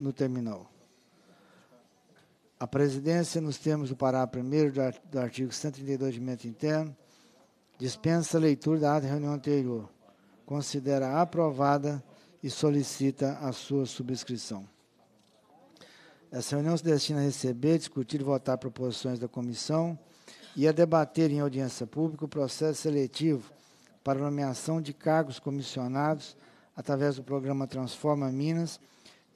no terminal. A presidência, nos termos do parágrafo 1 do artigo 132 de Mento Interno, dispensa a leitura da ata reunião anterior, considera aprovada e solicita a sua subscrição. Essa reunião se destina a receber, discutir e votar proposições da comissão e a debater em audiência pública o processo seletivo para nomeação de cargos comissionados através do programa Transforma Minas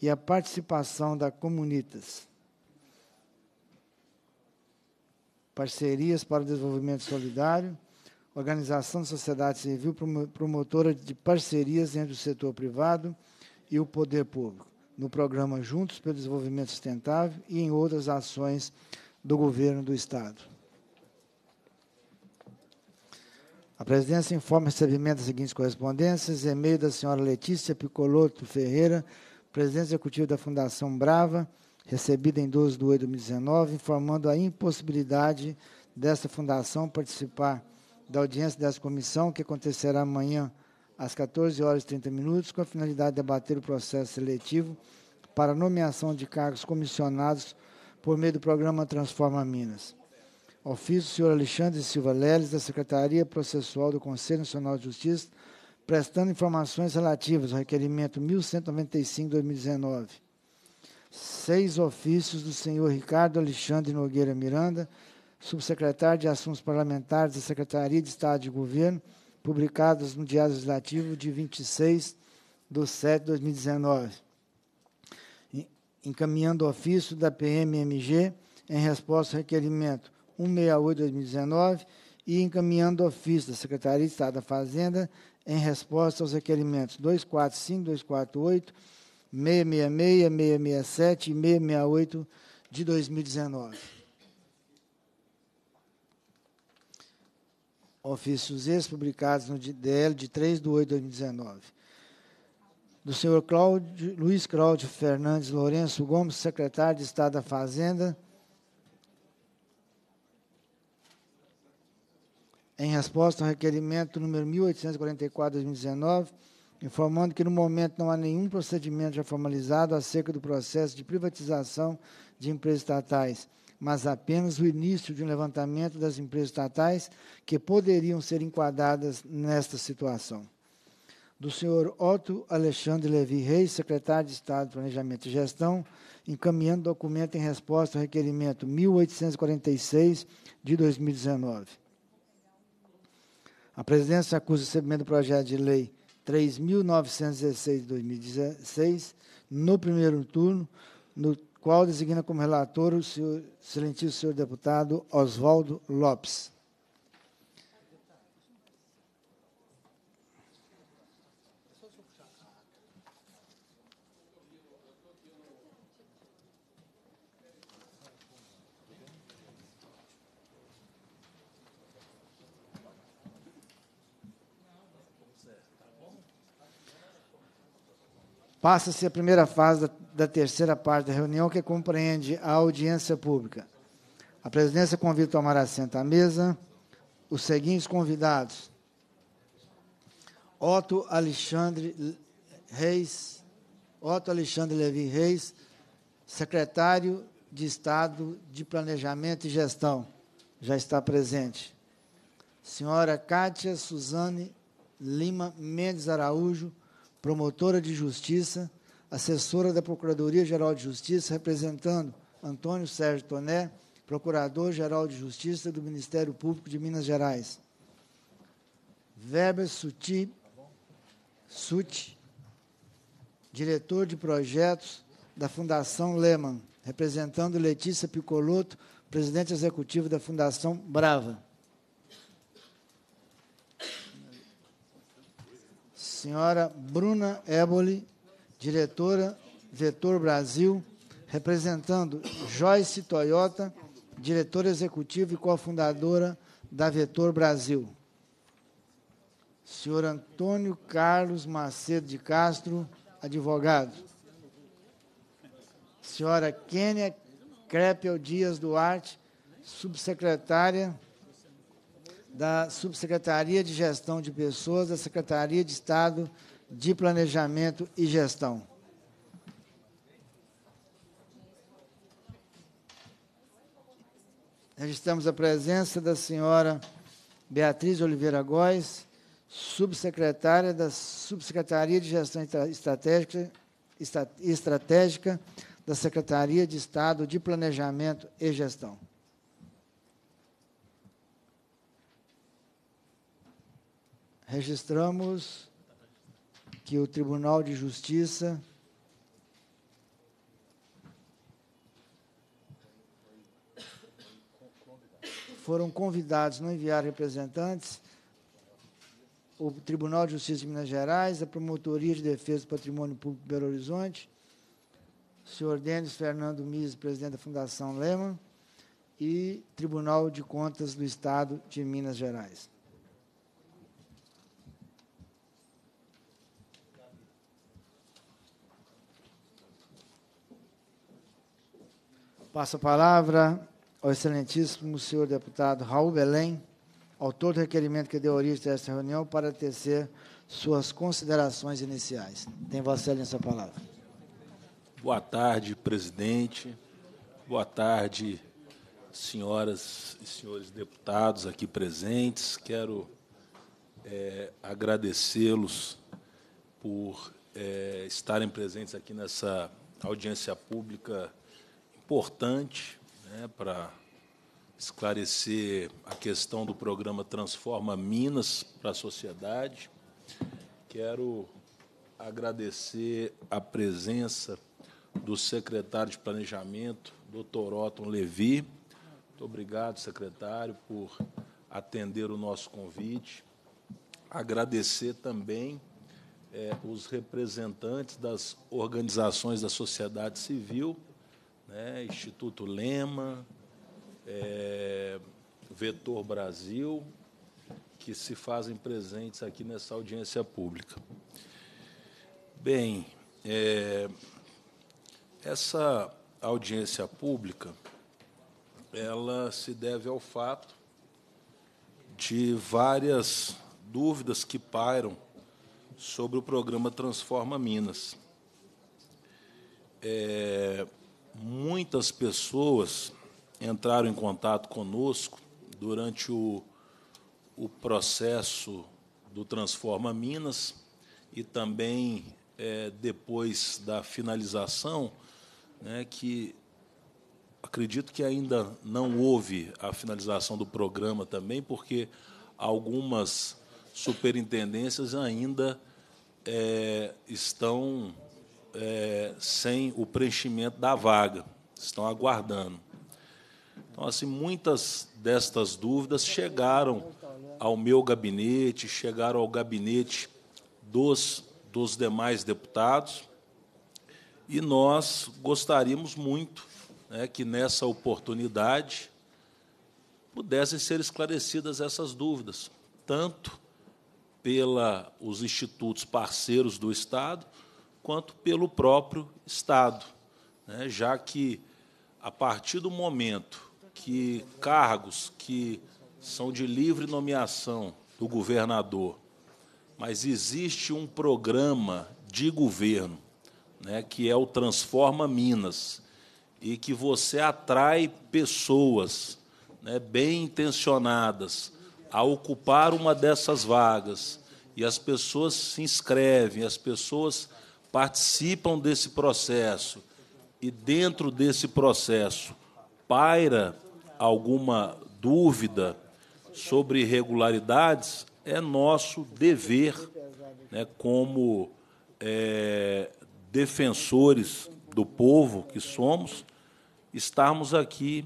e a participação da Comunitas. Parcerias para o Desenvolvimento Solidário, Organização de Sociedade Civil promotora de parcerias entre o setor privado e o poder público, no programa Juntos pelo Desenvolvimento Sustentável e em outras ações do Governo do Estado. A presidência informa o recebimento das seguintes correspondências: e-mail da senhora Letícia Picoloto Ferreira, presidente executivo da Fundação Brava, recebida em 12 de 8 de 2019, informando a impossibilidade desta fundação participar da audiência dessa comissão, que acontecerá amanhã às 14 horas e 30 minutos, com a finalidade de debater o processo seletivo para nomeação de cargos comissionados por meio do programa Transforma Minas. Ofício, senhor Alexandre Silva Leles, da Secretaria Processual do Conselho Nacional de Justiça, prestando informações relativas ao requerimento 1195-2019. Seis ofícios do senhor Ricardo Alexandre Nogueira Miranda, subsecretário de Assuntos Parlamentares da Secretaria de Estado de Governo, publicados no Diário Legislativo de 26 de setembro de 2019. Encaminhando ofício da PMMG em resposta ao requerimento 168-2019 e encaminhando ofício da Secretaria de Estado da Fazenda em resposta aos requerimentos 245, 248, 666, 667 e 668 de 2019. Ofícios ex publicados no DL de 3 de 8 de 2019. Do senhor Cláudio, Luiz Cláudio Fernandes Lourenço Gomes, secretário de Estado da Fazenda, em resposta ao requerimento número 1844-2019, informando que no momento não há nenhum procedimento já formalizado acerca do processo de privatização de empresas estatais, mas apenas o início de um levantamento das empresas estatais que poderiam ser enquadradas nesta situação. Do senhor Otto Alexandre Levi Reis, secretário de Estado de Planejamento e Gestão, encaminhando documento em resposta ao requerimento 1846 de 2019 a presidência acusa o recebimento do projeto de lei 3.916 de 2016, no primeiro turno, no qual designa como relator o senhor, excelentíssimo senhor deputado Oswaldo Lopes. Passa-se a primeira fase da, da, terceira parte da reunião, que compreende a audiência pública. A presidência convida a tomar assento à mesa os seguintes convidados: Otto Alexandre Reis, Otto Alexandre Levi Reis, secretário de Estado de Planejamento e Gestão, já está presente. Senhora Kátia Suzane Lima Mendes Araújo, promotora de justiça, assessora da Procuradoria-Geral de Justiça, representando Antônio Sérgio Toné, Procurador-Geral de Justiça do Ministério Público de Minas Gerais. Weber Suti, Suti, diretor de projetos da Fundação Lehman, representando Letícia Picoloto, presidente executivo da Fundação Brava. senhora Bruna Éboli, diretora Vetor Brasil, representando Joyce Toyota, diretora executiva e cofundadora da Vetor Brasil. Senhor Antônio Carlos Macedo de Castro, advogado. Senhora Kênia Crepel Dias Duarte, subsecretária da Subsecretaria de Gestão de Pessoas da Secretaria de Estado de Planejamento e Gestão. Registramos a presença da senhora Beatriz Oliveira Góes, subsecretária da Subsecretaria de Gestão Estratégica, Estratégica da Secretaria de Estado de Planejamento e Gestão. registramos que o Tribunal de Justiça foram convidados, não enviaram representantes, o Tribunal de Justiça de Minas Gerais, a Promotoria de Defesa do Patrimônio Público de Belo Horizonte, o senhor Denis Fernando Mises, presidente da Fundação Lema e Tribunal de Contas do Estado de Minas Gerais. Passo a palavra ao excelentíssimo senhor deputado Raul Belém, autor do requerimento que deu origem a esta reunião, para tecer suas considerações iniciais. Tem Vossa Excelência a palavra. Boa tarde, presidente. Boa tarde, senhoras e senhores deputados aqui presentes. Quero é, agradecê-los por é, estarem presentes aqui nessa audiência pública importante né, para esclarecer a questão do programa Transforma Minas para a sociedade. Quero agradecer a presença do secretário de Planejamento, doutor Otton Levi. Muito obrigado, secretário, por atender o nosso convite. Agradecer também é, os representantes das organizações da sociedade civil né? Instituto Lema, é, Vetor Brasil, que se fazem presentes aqui nessa audiência pública. Bem, é, essa audiência pública ela se deve ao fato de várias dúvidas que pairam sobre o programa Transforma Minas. É, muitas pessoas entraram em contato conosco durante o, o processo do Transforma Minas e também é, depois da finalização, né, que acredito que ainda não houve a finalização do programa também, porque algumas superintendências ainda é, estão é, sem o preenchimento da vaga, estão aguardando. Então, assim, muitas destas dúvidas chegaram ao meu gabinete, chegaram ao gabinete dos, dos demais deputados, e nós gostaríamos muito né, que, nessa oportunidade, pudessem ser esclarecidas essas dúvidas, tanto pela os institutos parceiros do Estado, quanto pelo próprio Estado, né? já que, a partir do momento que cargos que são de livre nomeação do governador, mas existe um programa de governo, né, que é o Transforma Minas, e que você atrai pessoas né, bem intencionadas a ocupar uma dessas vagas, e as pessoas se inscrevem, as pessoas participam desse processo e dentro desse processo paira alguma dúvida sobre irregularidades, é nosso dever, né, como é, defensores do povo que somos, estarmos aqui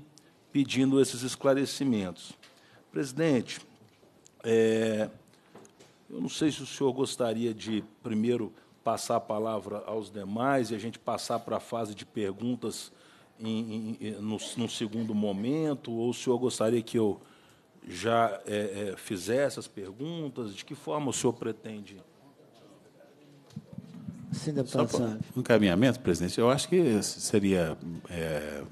pedindo esses esclarecimentos. Presidente, é, eu não sei se o senhor gostaria de primeiro passar a palavra aos demais e a gente passar para a fase de perguntas em, em, no, no, segundo momento, ou o senhor gostaria que eu já é, é, fizesse as perguntas? De que forma o senhor pretende? Sim, deputado Só Um encaminhamento, presidente. Eu acho que seria é,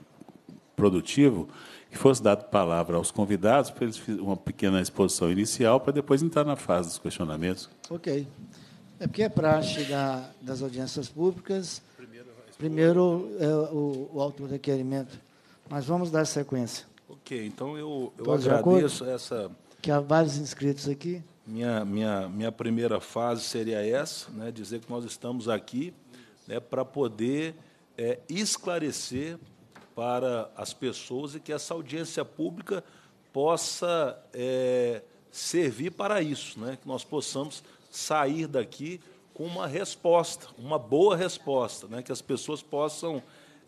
produtivo que fosse dado palavra aos convidados para eles uma pequena exposição inicial para depois entrar na fase dos questionamentos. Ok. É porque é praxe da, das audiências públicas. Primeiro, é, o, o requerimento. Mas vamos dar sequência. Ok, então eu, eu agradeço essa. Que há vários inscritos aqui. Minha, minha, minha primeira fase seria essa, né, dizer que nós estamos aqui né, para poder é, esclarecer para as pessoas e que essa audiência pública possa é, servir para isso, né, que nós possamos sair daqui com uma resposta, uma boa resposta, né? que as pessoas possam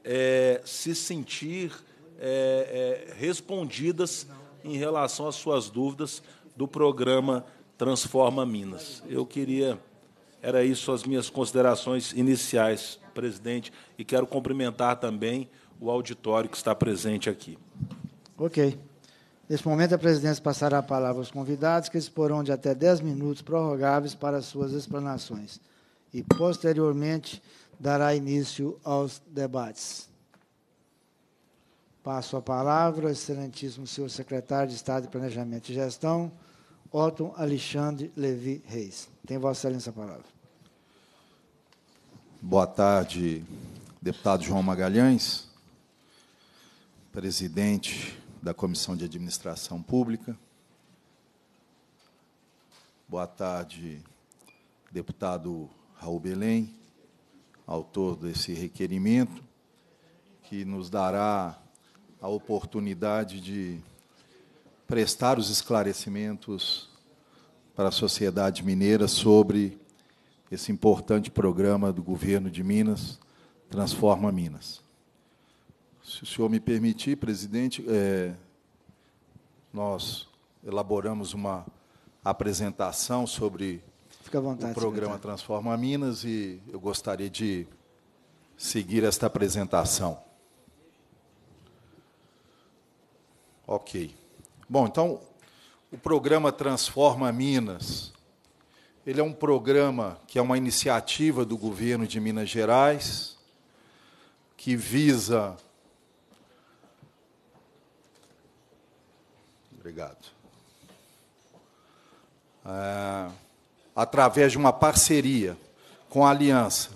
é, se sentir é, é, respondidas em relação às suas dúvidas do programa Transforma Minas. Eu queria. Era isso as minhas considerações iniciais, presidente, e quero cumprimentar também o auditório que está presente aqui. Ok. Neste momento, a presidência passará a palavra aos convidados, que exporão de até 10 minutos prorrogáveis para suas explanações e, posteriormente, dará início aos debates. Passo a palavra ao excelentíssimo senhor secretário de Estado de Planejamento e Gestão, Otton Alexandre Levi Reis. Tem Vossa Excelência a palavra. Boa tarde, deputado João Magalhães, presidente da Comissão de Administração Pública. Boa tarde, deputado Raul Belém, autor desse requerimento, que nos dará a oportunidade de prestar os esclarecimentos para a sociedade mineira sobre esse importante programa do governo de Minas, Transforma Minas. Se o senhor me permitir, presidente, é, nós elaboramos uma apresentação sobre vontade, o programa Transforma Minas e eu gostaria de seguir esta apresentação. Ok. Bom, então, o programa Transforma Minas, ele é um programa que é uma iniciativa do governo de Minas Gerais, que visa Obrigado. É, através de uma parceria com a Aliança,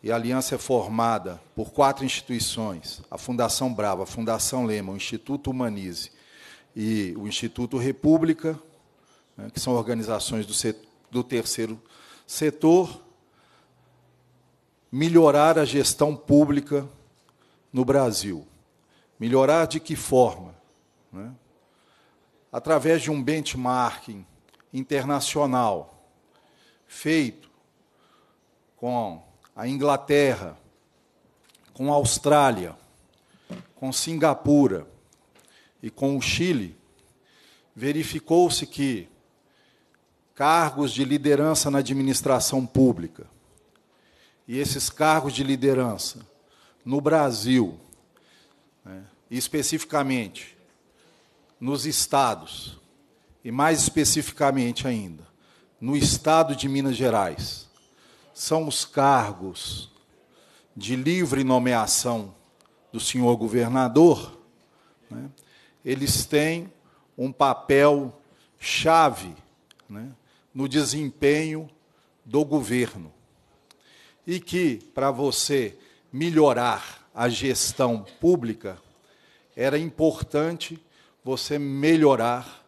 e a Aliança é formada por quatro instituições: a Fundação Brava, a Fundação Lema, o Instituto Humanize e o Instituto República, né, que são organizações do, setor, do terceiro setor, melhorar a gestão pública no Brasil. Melhorar de que forma? Né? através de um benchmarking internacional feito com a Inglaterra, com a Austrália, com Singapura e com o Chile, verificou-se que cargos de liderança na administração pública e esses cargos de liderança no Brasil, né, especificamente nos estados, e mais especificamente ainda, no estado de Minas Gerais, são os cargos de livre nomeação do senhor governador, né, eles têm um papel chave né, no desempenho do governo. E que, para você melhorar a gestão pública, era importante você melhorar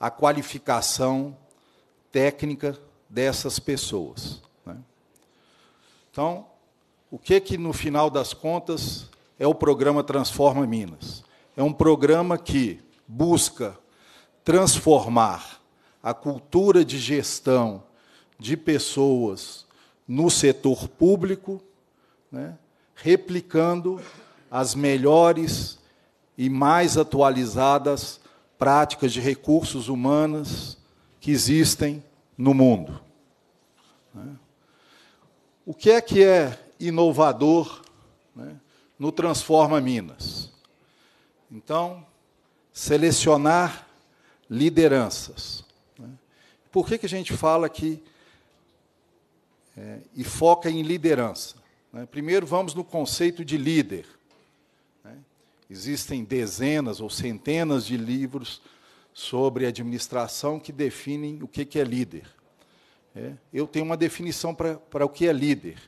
a qualificação técnica dessas pessoas. Né? Então, o que que no final das contas é o programa Transforma Minas? É um programa que busca transformar a cultura de gestão de pessoas no setor público, né, replicando as melhores e mais atualizadas práticas de recursos humanos que existem no mundo. Né? O que é que é inovador né, no Transforma Minas? Então, selecionar lideranças. Né? Por que, que a gente fala que é, e foca em liderança? Primeiro, vamos no conceito de líder. Existem dezenas ou centenas de livros sobre administração que definem o que é líder. É, eu tenho uma definição para, para o que é líder.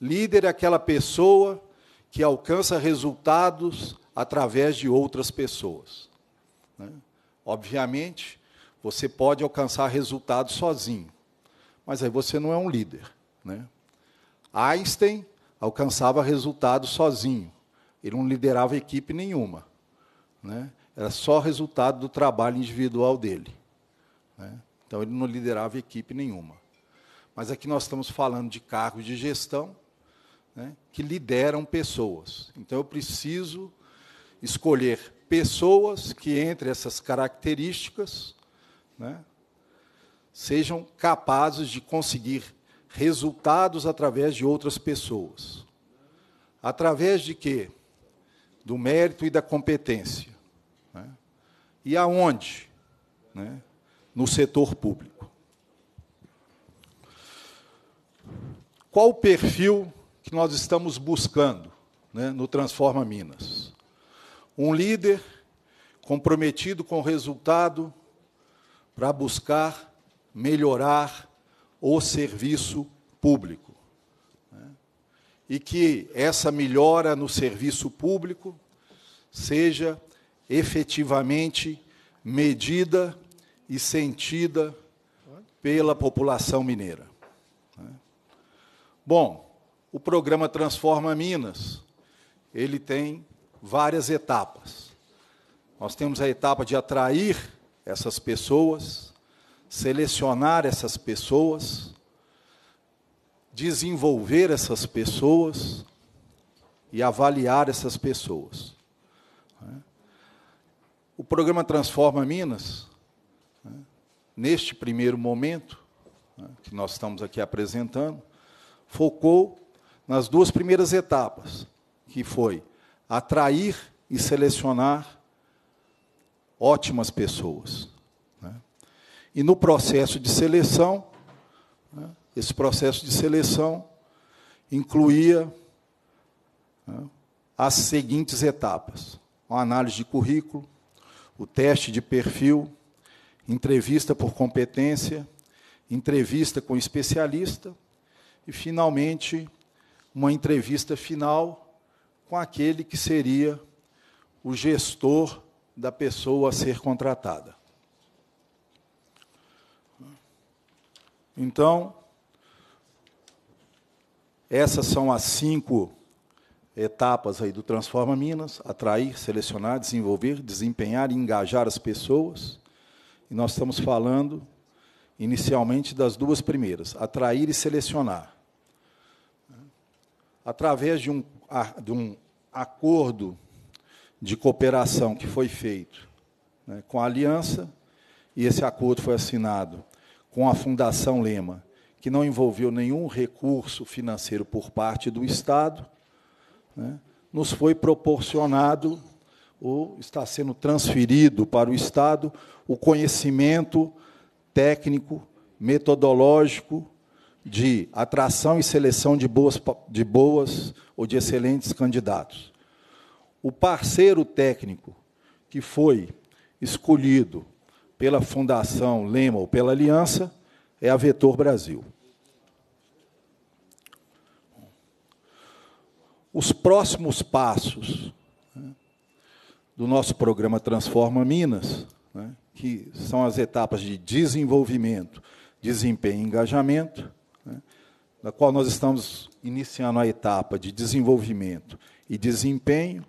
Líder é aquela pessoa que alcança resultados através de outras pessoas. Né? Obviamente, você pode alcançar resultados sozinho, mas aí você não é um líder. Né? Einstein alcançava resultados sozinho, ele não liderava equipe nenhuma. Né? Era só resultado do trabalho individual dele. Né? Então, ele não liderava equipe nenhuma. Mas aqui nós estamos falando de cargos de gestão né, que lideram pessoas. Então, eu preciso escolher pessoas que, entre essas características, né, sejam capazes de conseguir resultados através de outras pessoas. Através de quê? do mérito e da competência. Né? E aonde? Né? No setor público. Qual o perfil que nós estamos buscando né, no Transforma Minas? Um líder comprometido com o resultado para buscar melhorar o serviço público e que essa melhora no serviço público seja efetivamente medida e sentida pela população mineira. Né? Bom, o programa Transforma Minas, ele tem várias etapas. Nós temos a etapa de atrair essas pessoas, selecionar essas pessoas, desenvolver essas pessoas e avaliar essas pessoas. O programa Transforma Minas, né, neste primeiro momento, né, que nós estamos aqui apresentando, focou nas duas primeiras etapas, que foi atrair e selecionar ótimas pessoas. Né. E no processo de seleção, esse processo de seleção incluía né, as seguintes etapas: a análise de currículo, o teste de perfil, entrevista por competência, entrevista com especialista e, finalmente, uma entrevista final com aquele que seria o gestor da pessoa a ser contratada. Então, essas são as cinco etapas aí do Transforma Minas: atrair, selecionar, desenvolver, desempenhar e engajar as pessoas. E nós estamos falando inicialmente das duas primeiras: atrair e selecionar. Através de um, de um acordo de cooperação que foi feito né, com a Aliança, e esse acordo foi assinado com a Fundação Lema que não envolveu nenhum recurso financeiro por parte do Estado, né, nos foi proporcionado ou está sendo transferido para o Estado o conhecimento técnico, metodológico de atração e seleção de boas, de boas ou de excelentes candidatos. O parceiro técnico que foi escolhido pela Fundação Lema ou pela Aliança é a Vetor Brasil. Os próximos passos né, do nosso programa Transforma Minas, né, que são as etapas de desenvolvimento, desempenho e engajamento, né, na qual nós estamos iniciando a etapa de desenvolvimento e desempenho.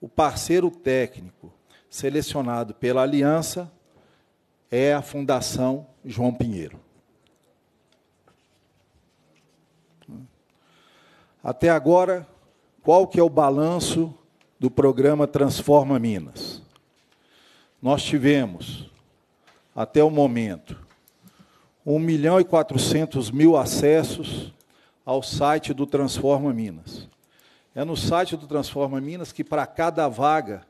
o parceiro técnico selecionado pela aliança é a Fundação João Pinheiro. Até agora, qual que é o balanço do programa Transforma Minas? Nós tivemos, até o momento, 1 milhão e 400 mil acessos ao site do Transforma Minas. É no site do Transforma Minas que, para cada vaga,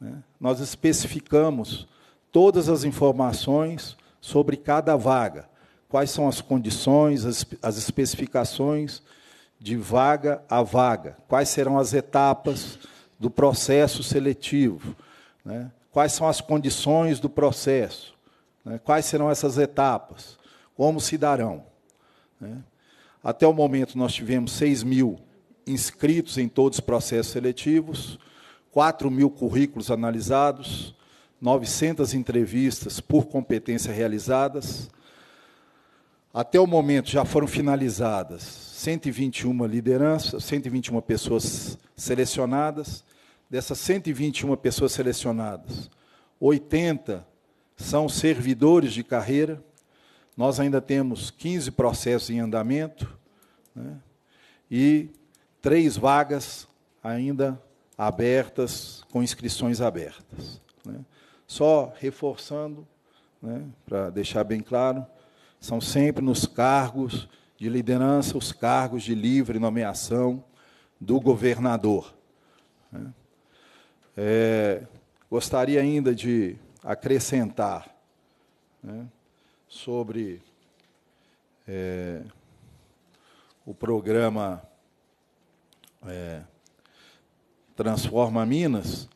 né, nós especificamos todas as informações sobre cada vaga, quais são as condições, as, as especificações de vaga a vaga, quais serão as etapas do processo seletivo, né? quais são as condições do processo, né? quais serão essas etapas, como se darão. Né? Até o momento, nós tivemos 6 mil inscritos em todos os processos seletivos, 4 mil currículos analisados, 900 entrevistas por competência realizadas. Até o momento já foram finalizadas 121 lideranças, 121 pessoas selecionadas. Dessas 121 pessoas selecionadas, 80 são servidores de carreira. Nós ainda temos 15 processos em andamento né? e três vagas ainda abertas, com inscrições abertas. Né? Só reforçando, né, para deixar bem claro, são sempre nos cargos de liderança, os cargos de livre nomeação do governador. Né. É, gostaria ainda de acrescentar né, sobre é, o programa é, Transforma Minas,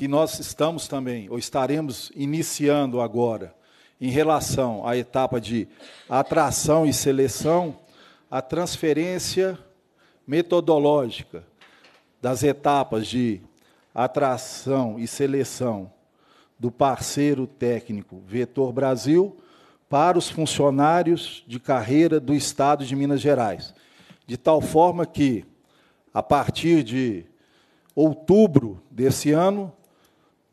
que nós estamos também, ou estaremos iniciando agora, em relação à etapa de atração e seleção, a transferência metodológica das etapas de atração e seleção do parceiro técnico Vetor Brasil para os funcionários de carreira do Estado de Minas Gerais, de tal forma que, a partir de outubro desse ano,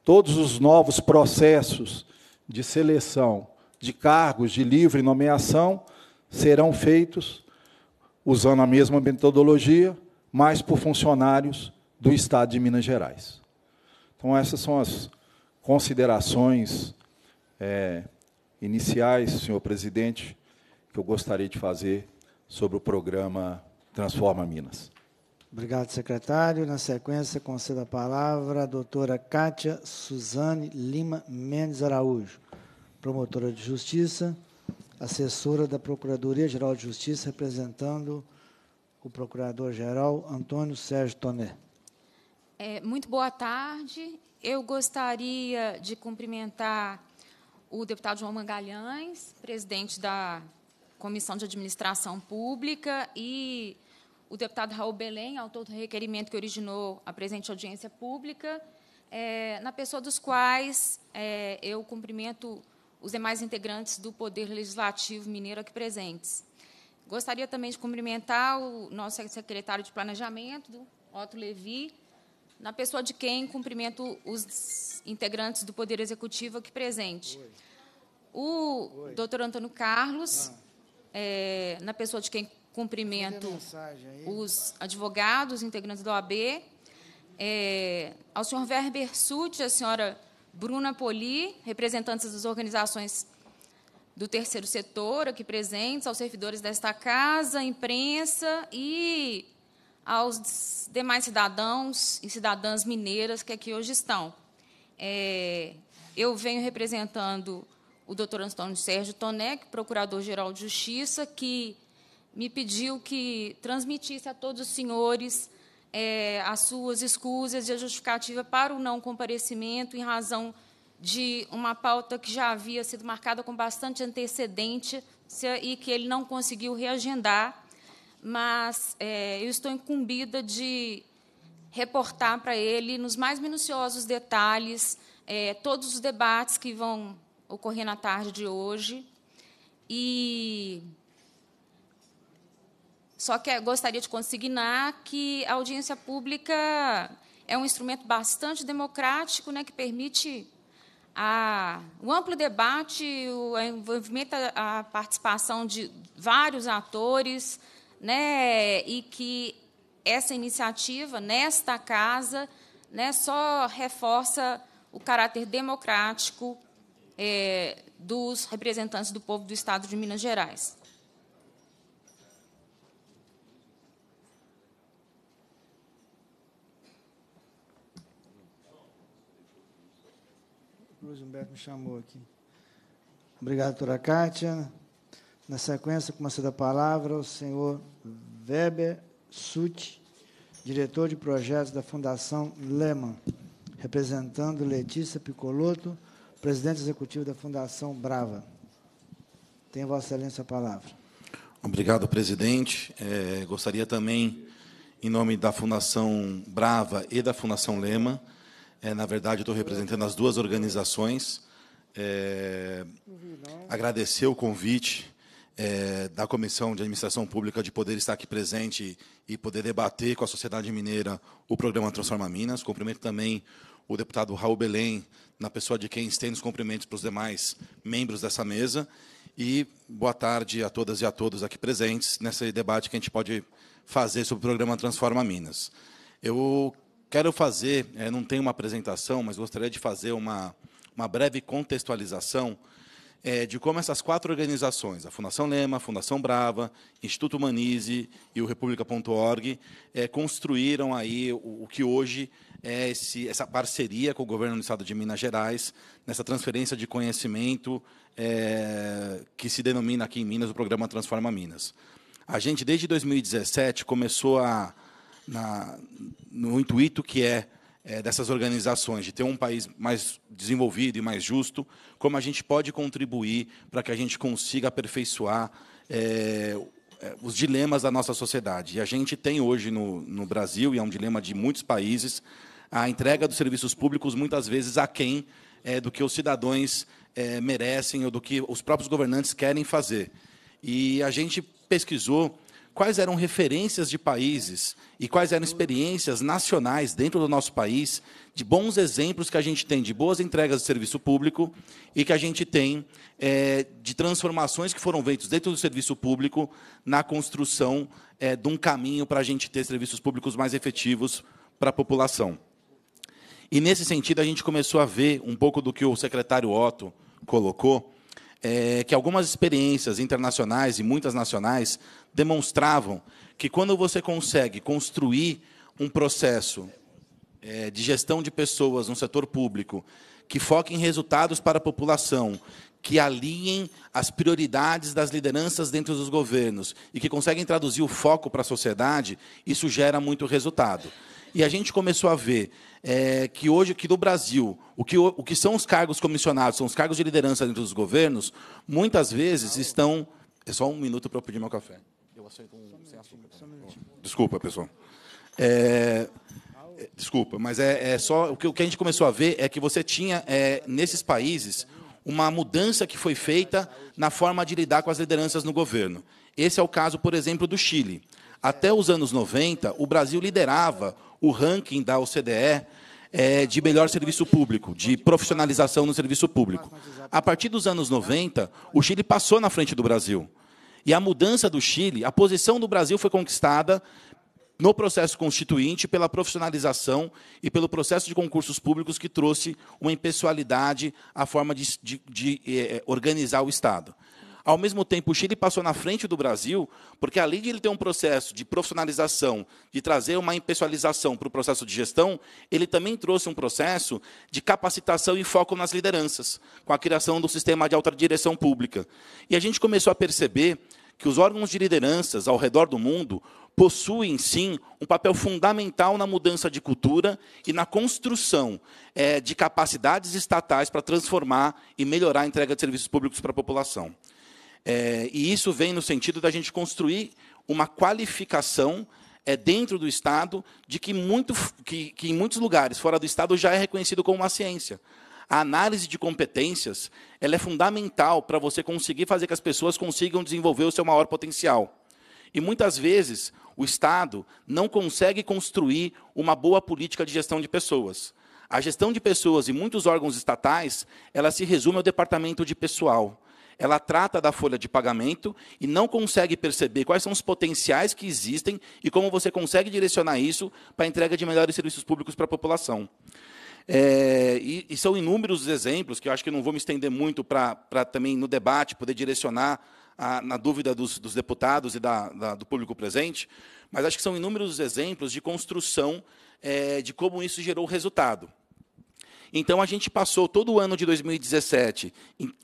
todos os novos processos de seleção de cargos de livre nomeação serão feitos usando a mesma metodologia, mas por funcionários do Estado de Minas Gerais. Então, essas são as considerações é, iniciais, senhor presidente, que eu gostaria de fazer sobre o programa Transforma Minas. Obrigado, secretário. Na sequência, concedo a palavra à doutora Kátia Suzane Lima Mendes Araújo, promotora de justiça, assessora da Procuradoria-Geral de Justiça, representando o procurador-geral Antônio Sérgio Toné. É, muito boa tarde. Eu gostaria de cumprimentar o deputado João Mangalhães, presidente da Comissão de Administração Pública, e o deputado Raul Belém, autor do requerimento que originou a presente audiência pública, é, na pessoa dos quais é, eu cumprimento os demais integrantes do Poder Legislativo Mineiro aqui presentes. Gostaria também de cumprimentar o nosso secretário de Planejamento, Otto Levi, na pessoa de quem cumprimento os integrantes do Poder Executivo aqui presente. Oi. O Oi. doutor Antônio Carlos, ah. é, na pessoa de quem cumprimento os advogados, integrantes da OAB, é, ao senhor Werber Sutti, à senhora Bruna Poli, representantes das organizações do terceiro setor aqui presentes, aos servidores desta casa, imprensa e aos demais cidadãos e cidadãs mineiras que aqui hoje estão. É, eu venho representando o doutor Antônio Sérgio Tonec, procurador-geral de Justiça, que me pediu que transmitisse a todos os senhores é, as suas escusas e a justificativa para o não comparecimento em razão de uma pauta que já havia sido marcada com bastante antecedência e que ele não conseguiu reagendar, mas é, eu estou incumbida de reportar para ele, nos mais minuciosos detalhes, é, todos os debates que vão ocorrer na tarde de hoje. E só que gostaria de consignar que a audiência pública é um instrumento bastante democrático, né, que permite a, o amplo debate, o envolvimento, a, a participação de vários atores, né, e que essa iniciativa nesta casa, né, só reforça o caráter democrático é, dos representantes do povo do Estado de Minas Gerais. Cruz Humberto me chamou aqui. Obrigado, doutora Kátia. Na sequência, com a palavra, o senhor Weber Suti, diretor de projetos da Fundação Lehman, representando Letícia Picoloto, presidente executivo da Fundação Brava. Tem Vossa Excelência a palavra. Obrigado, presidente. É, gostaria também, em nome da Fundação Brava e da Fundação Lehman, é, na verdade, estou representando as duas organizações. É, agradecer o convite é, da Comissão de Administração Pública de poder estar aqui presente e poder debater com a sociedade mineira o programa Transforma Minas. Cumprimento também o deputado Raul Belém, na pessoa de quem estende os cumprimentos para os demais membros dessa mesa. E boa tarde a todas e a todos aqui presentes nesse debate que a gente pode fazer sobre o programa Transforma Minas. Eu Quero fazer, é, não tem uma apresentação, mas gostaria de fazer uma, uma breve contextualização é, de como essas quatro organizações, a Fundação Lema, a Fundação Brava, Instituto Humanize e o República.org, é, construíram aí o, o, que hoje é esse, essa parceria com o governo do estado de Minas Gerais, nessa transferência de conhecimento é, que se denomina aqui em Minas o programa Transforma Minas. A gente, desde 2017, começou a na, no intuito que é, é dessas organizações, de ter um país mais desenvolvido e mais justo, como a gente pode contribuir para que a gente consiga aperfeiçoar é, é, os dilemas da nossa sociedade. E a gente tem hoje no, no Brasil, e é um dilema de muitos países, a entrega dos serviços públicos muitas vezes aquém é, do que os cidadãos é, merecem ou do que os próprios governantes querem fazer. E a gente pesquisou quais eram referências de países e quais eram experiências nacionais dentro do nosso país de bons exemplos que a gente tem de boas entregas de serviço público e que a gente tem é, de transformações que foram feitas dentro do serviço público na construção é, de um caminho para a gente ter serviços públicos mais efetivos para a população. E, nesse sentido, a gente começou a ver um pouco do que o secretário Otto colocou, é, que algumas experiências internacionais e muitas nacionais demonstravam que quando você consegue construir um processo é, de gestão de pessoas no setor público que foque em resultados para a população, que alinhem as prioridades das lideranças dentro dos governos e que conseguem traduzir o foco para a sociedade, isso gera muito resultado. E a gente começou a ver é, que hoje aqui no Brasil, o que, o que são os cargos comissionados, são os cargos de liderança dentro dos governos, muitas vezes estão. É só um minuto para eu pedir meu café. Eu aceito um sem açúcar. Desculpa, pessoal. É, desculpa, mas é, é só o que, o que, a gente começou a ver é que você tinha é, nesses países uma mudança que foi feita na forma de lidar com as lideranças no governo. Esse é o caso, por exemplo, do Chile. Até os anos 90, o Brasil liderava o ranking da OCDE é, de melhor serviço público, de profissionalização no serviço público. A partir dos anos 90, o Chile passou na frente do Brasil. E a mudança do Chile, a posição do Brasil foi conquistada no processo constituinte pela profissionalização e pelo processo de concursos públicos que trouxe uma impessoalidade à forma de, de, de eh, organizar o Estado. Ao mesmo tempo, o Chile passou na frente do Brasil, porque além de ele ter um processo de profissionalização, de trazer uma impessoalização para o processo de gestão, ele também trouxe um processo de capacitação e foco nas lideranças, com a criação do sistema de alta direção pública. E a gente começou a perceber que os órgãos de lideranças ao redor do mundo possuem sim um papel fundamental na mudança de cultura e na construção é, de capacidades estatais para transformar e melhorar a entrega de serviços públicos para a população. É, e isso vem no sentido da gente construir uma qualificação é, dentro do Estado de que, muito, que, que em muitos lugares fora do Estado já é reconhecido como uma ciência. A análise de competências ela é fundamental para você conseguir fazer que as pessoas consigam desenvolver o seu maior potencial. E muitas vezes o Estado não consegue construir uma boa política de gestão de pessoas. A gestão de pessoas e muitos órgãos estatais, ela se resume ao departamento de pessoal ela trata da folha de pagamento e não consegue perceber quais são os potenciais que existem e como você consegue direcionar isso para a entrega de melhores serviços públicos para a população. É, e, e, são inúmeros os exemplos, que eu acho que não vou me estender muito para, também, no debate, poder direcionar a, na dúvida dos, dos deputados e da, da, do público presente, mas acho que são inúmeros os exemplos de construção é, de como isso gerou resultado. Então a gente passou todo o ano de 2017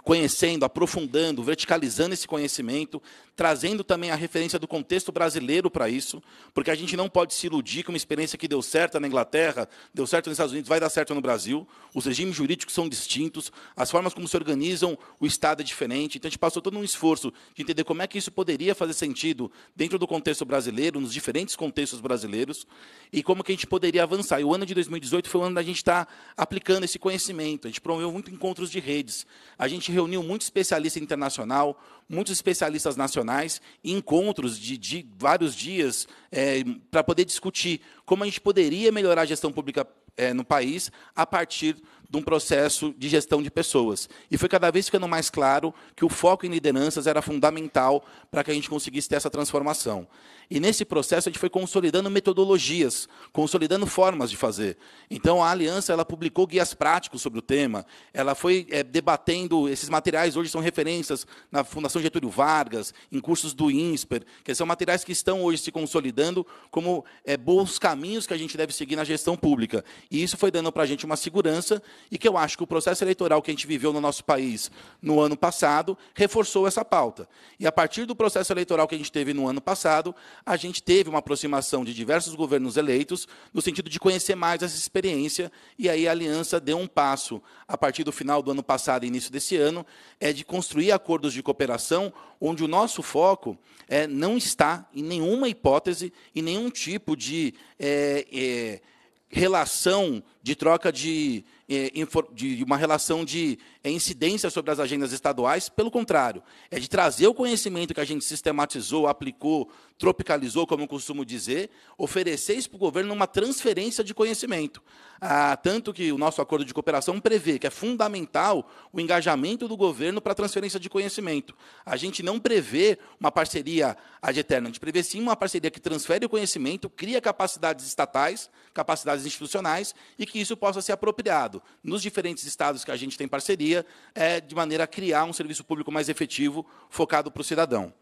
conhecendo, aprofundando, verticalizando esse conhecimento, trazendo também a referência do contexto brasileiro para isso, porque a gente não pode se iludir que uma experiência que deu certo na Inglaterra, deu certo nos Estados Unidos, vai dar certo no Brasil. Os regimes jurídicos são distintos, as formas como se organizam o Estado é diferente. Então, a gente passou todo um esforço de entender como é que isso poderia fazer sentido dentro do contexto brasileiro, nos diferentes contextos brasileiros, e como que a gente poderia avançar. E o ano de 2018 foi o ano da gente estar tá aplicando esse conhecimento. A gente promoveu muito encontros de redes. A gente reuniu muito especialista internacional, muitos especialistas nacionais encontros de, de vários dias é, para poder discutir como a gente poderia melhorar a gestão pública é, no país a partir de um processo de gestão de pessoas. E foi cada vez ficando mais claro que o foco em lideranças era fundamental para que a gente conseguisse ter essa transformação. E nesse processo a gente foi consolidando metodologias, consolidando formas de fazer. Então a aliança ela publicou guias práticos sobre o tema, ela foi é, debatendo esses materiais hoje são referências na Fundação Getúlio Vargas, em cursos do INSPER, que são materiais que estão hoje se consolidando como é, bons caminhos que a gente deve seguir na gestão pública. E isso foi dando para a gente uma segurança e que eu acho que o processo eleitoral que a gente viveu no nosso país no ano passado reforçou essa pauta. E a partir do processo eleitoral que a gente teve no ano passado, a gente teve uma aproximação de diversos governos eleitos, no sentido de conhecer mais essa experiência, e aí a aliança deu um passo, a partir do final do ano passado e início desse ano, é de construir acordos de cooperação, onde o nosso foco é, não está em nenhuma hipótese, em nenhum tipo de. É, é, relação de troca de é, de uma relação de é, incidência sobre as agendas estaduais, pelo contrário, é de trazer o conhecimento que a gente sistematizou, aplicou, tropicalizou, como eu costumo dizer, ofereceis para o governo uma transferência de conhecimento. Ah, tanto que o nosso acordo de cooperação prevê que é fundamental o engajamento do governo para a transferência de conhecimento. A gente não prevê uma parceria ad eterna, a gente prevê sim uma parceria que transfere o conhecimento, cria capacidades estatais, capacidades institucionais, e que isso possa ser apropriado nos diferentes estados que a gente tem parceria, é, de maneira a criar um serviço público mais efetivo, focado para o cidadão.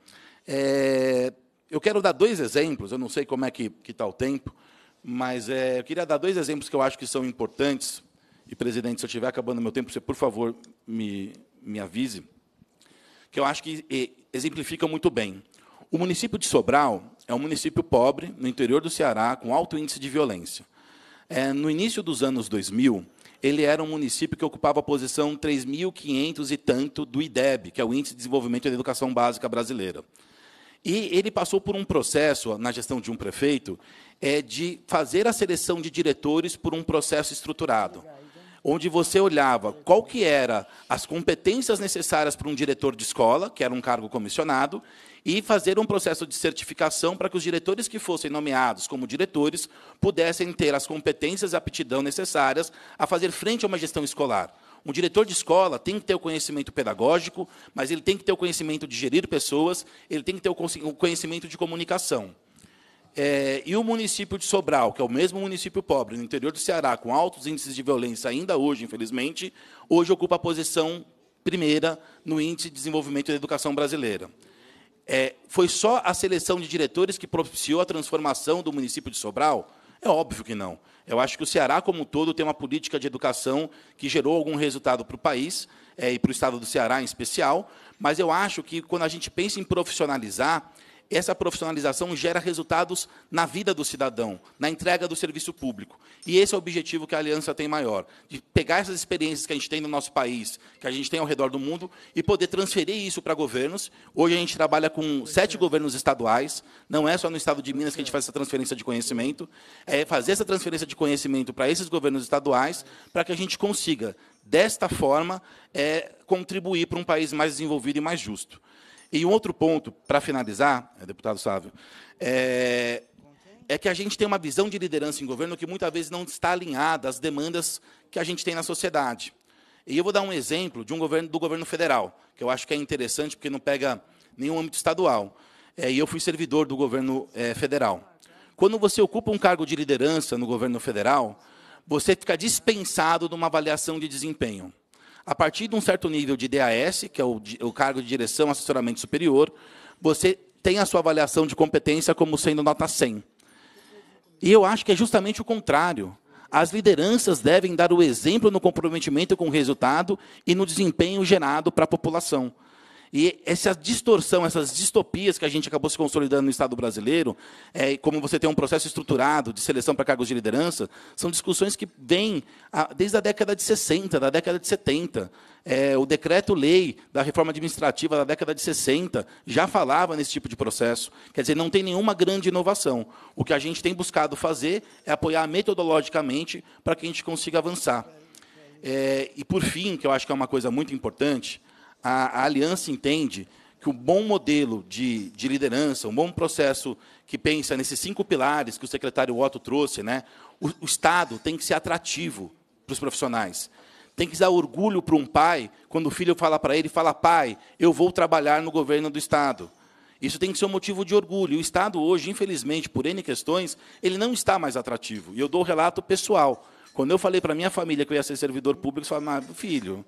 É, eu quero dar dois exemplos, eu não sei como é que está o tempo, mas é, eu queria dar dois exemplos que eu acho que são importantes. E, presidente, se eu estiver acabando meu tempo, você, por favor, me, me avise, que eu acho que e, exemplificam muito bem. O município de Sobral é um município pobre, no interior do Ceará, com alto índice de violência. É, no início dos anos 2000, ele era um município que ocupava a posição 3.500 e tanto do IDEB, que é o Índice de Desenvolvimento da Educação Básica Brasileira. E ele passou por um processo, na gestão de um prefeito, é de fazer a seleção de diretores por um processo estruturado onde você olhava qual que era as competências necessárias para um diretor de escola, que era um cargo comissionado, e fazer um processo de certificação para que os diretores que fossem nomeados como diretores pudessem ter as competências e aptidão necessárias a fazer frente a uma gestão escolar. Um diretor de escola tem que ter o conhecimento pedagógico, mas ele tem que ter o conhecimento de gerir pessoas, ele tem que ter o conhecimento de comunicação. É, e o município de Sobral, que é o mesmo município pobre, no interior do Ceará, com altos índices de violência ainda hoje, infelizmente, hoje ocupa a posição primeira no Índice de Desenvolvimento da Educação Brasileira. É, foi só a seleção de diretores que propiciou a transformação do município de Sobral? É óbvio que não. Eu acho que o Ceará, como um todo, tem uma política de educação que gerou algum resultado para o país é, e para o estado do Ceará em especial, mas eu acho que quando a gente pensa em profissionalizar, essa profissionalização gera resultados na vida do cidadão, na entrega do serviço público. E esse é o objetivo que a Aliança tem maior, de pegar essas experiências que a gente tem no nosso país, que a gente tem ao redor do mundo, e poder transferir isso para governos. Hoje a gente trabalha com sete é. governos estaduais, não é só no estado de Minas que a gente faz essa transferência de conhecimento, é fazer essa transferência de conhecimento para esses governos estaduais, para que a gente consiga, desta forma, é, contribuir para um país mais desenvolvido e mais justo. E um outro ponto, para finalizar, é, deputado Sávio, é, é que a gente tem uma visão de liderança em governo que muitas vezes não está alinhada às demandas que a gente tem na sociedade. E eu vou dar um exemplo de um governo do governo federal, que eu acho que é interessante porque não pega nenhum âmbito estadual. É, e eu fui servidor do governo é, federal. Quando você ocupa um cargo de liderança no governo federal, você fica dispensado de uma avaliação de desempenho. A partir de um certo nível de DAS, que é o, o cargo de direção, assessoramento superior, você tem a sua avaliação de competência como sendo nota 100. E eu acho que é justamente o contrário. As lideranças devem dar o exemplo no comprometimento com o resultado e no desempenho gerado para a população. E essa distorção, essas distopias que a gente acabou se consolidando no Estado brasileiro, é, como você tem um processo estruturado de seleção para cargos de liderança, são discussões que vêm desde a década de 60, da década de 70. É, o decreto-lei da reforma administrativa da década de 60 já falava nesse tipo de processo. Quer dizer, não tem nenhuma grande inovação. O que a gente tem buscado fazer é apoiar metodologicamente para que a gente consiga avançar. É, e, por fim, que eu acho que é uma coisa muito importante, a, a aliança entende que o um bom modelo de, de liderança, um bom processo que pensa nesses cinco pilares que o secretário Otto trouxe, né? o, o Estado tem que ser atrativo para os profissionais. Tem que dar orgulho para um pai quando o filho fala para ele, fala, pai, eu vou trabalhar no governo do Estado. Isso tem que ser um motivo de orgulho. O Estado hoje, infelizmente, por N questões, ele não está mais atrativo. E eu dou o um relato pessoal. Quando eu falei para minha família que eu ia ser servidor público, eles falaram, ah, filho,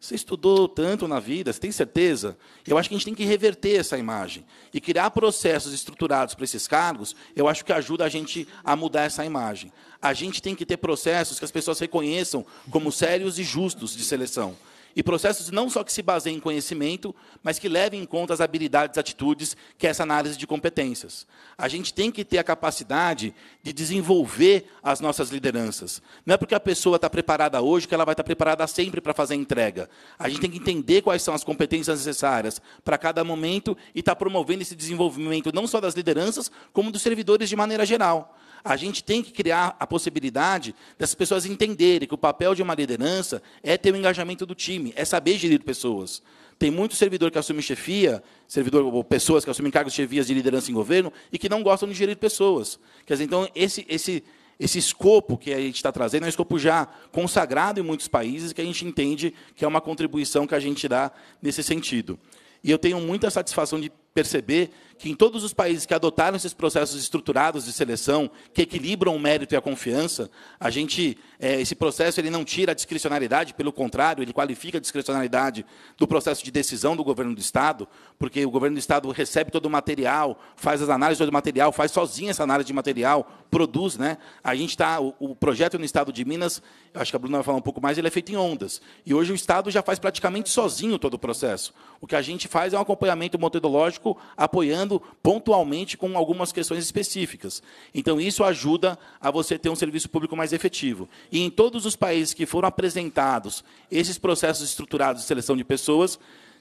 você estudou tanto na vida, você tem certeza? Eu acho que a gente tem que reverter essa imagem. E criar processos estruturados para esses cargos, eu acho que ajuda a gente a mudar essa imagem. A gente tem que ter processos que as pessoas reconheçam como sérios e justos de seleção. E processos não só que se baseiem em conhecimento, mas que levem em conta as habilidades e atitudes, que é essa análise de competências. A gente tem que ter a capacidade de desenvolver as nossas lideranças. Não é porque a pessoa está preparada hoje que ela vai estar preparada sempre para fazer a entrega. A gente tem que entender quais são as competências necessárias para cada momento e estar tá promovendo esse desenvolvimento não só das lideranças, como dos servidores de maneira geral. A gente tem que criar a possibilidade das pessoas entenderem que o papel de uma liderança é ter o engajamento do time, é saber gerir pessoas. Tem muito servidor que assume chefia, servidor ou pessoas que assumem cargos de chefias de liderança em governo e que não gostam de gerir pessoas. Quer dizer, então esse esse esse escopo que a gente está trazendo é um escopo já consagrado em muitos países que a gente entende que é uma contribuição que a gente dá nesse sentido. E eu tenho muita satisfação de perceber que em todos os países que adotaram esses processos estruturados de seleção, que equilibram o mérito e a confiança, a gente, é, esse processo ele não tira a discricionalidade, pelo contrário, ele qualifica a discricionalidade do processo de decisão do governo do Estado, porque o governo do Estado recebe todo o material, faz as análises do material, faz sozinho essa análise de material, produz. Né? A gente tá, o, o projeto no Estado de Minas, acho que a Bruna vai falar um pouco mais, ele é feito em ondas. E hoje o Estado já faz praticamente sozinho todo o processo. O que a gente faz é um acompanhamento metodológico apoiando trabalhando pontualmente com algumas questões específicas. Então, isso ajuda a você ter um serviço público mais efetivo. E em todos os países que foram apresentados esses processos estruturados de seleção de pessoas,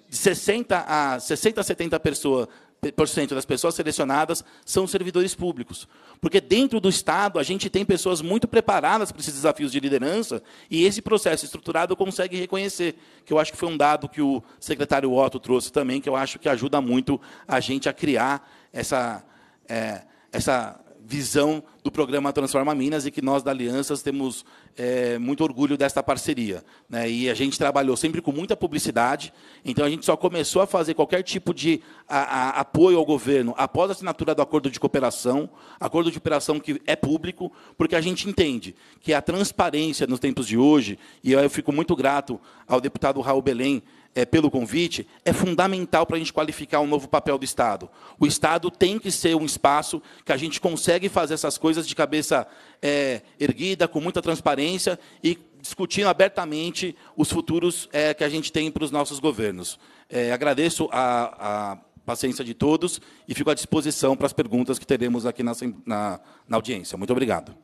de 60 a 60 a 70 pessoas. 90% das pessoas selecionadas são servidores públicos. Porque dentro do Estado, a gente tem pessoas muito preparadas para esses desafios de liderança, e esse processo estruturado consegue reconhecer, que eu acho que foi um dado que o secretário Otto trouxe também, que eu acho que ajuda muito a gente a criar essa, é, essa visão do programa Transforma Minas e que nós da Alianças temos é, muito orgulho desta parceria. Né? E a gente trabalhou sempre com muita publicidade, então a gente só começou a fazer qualquer tipo de a, a, apoio ao governo após a assinatura do acordo de cooperação, acordo de cooperação que é público, porque a gente entende que a transparência nos tempos de hoje, e eu fico muito grato ao deputado Raul Belém, é, pelo convite, é fundamental para a gente qualificar um novo papel do Estado. O Estado tem que ser um espaço que a gente consegue fazer essas coisas de cabeça é, erguida, com muita transparência e discutindo abertamente os futuros é, que a gente tem para os nossos governos. É, agradeço a, a, paciência de todos e fico à disposição para as perguntas que teremos aqui na, na, na audiência. Muito obrigado.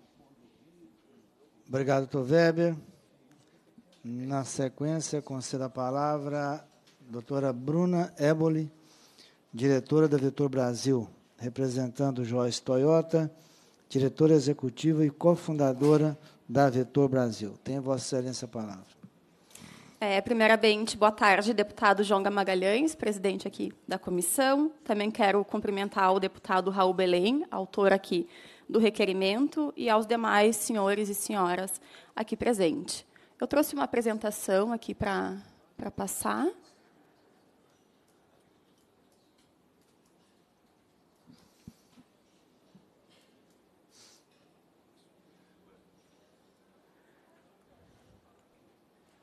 Obrigado, Weber. Na sequência, conceda a palavra à doutora Bruna Eboli, diretora da Vetor Brasil, representando Joyce Toyota, diretora executiva e cofundadora da Vetor Brasil. Tem Vossa Excelência a palavra. É, primeiramente, boa tarde, deputado Jonga Magalhães, presidente aqui da comissão. Também quero cumprimentar o deputado Raul Belém, autor aqui do requerimento, e aos demais senhores e senhoras aqui presentes. Eu trouxe uma apresentação aqui para passar.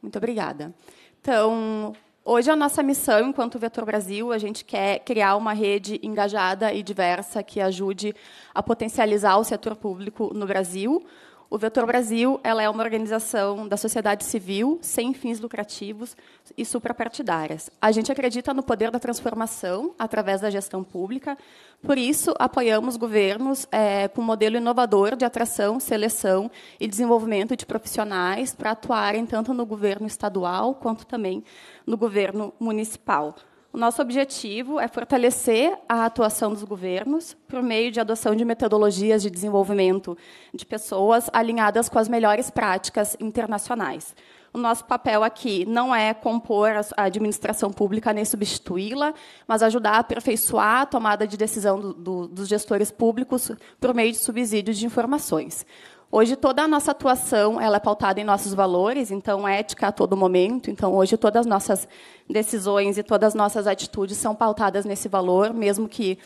Muito obrigada. Então, hoje a nossa missão, enquanto Vetor Brasil, a gente quer criar uma rede engajada e diversa que ajude a potencializar o setor público no Brasil, o Vetor Brasil ela é uma organização da sociedade civil sem fins lucrativos e suprapartidárias. A gente acredita no poder da transformação através da gestão pública, por isso apoiamos governos é, com um modelo inovador de atração, seleção e desenvolvimento de profissionais para atuarem tanto no governo estadual quanto também no governo municipal. O nosso objetivo é fortalecer a atuação dos governos por meio de adoção de metodologias de desenvolvimento de pessoas alinhadas com as melhores práticas internacionais. O nosso papel aqui não é compor a administração pública nem substituí-la, mas ajudar a aperfeiçoar a tomada de decisão do, do, dos gestores públicos por meio de subsídios de informações. Hoje toda a nossa atuação ela é pautada em nossos valores, então é ética a todo momento. Então hoje todas as nossas decisões e todas as nossas atitudes são pautadas nesse valor, mesmo que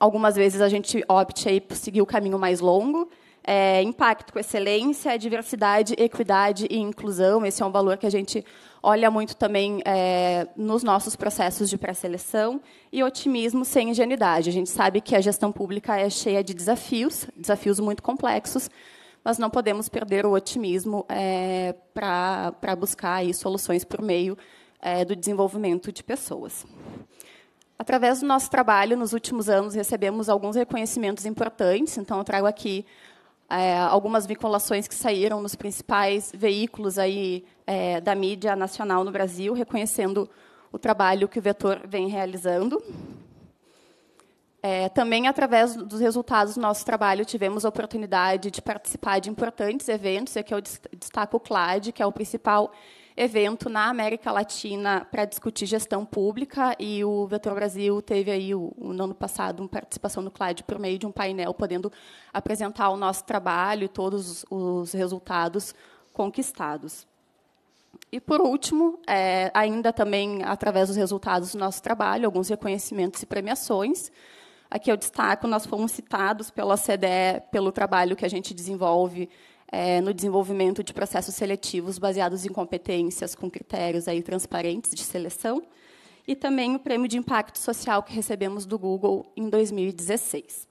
algumas vezes a gente opte aí por seguir o caminho mais longo. É, impacto com excelência, diversidade, equidade e inclusão. Esse é um valor que a gente olha muito também é, nos nossos processos de pré-seleção. E otimismo sem ingenuidade. A gente sabe que a gestão pública é cheia de desafios, desafios muito complexos, mas não podemos perder o otimismo é, para buscar aí, soluções por meio é, do desenvolvimento de pessoas. Através do nosso trabalho, nos últimos anos, recebemos alguns reconhecimentos importantes, então eu trago aqui é, algumas vinculações que saíram nos principais veículos aí, é, da mídia nacional no Brasil, reconhecendo o trabalho que o Vetor vem realizando. É, também, através dos resultados do nosso trabalho, tivemos a oportunidade de participar de importantes eventos. Aqui eu destaco o CLAD, que é o principal evento na América Latina para discutir gestão pública, e o Vetor Brasil teve aí o, no ano passado uma participação no CLAD por meio de um painel, podendo apresentar o nosso trabalho e todos os resultados conquistados. E, por último, é, ainda também através dos resultados do nosso trabalho, alguns reconhecimentos e premiações. Aqui eu destaco, nós fomos citados pela CDE pelo trabalho que a gente desenvolve é, no desenvolvimento de processos seletivos baseados em competências com critérios aí transparentes de seleção e também o prêmio de impacto social que recebemos do Google em 2016.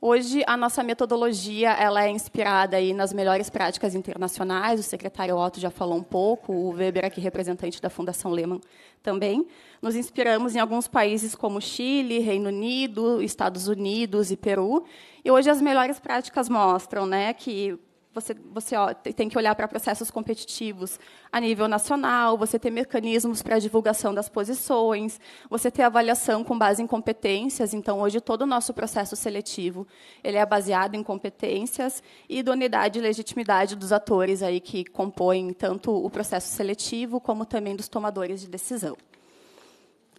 Hoje a nossa metodologia ela é inspirada aí nas melhores práticas internacionais. O secretário Otto já falou um pouco, o Weber aqui representante da Fundação Lehman também. Nos inspiramos em alguns países como Chile, Reino Unido, Estados Unidos e Peru. E hoje as melhores práticas mostram né, que você, você ó, tem que olhar para processos competitivos a nível nacional, você ter mecanismos para divulgação das posições, você ter avaliação com base em competências. Então, hoje, todo o nosso processo seletivo ele é baseado em competências e idoneidade e legitimidade dos atores aí que compõem tanto o processo seletivo como também dos tomadores de decisão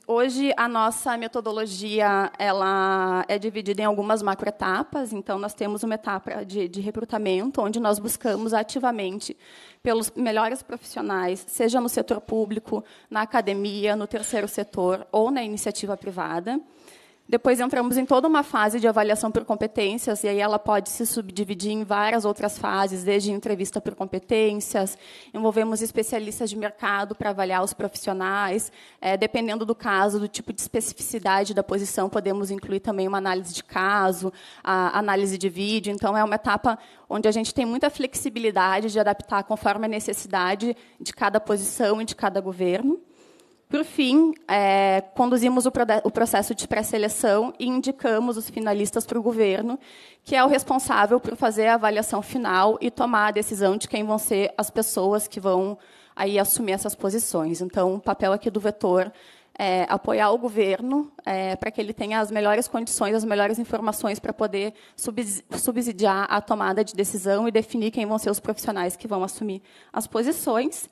hoje a nossa metodologia ela é dividida em algumas macroetapas. Então, nós temos uma etapa de, de recrutamento, onde nós buscamos ativamente pelos melhores profissionais, seja no setor público, na academia, no terceiro setor ou na iniciativa privada. Depois entramos em toda uma fase de avaliação por competências, e aí ela pode se subdividir em várias outras fases, desde entrevista por competências, envolvemos especialistas de mercado para avaliar os profissionais, é, dependendo do caso, do tipo de especificidade da posição, podemos incluir também uma análise de caso, análise de vídeo. Então, é uma etapa onde a gente tem muita flexibilidade de adaptar conforme a necessidade de cada posição e de cada governo. Por fim, é, conduzimos o, o, processo de pré-seleção e indicamos os finalistas para o governo, que é o responsável por fazer a avaliação final e tomar a decisão de quem vão ser as pessoas que vão aí assumir essas posições. Então, o papel aqui do vetor é apoiar o governo é, para que ele tenha as melhores condições, as melhores informações para poder subsidiar a tomada de decisão e definir quem vão ser os profissionais que vão assumir as posições.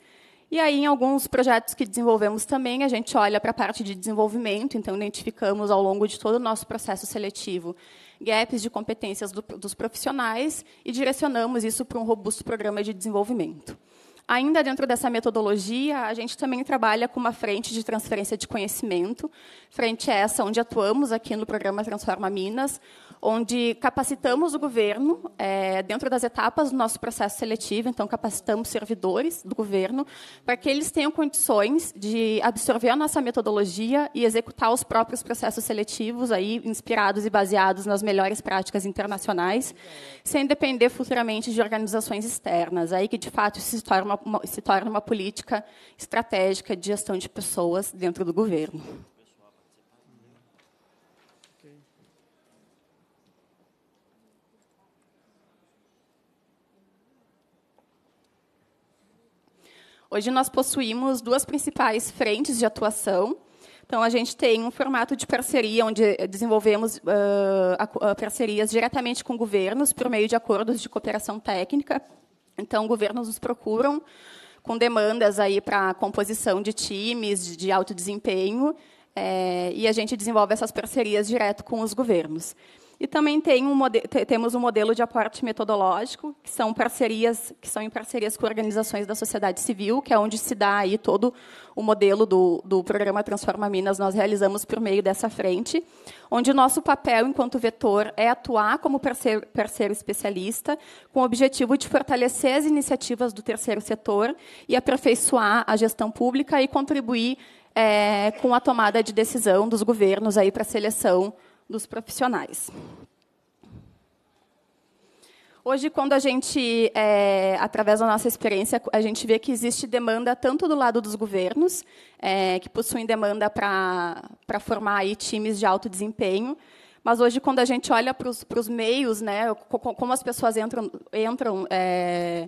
E aí, em alguns projetos que desenvolvemos também, a gente olha para a parte de desenvolvimento, então identificamos ao longo de todo o nosso processo seletivo gaps de competências do, dos profissionais e direcionamos isso para um robusto programa de desenvolvimento. Ainda dentro dessa metodologia, a gente também trabalha com uma frente de transferência de conhecimento, frente a essa onde atuamos aqui no programa Transforma Minas, onde capacitamos o governo é, dentro das etapas do nosso processo seletivo, então capacitamos servidores do governo para que eles tenham condições de absorver a nossa metodologia e executar os próprios processos seletivos aí inspirados e baseados nas melhores práticas internacionais, sem depender futuramente de organizações externas, aí que de fato se torna uma, se torna uma política estratégica de gestão de pessoas dentro do governo. Hoje nós possuímos duas principais frentes de atuação. Então, a gente tem um formato de parceria, onde eh, desenvolvemos uh, parcerias diretamente com governos, por meio de acordos de cooperação técnica. Então, governos nos procuram com demandas aí para composição de times de alto desempenho, é, e a gente desenvolve essas parcerias direto com os governos. E também tem um temos um modelo de aporte metodológico, que são parcerias, que são em parcerias com organizações da sociedade civil, que é onde se dá aí todo o modelo do, do programa Transforma Minas, nós realizamos por meio dessa frente, onde o nosso papel enquanto vetor é atuar como parceiro, parceiro especialista, com o objetivo de fortalecer as iniciativas do terceiro setor e aperfeiçoar a gestão pública e contribuir é, com a tomada de decisão dos governos aí para a seleção dos profissionais. Hoje, quando a gente, é, através da nossa experiência, a gente vê que existe demanda tanto do lado dos governos, é, que possuem demanda para formar aí, times de alto desempenho, mas hoje, quando a gente olha para os meios, né, como as pessoas entram, entram é,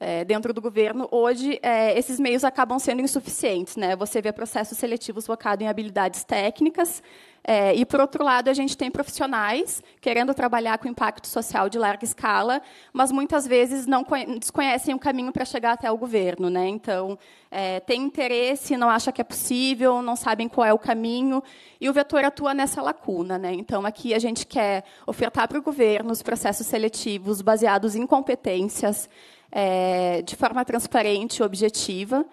é, dentro do governo, hoje é, esses meios acabam sendo insuficientes. Né? Você vê processos seletivos focados em habilidades técnicas, é, e, por outro lado, a gente tem profissionais querendo trabalhar com impacto social de larga escala, mas muitas vezes não desconhecem o caminho para chegar até o governo. Né? Então, é, tem interesse, não acha que é possível, não sabem qual é o caminho, e o vetor atua nessa lacuna. Né? Então, aqui a gente quer ofertar para o governo os processos seletivos baseados em competências, é, de forma transparente e objetiva,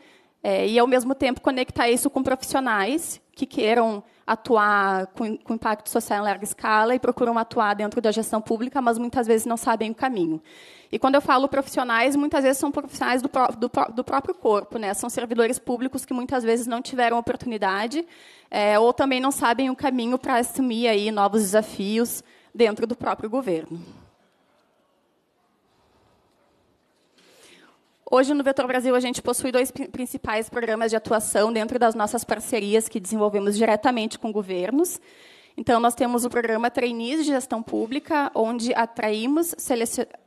é, e, ao mesmo tempo, conectar isso com profissionais que queiram atuar com, com, impacto social em larga escala e procuram atuar dentro da gestão pública, mas muitas vezes não sabem o caminho. E quando eu falo profissionais, muitas vezes são profissionais do, do, do próprio corpo, né? são servidores públicos que muitas vezes não tiveram oportunidade é, ou também não sabem o caminho para assumir aí novos desafios dentro do próprio governo. Hoje, no Vetor Brasil, a gente possui dois principais programas de atuação dentro das nossas parcerias que desenvolvemos diretamente com governos. Então, nós temos o programa Trainees de Gestão Pública, onde atraímos, selecionamos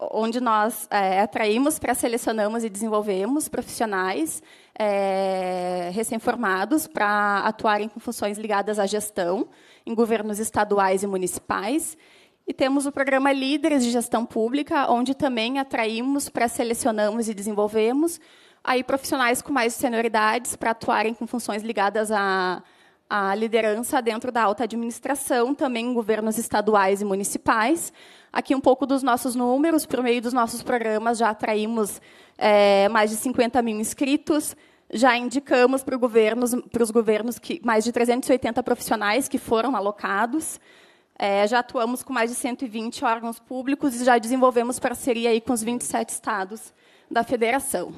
onde nós é, atraímos, para selecionamos e desenvolvemos profissionais é, recém-formados para atuarem com funções ligadas à gestão em governos estaduais e municipais. E temos o programa Líderes de Gestão Pública, onde também atraímos, pré-selecionamos e desenvolvemos aí profissionais com mais senioridades para atuarem com funções ligadas à, à liderança dentro da alta administração, também em governos estaduais e municipais. Aqui um pouco dos nossos números, por meio dos nossos programas já atraímos é, mais de 50 mil inscritos, já indicamos para, governos, para os governos que mais de 380 profissionais que foram alocados. É, já atuamos com mais de 120 órgãos públicos e já desenvolvemos parceria aí com os 27 estados da federação.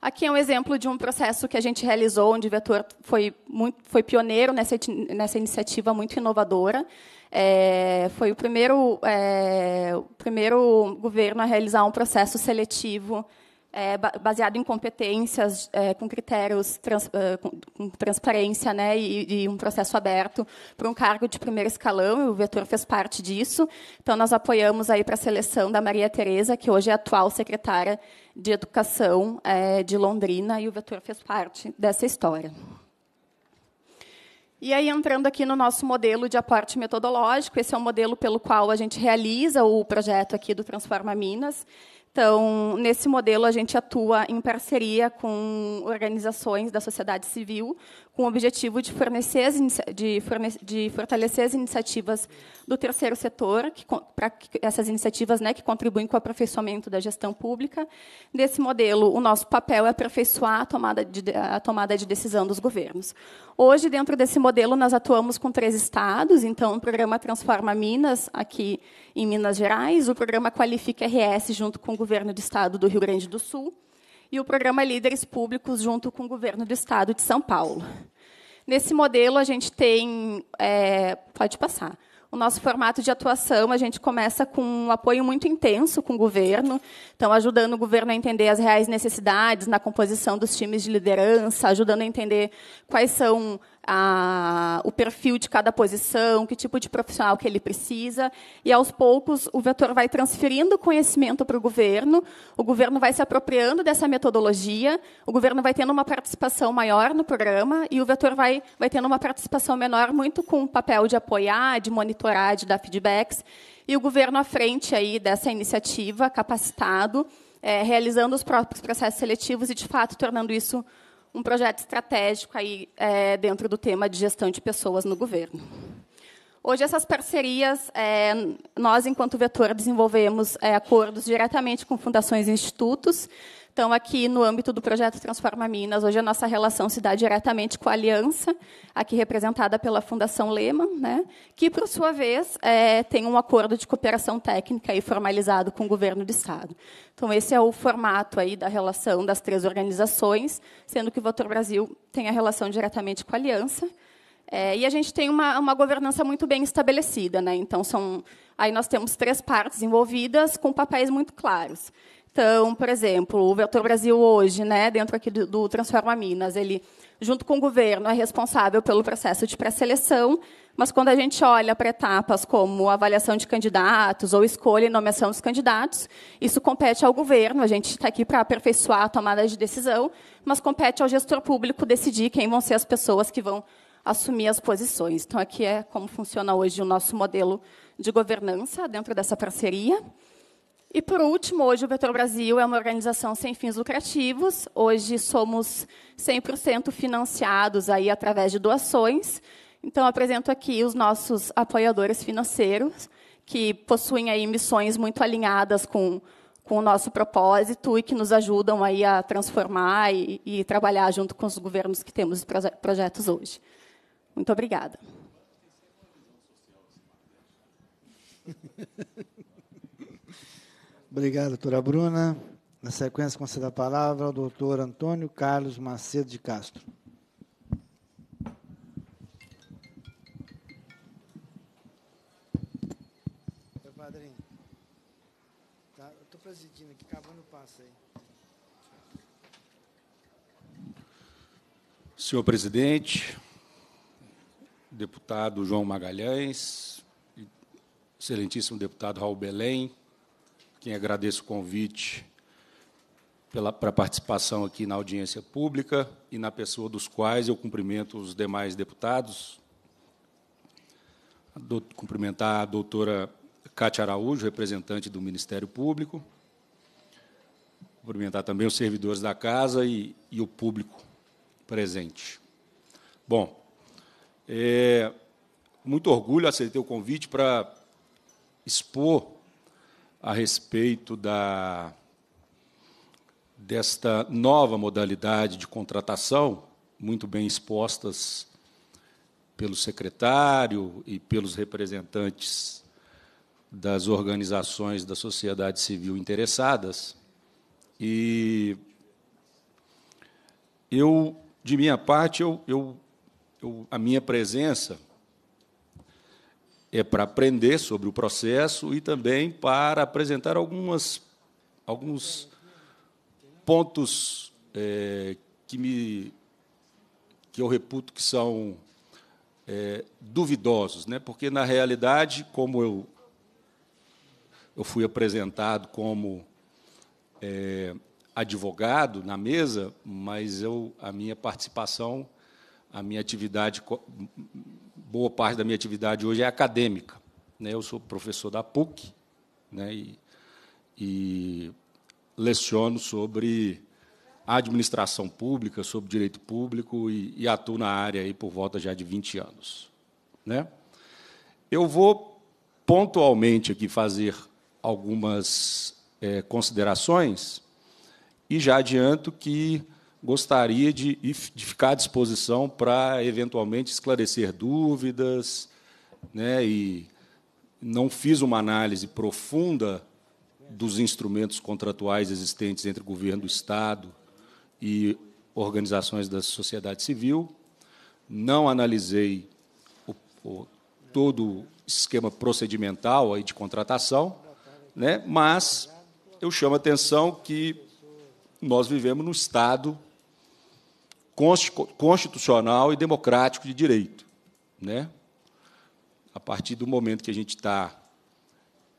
Aqui é um exemplo de um processo que a gente realizou, onde o Vetor foi, muito, foi pioneiro nessa, nessa iniciativa muito inovadora. É, foi o primeiro, é, o primeiro governo a realizar um processo seletivo é, baseado em competências, é, com critérios trans, é, com, com, transparência né, e, e, um processo aberto para um cargo de primeiro escalão, e o Vetor fez parte disso. Então, nós apoiamos aí para a seleção da Maria Tereza, que hoje é atual secretária de Educação é, de Londrina, e o Vetor fez parte dessa história. E aí, entrando aqui no nosso modelo de aporte metodológico, esse é o um modelo pelo qual a gente realiza o projeto aqui do Transforma Minas. Então, nesse modelo, a gente atua em parceria com organizações da sociedade civil com o objetivo de, fornecer as de, forne de fortalecer as iniciativas do terceiro setor, para essas iniciativas né, que contribuem com o aperfeiçoamento da gestão pública. Nesse modelo, o nosso papel é aperfeiçoar a tomada de, a tomada de decisão dos governos. Hoje, dentro desse modelo, nós atuamos com três estados, então o programa Transforma Minas, aqui em Minas Gerais, o programa Qualifica RS, junto com o governo do estado do Rio Grande do Sul, e o programa Líderes Públicos, junto com o governo do estado de São Paulo. Nesse modelo, a gente tem. É, pode passar. O nosso formato de atuação, a gente começa com um apoio muito intenso com o governo, então ajudando o governo a entender as reais necessidades na composição dos times de liderança, ajudando a entender quais são a, o perfil de cada posição, que tipo de profissional que ele precisa, e aos poucos o vetor vai transferindo conhecimento para o governo, o governo vai se apropriando dessa metodologia, o governo vai tendo uma participação maior no programa e o vetor vai, vai tendo uma participação menor, muito com o papel de apoiar, de monitorar, de dar feedbacks, e o governo à frente aí dessa iniciativa, capacitado, é, realizando os próprios processos seletivos e, de fato, tornando isso um projeto estratégico aí, é, dentro do tema de gestão de pessoas no governo. Hoje, essas parcerias, é, nós, enquanto vetor, desenvolvemos é, acordos diretamente com fundações e institutos, então, aqui no âmbito do projeto Transforma Minas, hoje a nossa relação se dá diretamente com a Aliança, aqui representada pela Fundação Lehman, né, que, por sua vez, é, tem um acordo de cooperação técnica aí formalizado com o governo do Estado. Então, esse é o formato aí da relação das três organizações, sendo que o Votor Brasil tem a relação diretamente com a Aliança. É, e a gente tem uma, uma governança muito bem estabelecida. Né? Então, são, aí nós temos três partes envolvidas com papéis muito claros. Então, por exemplo, o Vetor Brasil hoje, né, dentro aqui do, do Transforma Minas, ele, junto com o governo, é responsável pelo processo de pré-seleção, mas quando a gente olha para etapas como avaliação de candidatos ou escolha e nomeação dos candidatos, isso compete ao governo, a gente está aqui para aperfeiçoar a tomada de decisão, mas compete ao gestor público decidir quem vão ser as pessoas que vão assumir as posições. Então, aqui é como funciona hoje o nosso modelo de governança dentro dessa parceria. E, por último, hoje o Petrobrasil é uma organização sem fins lucrativos. Hoje somos 100% financiados aí através de doações. Então, apresento aqui os nossos apoiadores financeiros, que possuem aí missões muito alinhadas com, com o nosso propósito e que nos ajudam aí a transformar e, e trabalhar junto com os governos que temos proje projetos hoje. Muito obrigada. Obrigado, doutora Bruna. Na sequência, concedo a palavra ao doutor Antônio Carlos Macedo de Castro. Meu padrinho, tá, eu estou presidindo aqui, acabando o passo aí. Senhor presidente, deputado João Magalhães, excelentíssimo deputado Raul Belém, quem agradeço o convite pela, para participação aqui na audiência pública e na pessoa dos quais eu cumprimento os demais deputados. Do, cumprimentar a doutora Cátia Araújo, representante do Ministério Público. Cumprimentar também os servidores da casa e, e o público presente. Bom, é, muito orgulho aceitei o convite para expor a respeito da desta nova modalidade de contratação, muito bem expostas pelo secretário e pelos representantes das organizações da sociedade civil interessadas. E eu, de minha parte, eu, eu, eu a minha presença é para aprender sobre o processo e também para apresentar algumas, alguns pontos é, que, me, que eu reputo que são é, duvidosos, né? porque, na realidade, como eu, eu fui apresentado como é, advogado na mesa, mas eu, a minha participação, a minha atividade boa parte da minha atividade hoje é acadêmica. Né? Eu sou professor da PUC né? e, e leciono sobre administração pública, sobre direito público e, e, atuo na área aí por volta já de 20 anos. Né? Eu vou pontualmente aqui fazer algumas é, considerações e já adianto que gostaria de, de ficar à disposição para, eventualmente, esclarecer dúvidas. Né, e não fiz uma análise profunda dos instrumentos contratuais existentes entre o governo do Estado e organizações da sociedade civil, não analisei o, o, todo o esquema procedimental aí de contratação, né, mas eu chamo a atenção que nós vivemos num Estado constitucional e democrático de direito. Né? A partir do momento que a gente está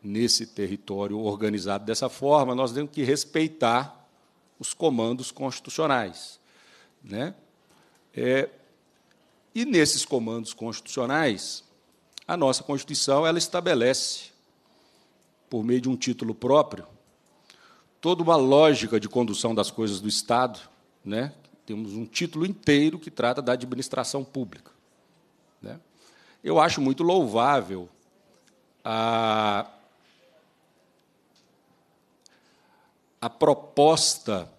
nesse território organizado dessa forma, nós temos que respeitar os comandos constitucionais. Né? É, e nesses comandos constitucionais, a nossa Constituição ela estabelece, por meio de um título próprio, toda uma lógica de condução das coisas do Estado, né, temos um título inteiro que trata da administração pública. Né? Eu acho muito louvável a, a proposta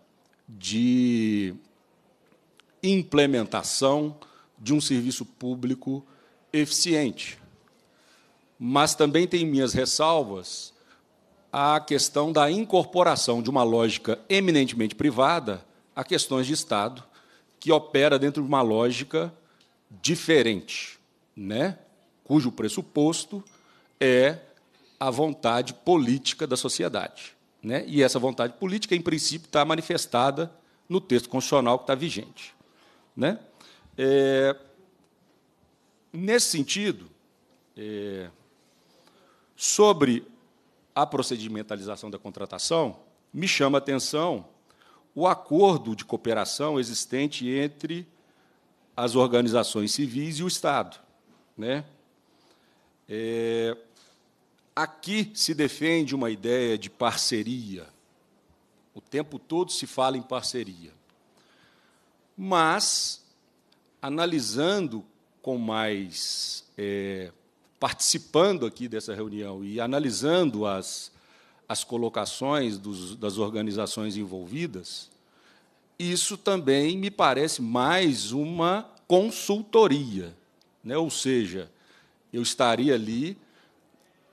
de implementação de um serviço público eficiente. Mas também tem minhas ressalvas à questão da incorporação de uma lógica eminentemente privada a questões de Estado, que opera dentro de uma lógica diferente, né? cujo pressuposto é a vontade política da sociedade. Né? E essa vontade política, em princípio, está manifestada no texto constitucional que está vigente. Né? É, nesse sentido, é, sobre a procedimentalização da contratação, me chama a atenção o acordo de cooperação existente entre as organizações civis e o Estado. Né? É, aqui se defende uma ideia de parceria. O tempo todo se fala em parceria. Mas, analisando com mais. É, participando aqui dessa reunião e analisando as as colocações dos, das organizações envolvidas, isso também me parece mais uma consultoria. Né? Ou seja, eu estaria ali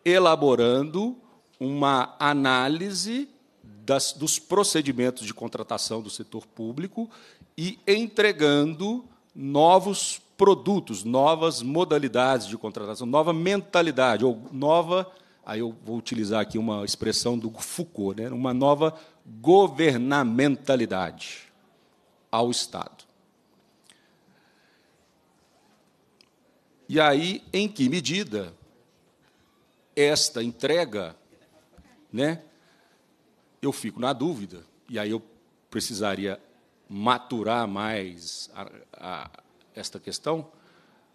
elaborando uma análise das, dos procedimentos de contratação do setor público e entregando novos produtos, novas modalidades de contratação, nova mentalidade ou nova Aí eu vou utilizar aqui uma expressão do Foucault, né? uma nova governamentalidade ao Estado. E aí, em que medida esta entrega, né? Eu fico na dúvida, e aí eu precisaria maturar mais a, a, esta questão,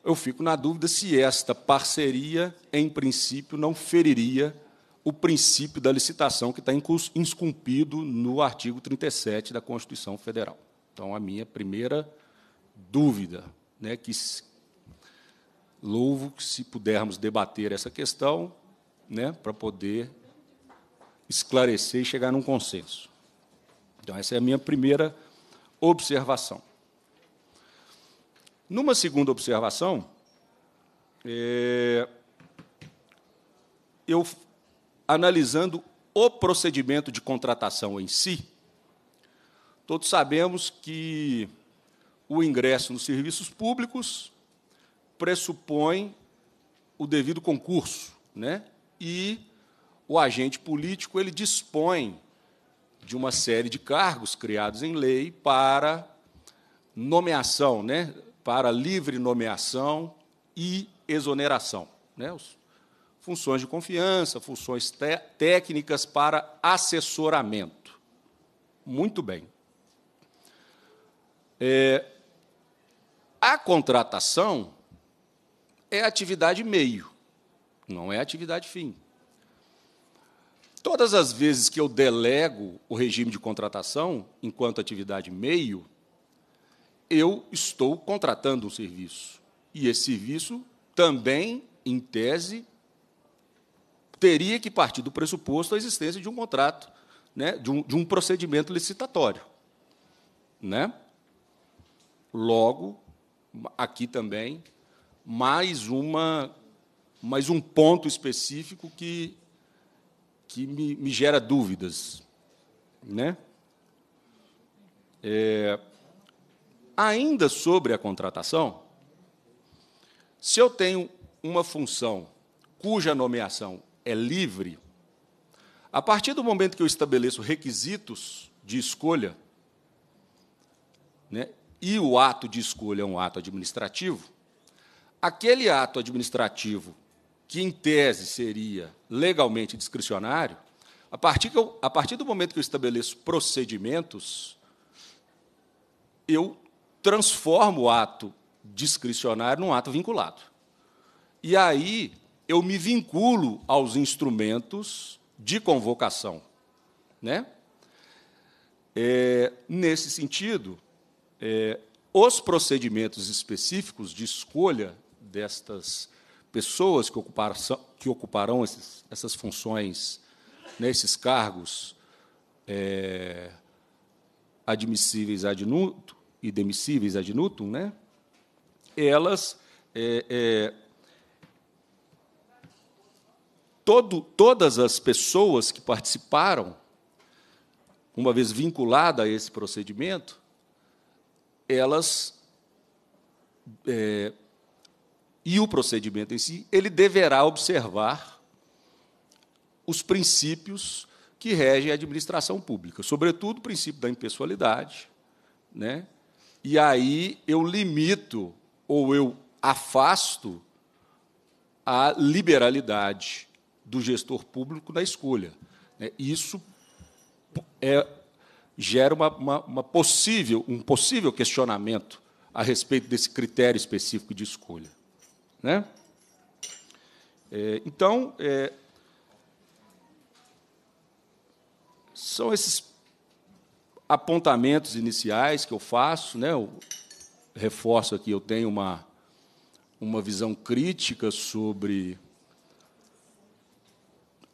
eu fico na dúvida se esta parceria, em princípio, não feriria o princípio da licitação que está inscumpido no artigo 37 da Constituição Federal. Então, a minha primeira dúvida, né, que louvo que se pudermos debater essa questão, né, para poder esclarecer e chegar num consenso. Então, essa é a minha primeira observação. Numa segunda observação, é, eu analisando o procedimento de contratação em si, todos sabemos que o ingresso nos serviços públicos pressupõe o devido concurso, né? E o agente político ele dispõe de uma série de cargos criados em lei para nomeação, né? para livre nomeação e exoneração. Né? Funções de confiança, funções técnicas para assessoramento. Muito bem. É, a contratação é atividade meio, não é atividade fim. Todas as vezes que eu delego o regime de contratação enquanto atividade meio, eu estou contratando um serviço. E esse serviço também, em tese, teria que partir do pressuposto da existência de um contrato, né, de, um, de um procedimento licitatório. Né? Logo, aqui também, mais, uma, mais um ponto específico que, que me, me gera dúvidas. Né? É, ainda sobre a contratação, se eu tenho uma função cuja nomeação é livre, a partir do momento que eu estabeleço requisitos de escolha, né, e o ato de escolha é um ato administrativo, aquele ato administrativo que, em tese, seria legalmente discricionário, a partir, eu, a partir do momento que eu estabeleço procedimentos, eu transforma o ato discricionário num ato vinculado. E aí eu me vinculo aos instrumentos de convocação. Né? É, nesse sentido, é, os procedimentos específicos de escolha destas pessoas que, ocupar, que ocuparão esses, essas funções, né, esses cargos é, admissíveis ad nuto, demissíveis ad nutum, né? elas. É, é, todo, todas as pessoas que participaram, uma vez vinculada a esse procedimento, elas. É, e o procedimento em si, ele deverá observar os princípios que regem a administração pública, sobretudo o princípio da impessoalidade, né? E aí eu limito ou eu afasto a liberalidade do gestor público na escolha. Né? Isso é, gera uma, uma, uma possível, um possível questionamento a respeito desse critério específico de escolha. Né? É, então, é, são esses apontamentos iniciais que eu faço, né? Eu reforço aqui, eu tenho uma, uma visão crítica sobre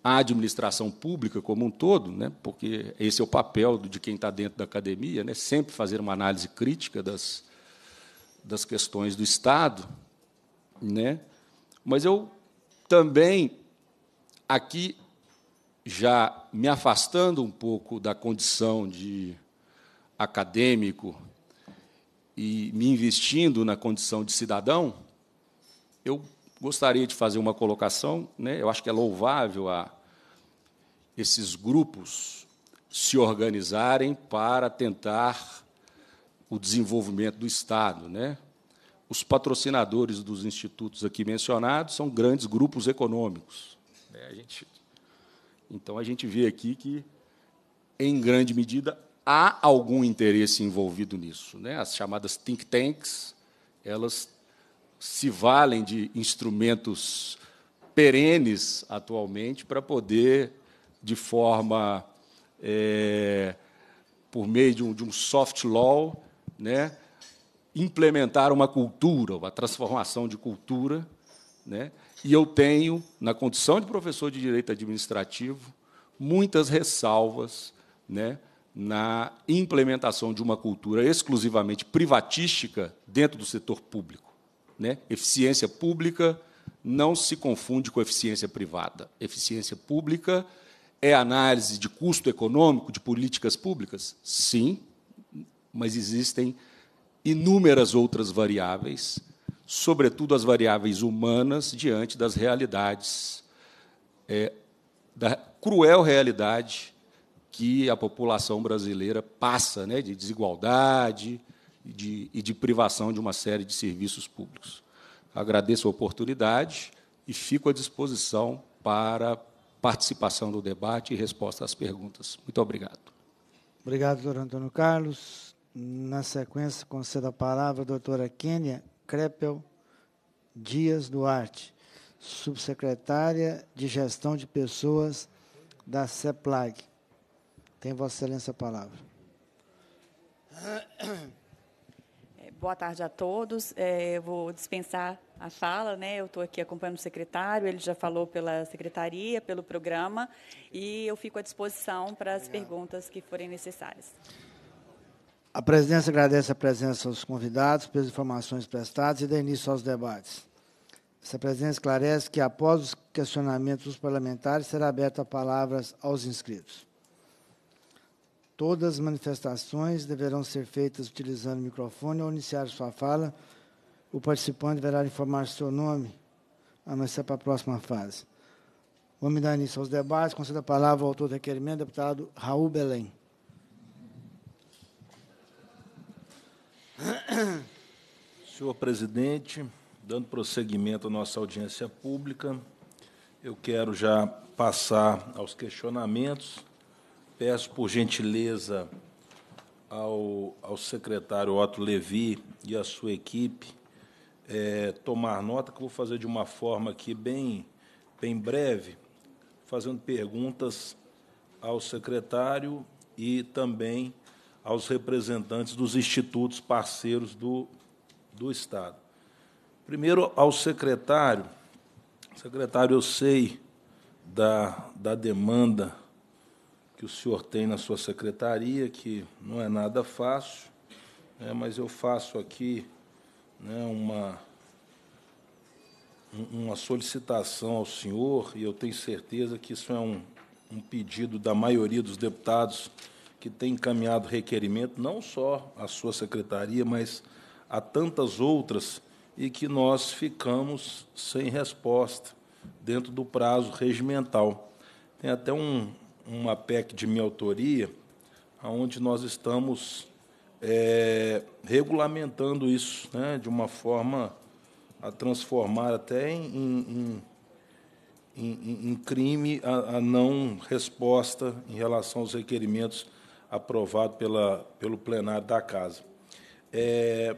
a administração pública como um todo, né? porque esse é o papel de quem está dentro da academia, né? sempre fazer uma análise crítica das, das questões do Estado. Né? Mas eu também, aqui, já me afastando um pouco da condição de acadêmico e me investindo na condição de cidadão, eu gostaria de fazer uma colocação. Né? Eu acho que é louvável a esses grupos se organizarem para tentar o desenvolvimento do Estado. Né? Os patrocinadores dos institutos aqui mencionados são grandes grupos econômicos. É, a gente, então, a gente vê aqui que, em grande medida, há algum interesse envolvido nisso. Né? As chamadas think tanks, elas se valem de instrumentos perenes atualmente para poder, de forma, é, por meio de um, de um soft law, né, implementar uma cultura, uma transformação de cultura. Né? E eu tenho, na condição de professor de direito administrativo, muitas ressalvas né, na implementação de uma cultura exclusivamente privatística dentro do setor público. Né? Eficiência pública não se confunde com eficiência privada. Eficiência pública é análise de custo econômico de políticas públicas? Sim, mas existem inúmeras outras variáveis, sobretudo as variáveis humanas, diante das realidades, é, da cruel realidade que a população brasileira passa né, de desigualdade e de, e de privação de uma série de serviços públicos. Agradeço a oportunidade e fico à disposição para participação do debate e resposta às perguntas. Muito obrigado. Obrigado, doutor Antônio Carlos. Na sequência, concedo a palavra à doutora Kênia Crepel Dias Duarte, subsecretária de Gestão de Pessoas da CEPLAG. Tem Vossa Excelência a palavra. É, boa tarde a todos. É, eu vou dispensar a fala, né? Eu estou aqui acompanhando o secretário, ele já falou pela secretaria, pelo programa, e eu fico à disposição para as perguntas que forem necessárias. A presidência agradece a presença dos convidados, pelas informações prestadas e dá início aos debates. Essa presidência esclarece que, após os questionamentos dos parlamentares, será aberta a palavras aos inscritos. Todas as manifestações deverão ser feitas utilizando o microfone ao iniciar sua fala. O participante deverá informar seu nome. a não ser para a próxima fase. Vamos dar início aos debates. Concedo a palavra ao autor do requerimento, deputado Raul Belém. Senhor presidente, dando prosseguimento à nossa audiência pública, eu quero já passar aos questionamentos Peço, por gentileza, ao, ao secretário Otto Levi e à sua equipe é, tomar nota, que vou fazer de uma forma aqui bem, bem breve, fazendo perguntas ao secretário e também aos representantes dos institutos parceiros do, do Estado. Primeiro, ao secretário. Secretário, eu sei da, da demanda que o senhor tem na sua secretaria, que não é nada fácil, né, mas eu faço aqui né, uma, uma solicitação ao senhor, e eu tenho certeza que isso é um, um pedido da maioria dos deputados que tem encaminhado requerimento, não só à sua secretaria, mas a tantas outras, e que nós ficamos sem resposta dentro do prazo regimental. Tem até um, uma PEC de minha autoria, onde nós estamos é, regulamentando isso né, de uma forma a transformar até em, em, em, em crime a, a, não resposta em relação aos requerimentos aprovados pela, pelo plenário da Casa. É,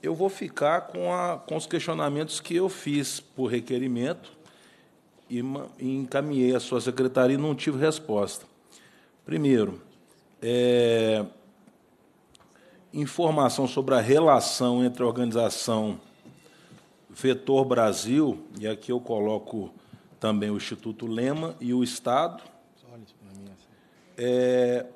eu vou ficar com, a, com os questionamentos que eu fiz por requerimento, e, encaminhei à sua secretaria e não tive resposta. Primeiro, é, informação sobre a relação entre a organização Vetor Brasil, e aqui eu coloco também o Instituto Lema e o Estado. É,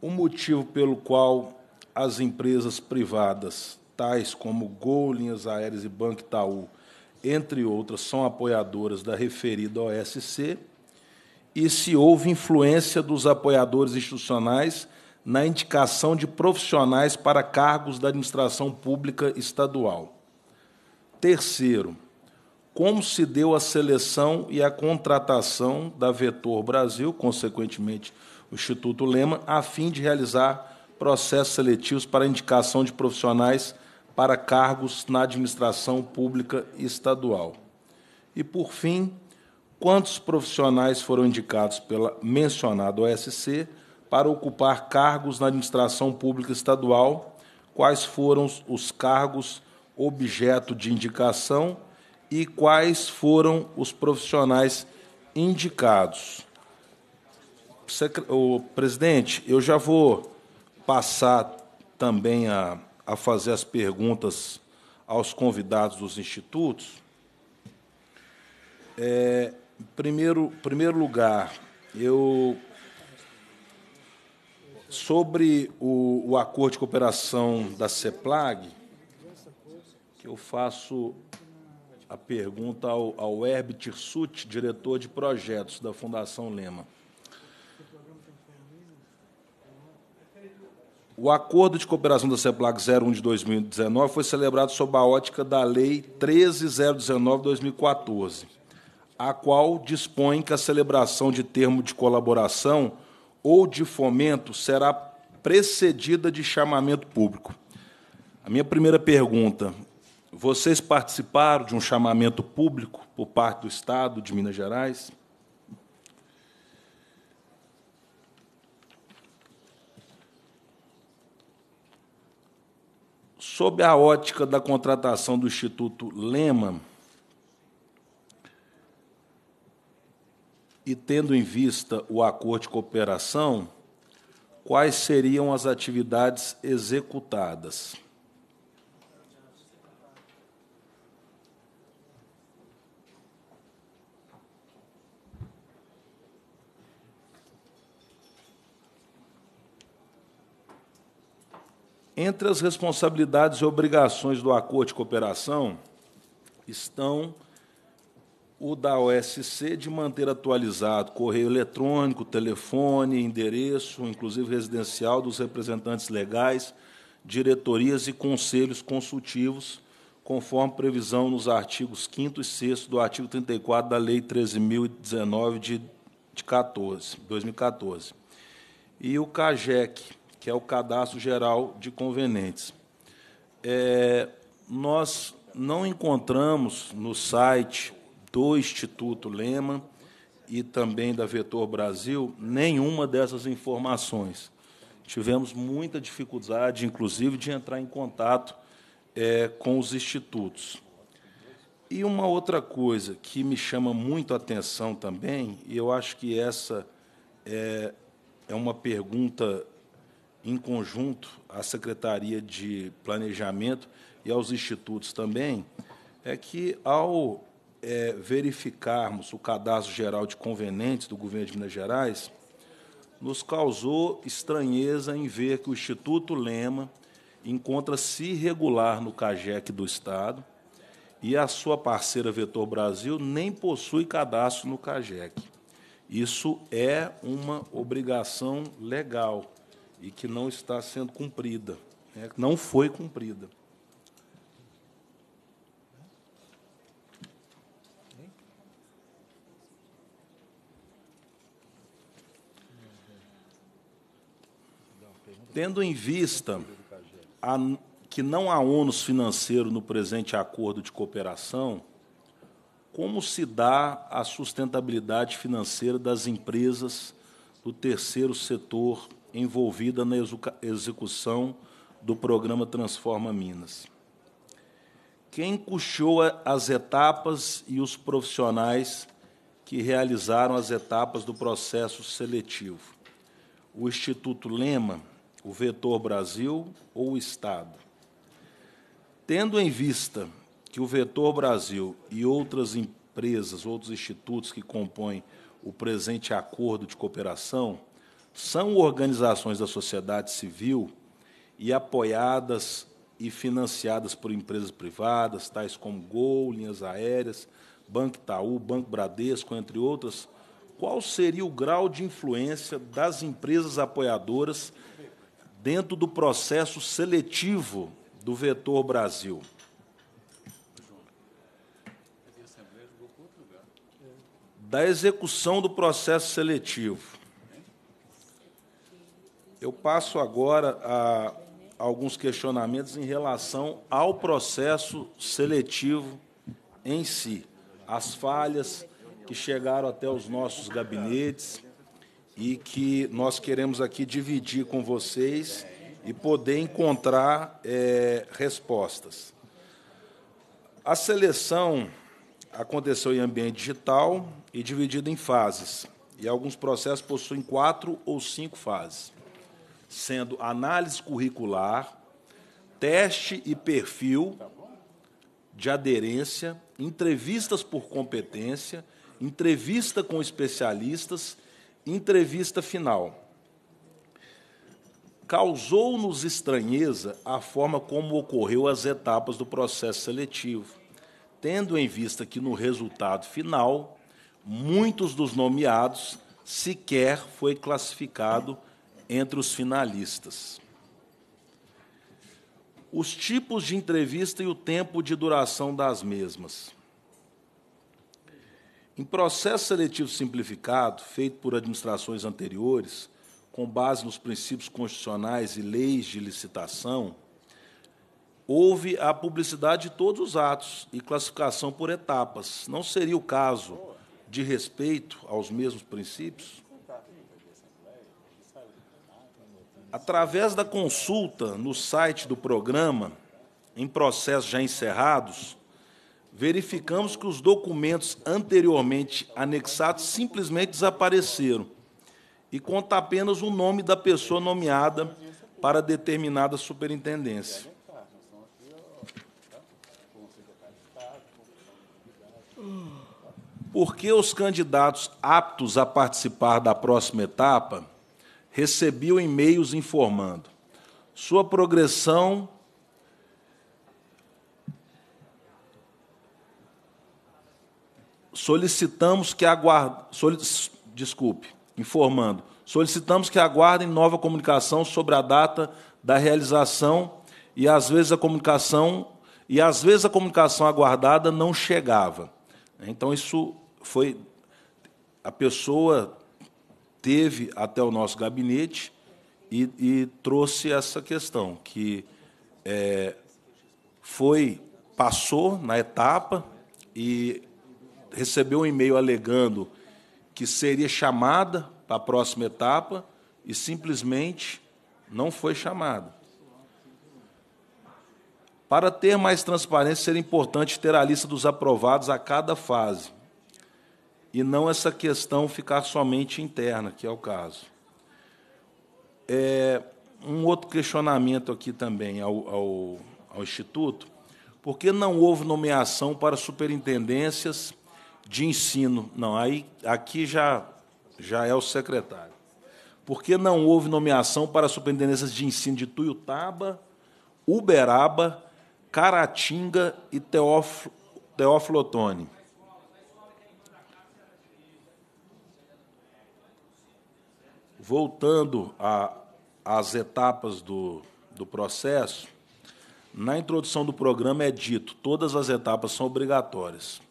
o motivo pelo qual as empresas privadas, tais como Gol, Linhas Aéreas e Banco Itaú, entre outras, são apoiadoras da referida OSC, e se houve influência dos apoiadores institucionais na indicação de profissionais para cargos da administração pública estadual. Terceiro, como se deu a seleção e a contratação da Vetor Brasil, consequentemente o Instituto Lema, a fim de realizar processos seletivos para indicação de profissionais para cargos na administração pública estadual. E, por fim, quantos profissionais foram indicados pela mencionada OSC para ocupar cargos na administração pública estadual, quais foram os cargos objeto de indicação e quais foram os profissionais indicados. O presidente, eu já vou passar também a a fazer as perguntas aos convidados dos institutos. É, primeiro, primeiro lugar, eu sobre o, o acordo de cooperação da CEPLAG, que eu faço a pergunta ao, ao Herbert Sut, diretor de projetos da Fundação Lema. O acordo de cooperação da CEPLAC 01 de 2019 foi celebrado sob a ótica da Lei 13019-2014, a qual dispõe que a celebração de termo de colaboração ou de fomento será precedida de chamamento público. A minha primeira pergunta: vocês participaram de um chamamento público por parte do Estado de Minas Gerais? sob a ótica da contratação do Instituto Lema, e tendo em vista o acordo de cooperação, quais seriam as atividades executadas? Entre as responsabilidades e obrigações do acordo de cooperação estão o da OSC de manter atualizado correio eletrônico, telefone, endereço, inclusive residencial dos representantes legais, diretorias e conselhos consultivos, conforme previsão nos artigos 5 e 6 do artigo 34 da Lei 13.019 de, de 14, 2014. E o CAGEC, que é o Cadastro Geral de Convenientes. É, nós não encontramos no site do Instituto Lema e também da Vetor Brasil nenhuma dessas informações. Tivemos muita dificuldade, inclusive, de entrar em contato é, com os institutos. E uma outra coisa que me chama muito a atenção também, e eu acho que essa é, é uma pergunta em conjunto à Secretaria de Planejamento e aos institutos também, é que, ao é, verificarmos o cadastro geral de convenientes do governo de Minas Gerais, nos causou estranheza em ver que o Instituto Lema encontra-se irregular no CAGEC do Estado e a sua parceira Vetor Brasil nem possui cadastro no CAGEC. Isso é uma obrigação legal e que não está sendo cumprida, né? não foi cumprida. Tendo em vista a, que não há ônus financeiro no presente acordo de cooperação, como se dá a sustentabilidade financeira das empresas do terceiro setor envolvida na execução do programa Transforma Minas. Quem custeou as etapas e os profissionais que realizaram as etapas do processo seletivo? O Instituto Lema, o Vetor Brasil ou o Estado? Tendo em vista que o Vetor Brasil e outras empresas, outros institutos que compõem o presente acordo de cooperação são organizações da sociedade civil e apoiadas e financiadas por empresas privadas, tais como Gol, Linhas Aéreas, Banco Itaú, Banco Bradesco, entre outras, qual seria o grau de influência das empresas apoiadoras dentro do processo seletivo do Vetor Brasil? Da execução do processo seletivo eu passo agora a alguns questionamentos em relação ao processo seletivo em si, as falhas que chegaram até os nossos gabinetes e que nós queremos aqui dividir com vocês e poder encontrar é, respostas. A seleção aconteceu em ambiente digital e dividida em fases, e alguns processos possuem quatro ou cinco fases sendo análise curricular, teste e perfil de aderência, entrevistas por competência, entrevista com especialistas, entrevista final causou-nos estranheza a forma como ocorreu as etapas do processo seletivo, tendo em vista que no resultado final, muitos dos nomeados sequer foi classificado entre os finalistas. Os tipos de entrevista e o tempo de duração das mesmas. Em processo seletivo simplificado, feito por administrações anteriores, com base nos princípios constitucionais e leis de licitação, houve a publicidade de todos os atos e classificação por etapas. Não seria o caso de respeito aos mesmos princípios? Através da consulta no site do programa, em processos já encerrados, verificamos que os documentos anteriormente anexados simplesmente desapareceram e conta apenas o nome da pessoa nomeada para determinada superintendência. Porque os candidatos aptos a participar da próxima etapa recebiam e-mails informando sua progressão solicitamos que aguardem, desculpe, informando, solicitamos que aguardem nova comunicação sobre a data da realização e às vezes a comunicação e às vezes a comunicação aguardada não chegava. Então isso foi a pessoa teve até o nosso gabinete e, e trouxe essa questão que é, foi passou na etapa e recebeu um e-mail alegando que seria chamada para a próxima etapa e simplesmente não foi chamada. Para ter mais transparência, seria importante ter a lista dos aprovados a cada fase e não essa questão ficar somente interna, que é o caso. É, um outro questionamento aqui também ao, ao, ao Instituto: por que não houve nomeação para superintendências de ensino? Não, aí, aqui já, já é o secretário. Por que não houve nomeação para superintendências de ensino de Tuiutaba, Uberaba, Caratinga e Teófilo, Teófilo Otoni? voltando às etapas do, do processo, na introdução do programa é dito todas as etapas são obrigatórias.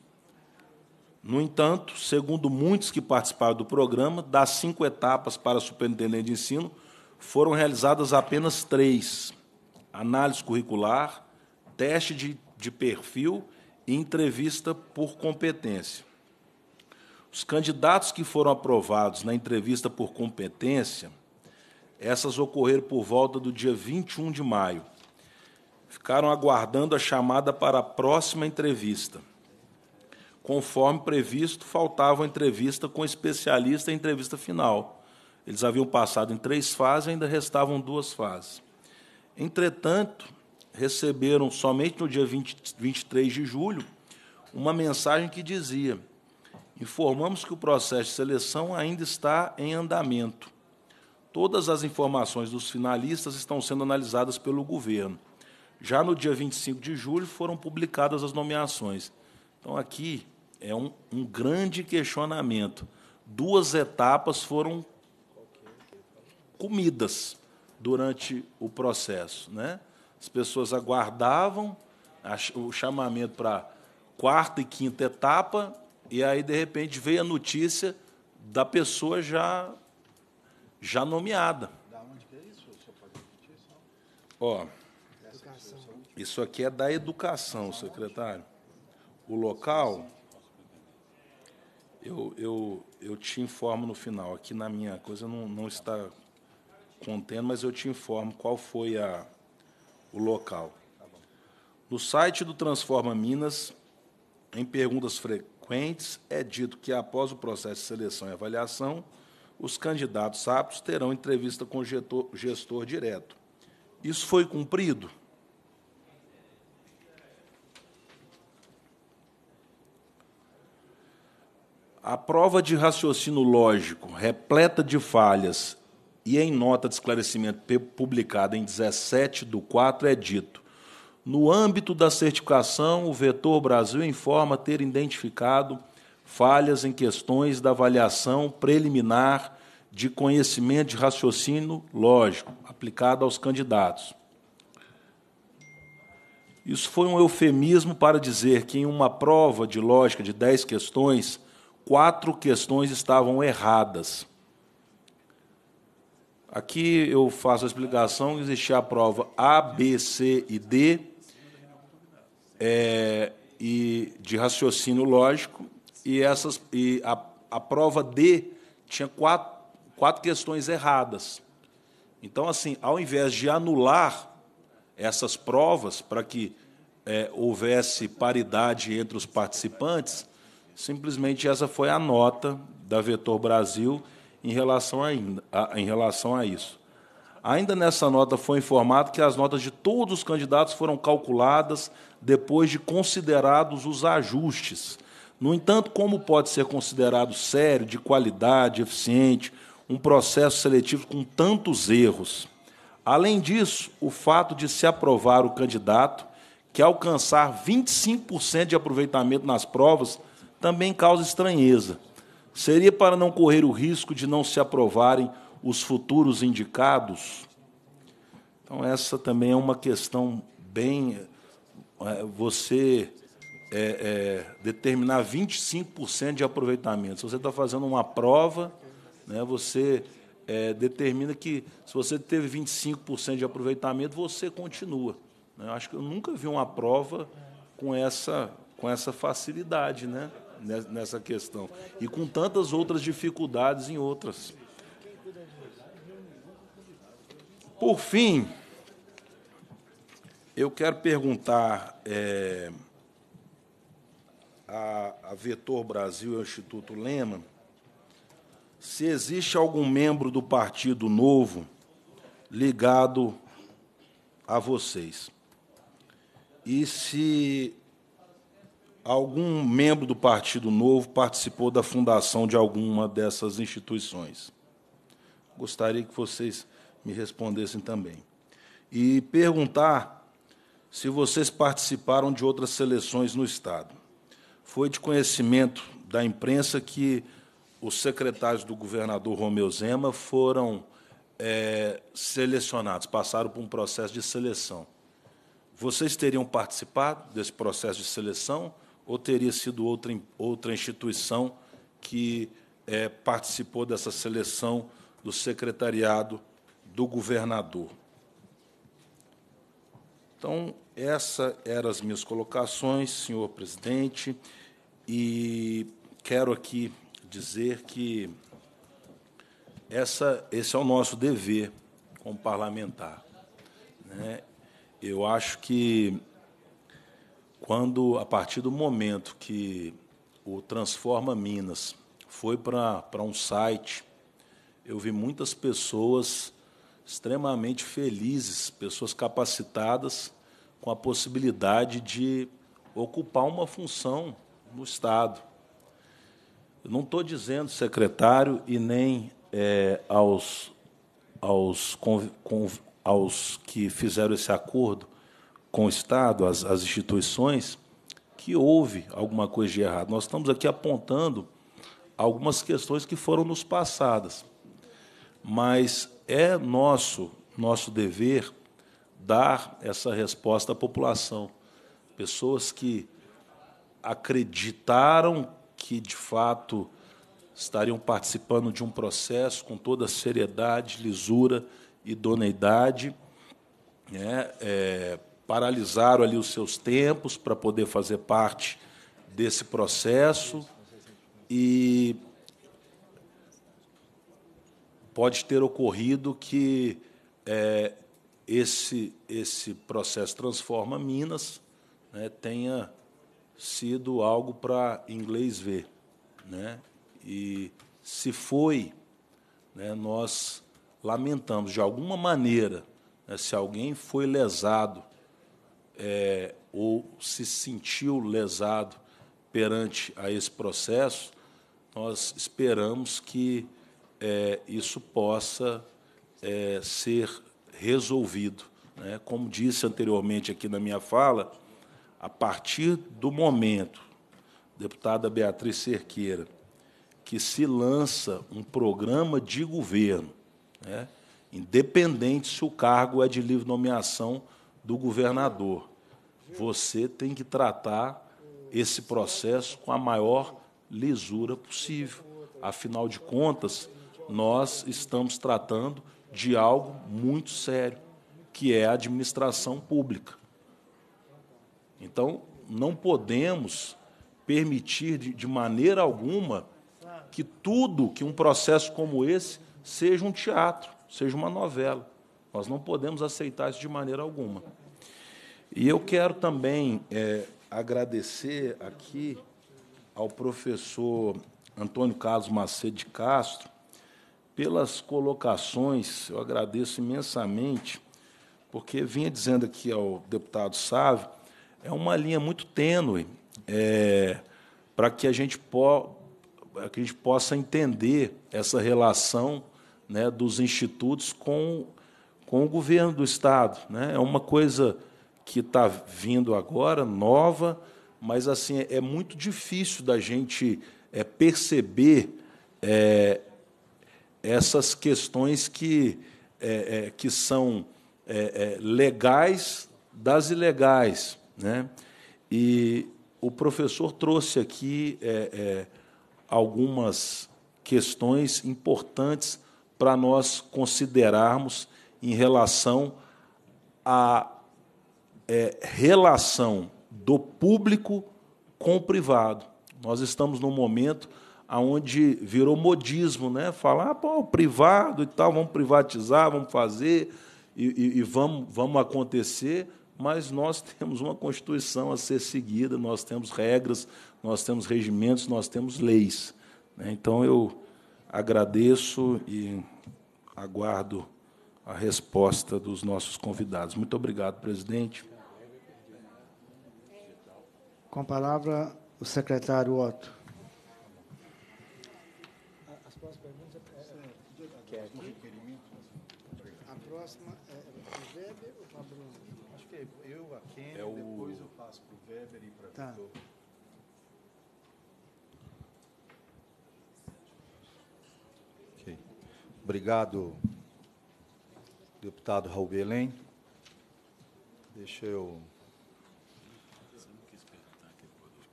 No entanto, segundo muitos que participaram do programa, das cinco etapas para superintendente de ensino, foram realizadas apenas três: análise curricular, teste de, de perfil e entrevista por competência. Os candidatos que foram aprovados na entrevista por competência, essas ocorreram por volta do dia 21 de maio. Ficaram aguardando a chamada para a próxima entrevista. Conforme previsto, faltava a entrevista com o especialista e a entrevista final. Eles haviam passado em três fases, ainda restavam duas fases. Entretanto, receberam somente no dia 20, 23 de julho uma mensagem que dizia: informamos que o processo de seleção ainda está em andamento. Todas as informações dos finalistas estão sendo analisadas pelo governo. Já no dia 25 de julho foram publicadas as nomeações. Então, aqui é um, um grande questionamento. Duas etapas foram comidas durante o processo. Né? As pessoas aguardavam o chamamento para quarta e quinta etapa e aí, de repente, veio a notícia da pessoa já, já nomeada. Da onde que é isso? pode repetir isso? Ó, isso aqui é da educação, secretário. O local, eu, eu, eu te informo no final. Aqui na minha coisa não, não está contendo, mas eu te informo qual foi a, o local. Tá no site do Transforma Minas, em perguntas frequentes frequentes, é dito que, após o processo de seleção e avaliação, os candidatos aptos terão entrevista com o gestor, gestor direto. Isso foi cumprido? A prova de raciocínio lógico, repleta de falhas, e em nota de esclarecimento publicada em 17 do 4 é dito no âmbito da certificação, o Vetor Brasil informa ter identificado falhas em questões da avaliação preliminar de conhecimento de raciocínio lógico aplicado aos candidatos. Isso foi um eufemismo para dizer que, em uma prova de lógica de 10 questões, quatro questões estavam erradas. Aqui eu faço a explicação: existia a prova A, B, C e D, é, e de raciocínio lógico, e, essas, e a, a prova D tinha quatro, quatro questões erradas. Então, assim, ao invés de anular essas provas para que é, houvesse paridade entre os participantes, simplesmente essa foi a nota da Vetor Brasil em relação, a em relação a isso. Ainda nessa nota foi informado que as notas de todos os candidatos foram calculadas depois de considerados os ajustes. No entanto, como pode ser considerado sério, de qualidade, eficiente, um processo seletivo com tantos erros? Além disso, o fato de se aprovar o candidato que alcançar 25% de aproveitamento nas provas também causa estranheza. Seria para não correr o risco de não se aprovarem os futuros indicados. Então, essa também é uma questão bem. É, você é, é, determinar 25% de aproveitamento. Se você está fazendo uma prova, né, você é, determina que, se você teve 25% de aproveitamento, você continua. Né. Eu acho que eu nunca vi uma prova com essa, com essa facilidade né, nessa questão. E com tantas outras dificuldades em outras. Por fim, eu quero perguntar é, a, a Vetor Brasil e ao Instituto Lema se existe algum membro do Partido Novo ligado a vocês. E se algum membro do Partido Novo participou da fundação de alguma dessas instituições. Gostaria que vocês me respondessem também. E perguntar se vocês participaram de outras seleções no Estado. Foi de conhecimento da imprensa que os secretários do governador Romeu Zema foram é, selecionados, passaram por um processo de seleção. Vocês teriam participado desse processo de seleção ou teria sido outra, outra instituição que é, participou dessa seleção do secretariado do governador. Então, essas eram as minhas colocações, senhor presidente, e quero aqui dizer que essa, esse é o nosso dever como parlamentar. Né? Eu acho que, quando a partir do momento que o Transforma Minas foi para um site, eu vi muitas pessoas extremamente felizes, pessoas capacitadas com a possibilidade de ocupar uma função no Estado. Eu não estou dizendo, secretário, e nem é, aos, aos, aos que fizeram esse acordo com o Estado, as, as instituições, que houve alguma coisa de errado. Nós estamos aqui apontando algumas questões que foram nos passadas mas é nosso, nosso dever dar essa resposta à população. Pessoas que acreditaram que, de fato, estariam participando de um processo com toda a seriedade, lisura, idoneidade, né? É, paralisaram ali os seus tempos para poder fazer parte desse processo e pode ter ocorrido que é, esse, esse processo transforma Minas né, tenha sido algo para inglês ver. Né? E se foi, né, nós lamentamos. De alguma maneira, né, se alguém foi lesado é, ou se sentiu lesado perante a esse processo, nós esperamos que é, isso possa é, ser resolvido. Né? Como disse anteriormente aqui na minha fala, a partir do momento, deputada Beatriz Cerqueira, que se lança um programa de governo, né? independente se o cargo é de livre nomeação do governador, você tem que tratar esse processo com a maior lisura possível. Afinal de contas, nós estamos tratando de algo muito sério, que é a administração pública. Então, não podemos permitir de, maneira alguma que tudo, que um processo como esse, seja um teatro, seja uma novela. Nós não podemos aceitar isso de maneira alguma. E eu quero também é, agradecer aqui ao professor Antônio Carlos Macedo de Castro, pelas colocações, eu agradeço imensamente, porque vinha dizendo aqui ao deputado Sávio, é uma linha muito tênue é, para que, a gente que a gente possa entender essa relação né, dos institutos com, com o governo do Estado. Né? É uma coisa que está vindo agora, nova, mas assim é muito difícil da gente é, perceber é, essas questões que, é, é, que são é, é, legais das ilegais. Né? E o professor trouxe aqui é, algumas questões importantes para nós considerarmos em relação à relação do público com o privado. Nós estamos num momento aonde virou modismo, né? Falar, ah, pô, privado e tal, vamos privatizar, vamos fazer e, e, e, vamos, vamos acontecer, mas nós temos uma Constituição a ser seguida, nós temos regras, nós temos regimentos, nós temos leis. Né? Então eu agradeço e aguardo a resposta dos nossos convidados. Muito obrigado, presidente. Com a palavra, o secretário Otto. Tá. Okay. Obrigado, deputado Raul Belém. Deixa eu.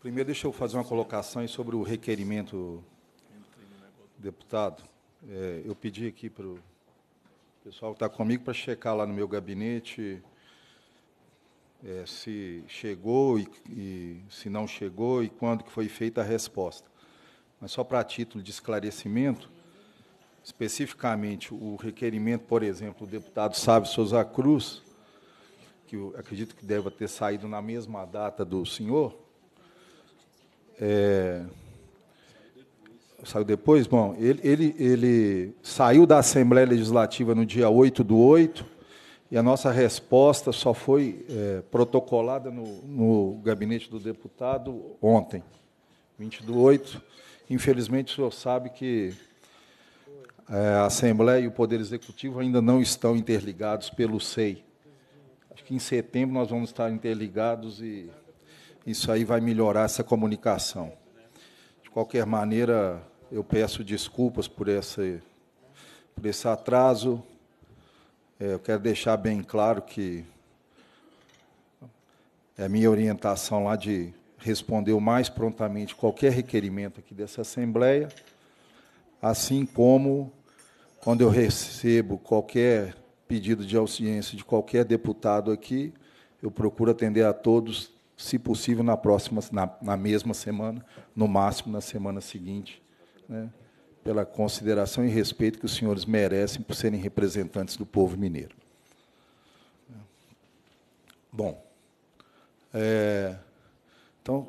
Primeiro, deixa eu fazer uma colocação sobre o requerimento, deputado. É, eu pedi aqui para o pessoal que está comigo para checar lá no meu gabinete é, se chegou e, e, se não chegou e quando que foi feita a resposta. Mas só para título de esclarecimento, especificamente o requerimento, por exemplo, do deputado Sábio Souza Cruz, que acredito que deva ter saído na mesma data do senhor, é, saiu depois? Bom, ele, ele, ele saiu da Assembleia Legislativa no dia 8 do 8, e a nossa resposta só foi é, protocolada no, no, gabinete do deputado ontem, 20 de 8. Infelizmente, o senhor sabe que é, a Assembleia e o Poder Executivo ainda não estão interligados pelo SEI. Acho que em setembro nós vamos estar interligados e isso aí vai melhorar essa comunicação. De qualquer maneira, eu peço desculpas por esse, por esse atraso. É, eu quero deixar bem claro que é minha orientação lá de responder o mais prontamente qualquer requerimento aqui dessa Assembleia, assim como quando eu recebo qualquer pedido de audiência de qualquer deputado aqui, eu procuro atender a todos, se possível, na próxima, na, na mesma semana, no máximo na semana seguinte. Né? pela consideração e respeito que os senhores merecem por serem representantes do povo mineiro. Bom, é, então,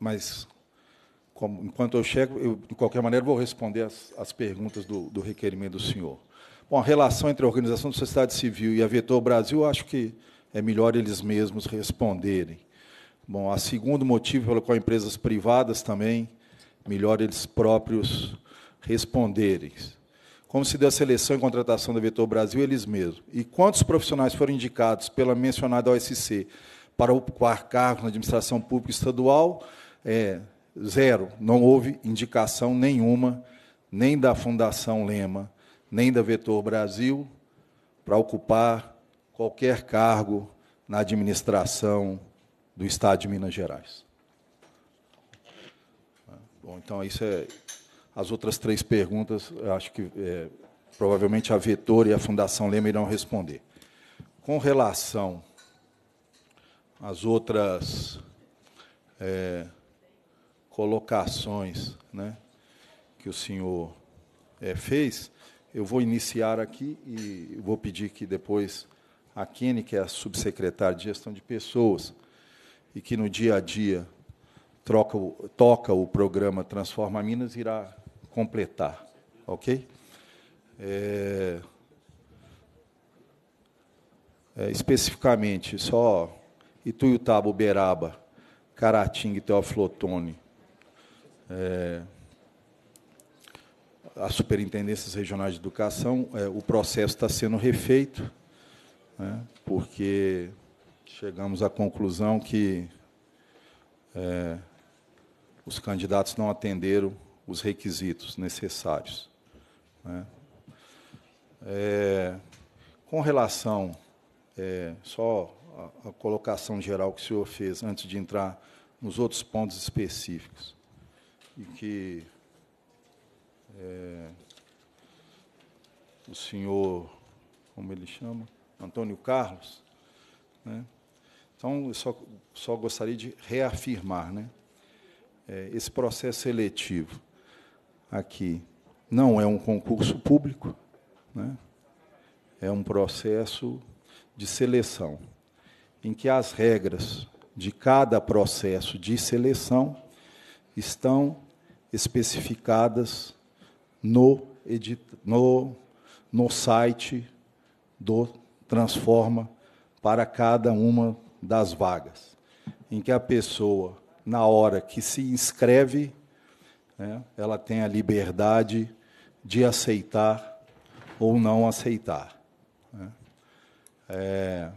mas como, enquanto eu chego, eu, de qualquer maneira, vou responder as, as perguntas do, do, requerimento do senhor. Bom, a relação entre a Organização da Sociedade Civil e a Vetor Brasil, acho que é melhor eles mesmos responderem. Bom, a segundo motivo pelo qual empresas privadas também, melhor eles próprios responderem. Como se deu a seleção e contratação da Vetor Brasil, eles mesmos. E quantos profissionais foram indicados pela mencionada OSC para ocupar cargos na administração pública estadual? É, zero. Não houve indicação nenhuma, nem da Fundação Lema, nem da Vetor Brasil, para ocupar qualquer cargo na administração do Estado de Minas Gerais. Bom, então isso é as outras três perguntas, acho que é, provavelmente a Vetor e a Fundação Lema irão responder. Com relação às outras é, colocações né, que o senhor é, fez, eu vou iniciar aqui e vou pedir que depois a Kene, que é a subsecretária de gestão de pessoas, e que no dia a dia troca, toca o programa Transforma Minas, irá completar, ok? É, é, especificamente, só Ituiutaba, Uberaba, Caratinga e Teoflotone, é, as superintendências regionais de educação, é, o processo está sendo refeito, né, porque chegamos à conclusão que é, os candidatos não atenderam os requisitos necessários. Né? É, com relação, é, só a, a, colocação geral que o senhor fez antes de entrar nos outros pontos específicos, e que é, o senhor, como ele chama? Antônio Carlos. Né? Então, eu só, só gostaria de reafirmar né? É, esse processo seletivo aqui não é um concurso público, né? é um processo de seleção, em que as regras de cada processo de seleção estão especificadas no, no, no site do Transforma para cada uma das vagas, em que a pessoa, na hora que se inscreve, né, ela tem a liberdade de aceitar ou não aceitar. Né. É,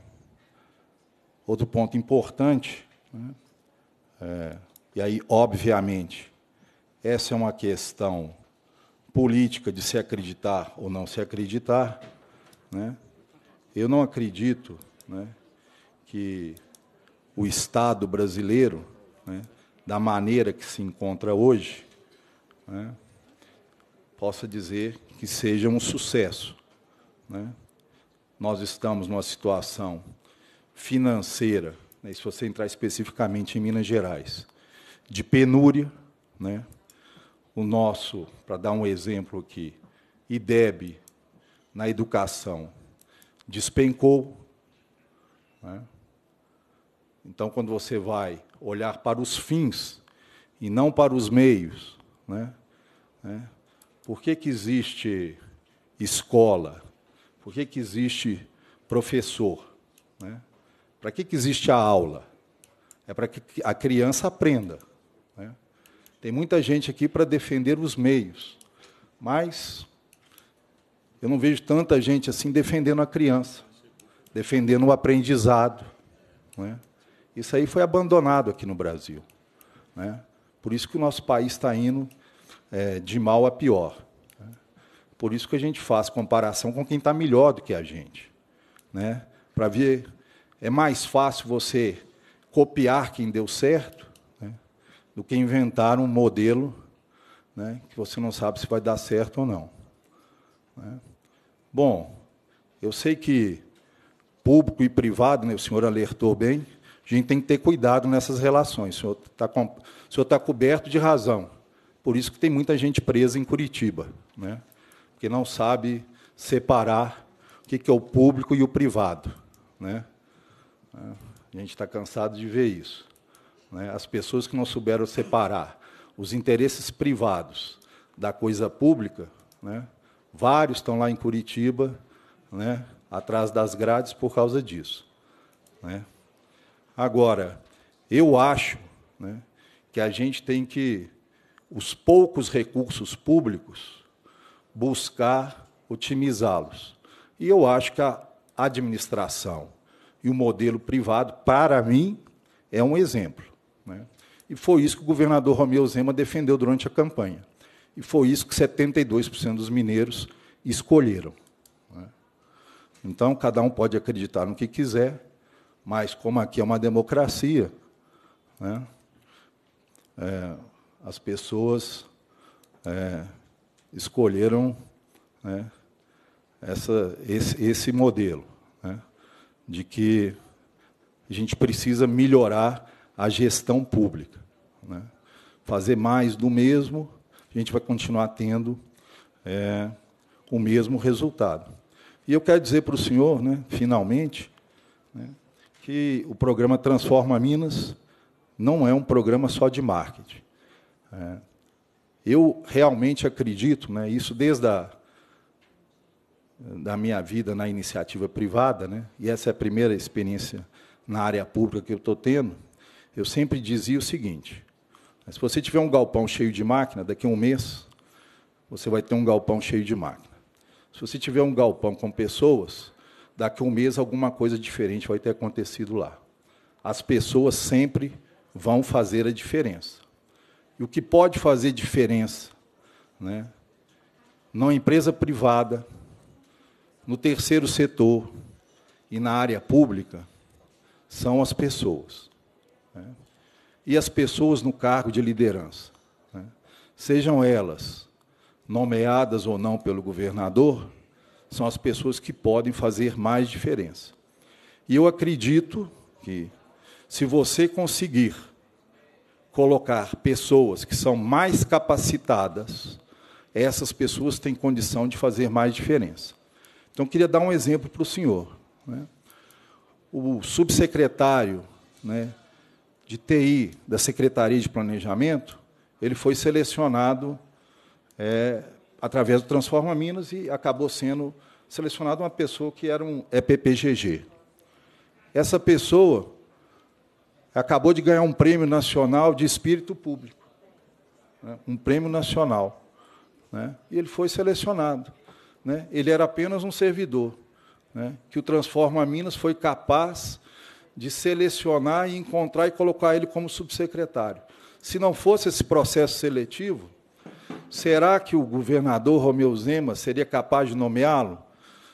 outro ponto importante, né, é, e aí, obviamente, essa é uma questão política de se acreditar ou não se acreditar. Né, eu não acredito né, que o Estado brasileiro, né, da maneira que se encontra hoje, né, possa dizer que seja um sucesso. Né? Nós estamos numa situação financeira, né, se você entrar especificamente em Minas Gerais, de penúria. Né? O nosso, para dar um exemplo aqui, IDEB na educação despencou. Né? Então, quando você vai olhar para os fins e não para os meios, né? né? Por que, que existe escola? Por que, que existe professor? Né? Para que, que existe a aula? É para que a criança aprenda. Né? Tem muita gente aqui para defender os meios, mas eu não vejo tanta gente assim defendendo a criança, defendendo o aprendizado. Né? Isso aí foi abandonado aqui no Brasil. Né? Por isso que o nosso país está indo é, de mal a pior. Por isso que a gente faz comparação com quem está melhor do que a gente. Né? Para ver, é mais fácil você copiar quem deu certo né, do que inventar um modelo né, que você não sabe se vai dar certo ou não. Né? Bom, eu sei que público e privado, né, o senhor alertou bem, a gente tem que ter cuidado nessas relações. O senhor está com... Tá coberto de razão. Por isso que tem muita gente presa em Curitiba, né? porque não sabe separar o que é o público e o privado. Né? É, a gente está cansado de ver isso. Né? As pessoas que não souberam separar os interesses privados da coisa pública, né? vários estão lá em Curitiba, né? atrás das grades por causa disso. Né? Agora, eu acho né, que a gente tem que, os poucos recursos públicos, buscar otimizá-los. E eu acho que a administração e o modelo privado, para mim, é um exemplo. Né? E foi isso que o governador Romeu Zema defendeu durante a campanha. E foi isso que 72% dos mineiros escolheram. Né. Então, cada um pode acreditar no que quiser, mas, como aqui é uma democracia, né, é, as pessoas é, escolheram né, essa, esse, esse modelo, né, de que a gente precisa melhorar a gestão pública. Né, fazer mais do mesmo, a gente vai continuar tendo é, o mesmo resultado. E eu quero dizer para o senhor, né, finalmente, né, que o programa Transforma Minas não é um programa só de marketing. É, eu realmente acredito, né, isso desde a da minha vida na iniciativa privada, né, e essa é a primeira experiência na área pública que eu estou tendo, eu sempre dizia o seguinte, né, se você tiver um galpão cheio de máquina, daqui a um mês, você vai ter um galpão cheio de máquina. Se você tiver um galpão com pessoas, daqui a um mês alguma coisa diferente vai ter acontecido lá. As pessoas sempre vão fazer a diferença. E o que pode fazer diferença, né? na empresa privada, no terceiro setor e na área pública, são as pessoas. Né? E as pessoas no cargo de liderança. Né? Sejam elas nomeadas ou não pelo governador, são as pessoas que podem fazer mais diferença. E eu acredito que, se você conseguir colocar pessoas que são mais capacitadas, essas pessoas têm condição de fazer mais diferença. Então, queria dar um exemplo para o senhor. Né? O subsecretário né, de TI da Secretaria de Planejamento, ele foi selecionado é, através do Transforma Minas, e acabou sendo selecionada uma pessoa que era um EPPGG. Essa pessoa acabou de ganhar um prêmio nacional de espírito público, né? um prêmio nacional. Né? E ele foi selecionado. Né? Ele era apenas um servidor, né? que o Transforma Minas foi capaz de selecionar e encontrar e colocar ele como subsecretário. Se não fosse esse processo seletivo, Será que o governador Romeu Zema seria capaz de nomeá-lo?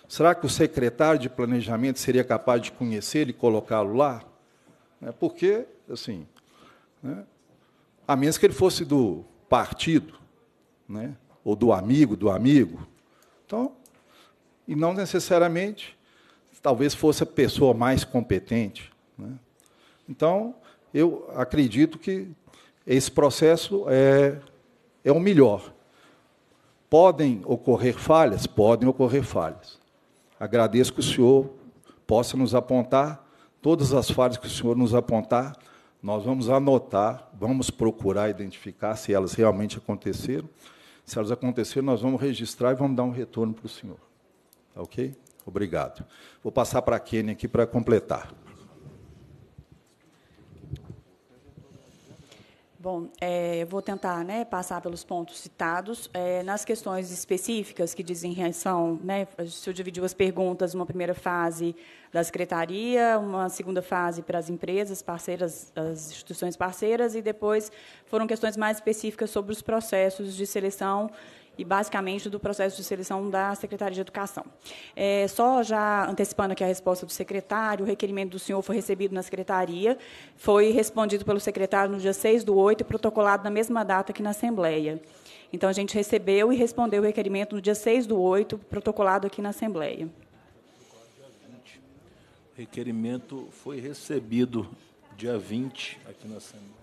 Será que o secretário de planejamento seria capaz de conhecê-lo e colocá-lo lá? É, porque, assim, né, a menos que ele fosse do partido, né, ou do amigo do amigo. Então, e não necessariamente, talvez fosse a pessoa mais competente. Né? Então, eu acredito que esse processo é é o melhor. Podem ocorrer falhas? Podem ocorrer falhas. Agradeço que o senhor possa nos apontar todas as falhas que o senhor nos apontar. Nós vamos anotar, vamos procurar identificar se elas realmente aconteceram. Se elas acontecerem, nós vamos registrar e vamos dar um retorno para o senhor. Tá ok? Obrigado. Vou passar para a Kênia aqui para completar. Bom, é, vou tentar né, passar pelos pontos citados. É, nas questões específicas que dizem relação, né, a dividiu as perguntas, uma primeira fase da secretaria, uma segunda fase para as empresas parceiras, as instituições parceiras, e depois foram questões mais específicas sobre os processos de seleção e basicamente do processo de seleção da Secretaria de Educação. É, só já antecipando aqui a resposta do secretário, o requerimento do senhor foi recebido na Secretaria, foi respondido pelo secretário no dia 6 do 8 e protocolado na mesma data que na Assembleia. Então, a gente recebeu e respondeu o requerimento no dia 6 do 8, protocolado aqui na Assembleia. O requerimento foi recebido dia 20 aqui na Assembleia.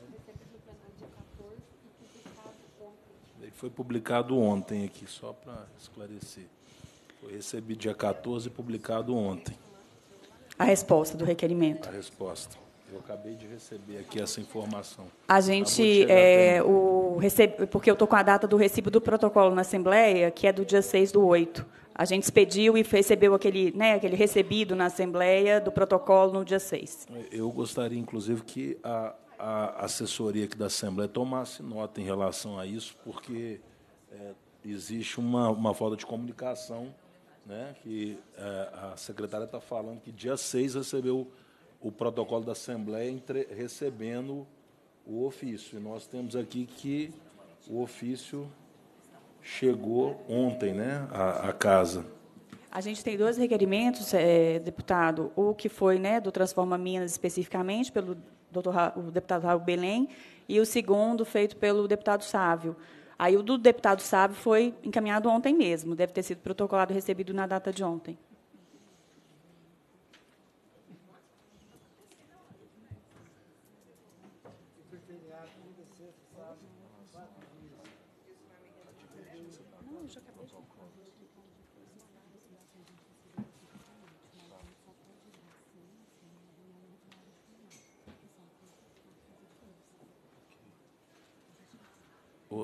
foi publicado ontem aqui, só para esclarecer. Foi recebido dia 14 e publicado ontem. A resposta do requerimento. A resposta. Eu acabei de receber aqui essa informação. A gente, é, o, porque eu estou com a data do recibo do protocolo na Assembleia, que é do dia 6 do 8. A gente expediu e recebeu aquele, né, aquele recebido na Assembleia do protocolo no dia 6. Eu gostaria, inclusive, que a, a assessoria aqui da Assembleia tomasse nota em relação a isso, porque é, existe uma, uma falta de comunicação, né, que é, a secretária está falando que dia 6 recebeu o protocolo da Assembleia entre, recebendo o ofício. E nós temos aqui que o ofício chegou ontem né, à, à casa. A gente tem dois requerimentos, é, deputado, o que foi né, do Transforma Minas especificamente, pelo doutor, o deputado Raul Belém, e o segundo feito pelo deputado Sávio. Aí o do deputado Sávio foi encaminhado ontem mesmo, deve ter sido protocolado e recebido na data de ontem.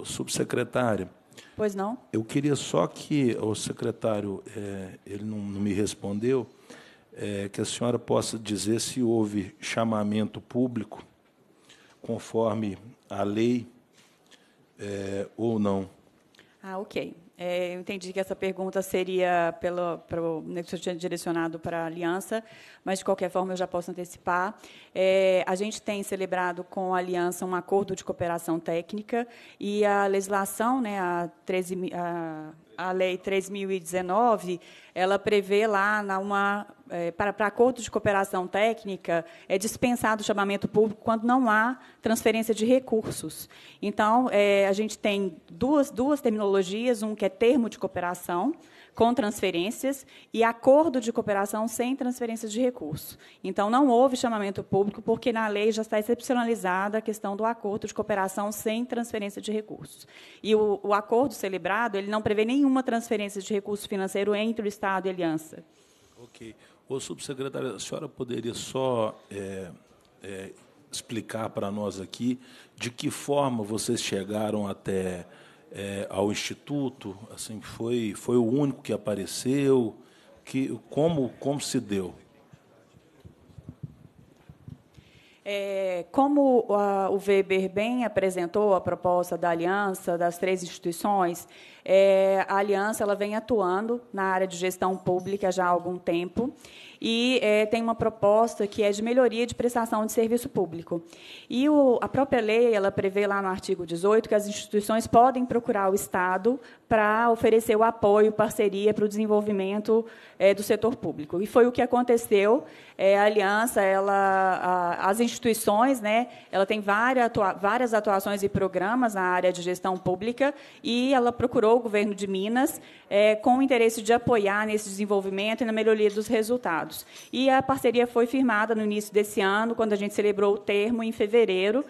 subsecretária. Pois não? Eu queria só que o secretário, é, ele não, não, me respondeu, é, que a senhora possa dizer se houve chamamento público conforme a lei é, ou não. Ah, ok. É, eu entendi que essa pergunta seria pelo, pelo direcionado para a aliança, mas de qualquer forma eu já posso antecipar. É, a gente tem celebrado com a aliança um acordo de cooperação técnica e a legislação, né, a, 13, a, a lei 3.019, ela prevê lá uma é, para, para acordo de cooperação técnica, é dispensado o chamamento público quando não há transferência de recursos. Então, é, a gente tem duas, duas terminologias, um que é termo de cooperação, com transferências e acordo de cooperação sem transferências de recursos. Então, não houve chamamento público, porque na lei já está excepcionalizada a questão do acordo de cooperação sem transferência de recursos. E o, o acordo celebrado ele não prevê nenhuma transferência de recurso financeiro entre o Estado e a aliança. Ok. Ô, subsecretária, a senhora poderia só é, é, explicar para nós aqui de que forma vocês chegaram até é, ao Instituto? Assim, foi, foi o único que apareceu? Que, como, como se deu? É, como a, o Weber bem apresentou a proposta da aliança das três instituições, é, a Aliança ela vem atuando na área de gestão pública já há algum tempo e é, tem uma proposta que é de melhoria de prestação de serviço público. E o, a própria lei ela prevê lá no artigo 18 que as instituições podem procurar o Estado para oferecer o apoio, parceria para o desenvolvimento é, do setor público. E foi o que aconteceu é, a aliança, ela, a, as instituições, né, ela tem várias, atua, várias atuações e programas na área de gestão pública e ela procurou o governo de Minas é, com o interesse de apoiar nesse desenvolvimento e na melhoria dos resultados. E a parceria foi firmada no início desse ano, quando a gente celebrou o termo em fevereiro,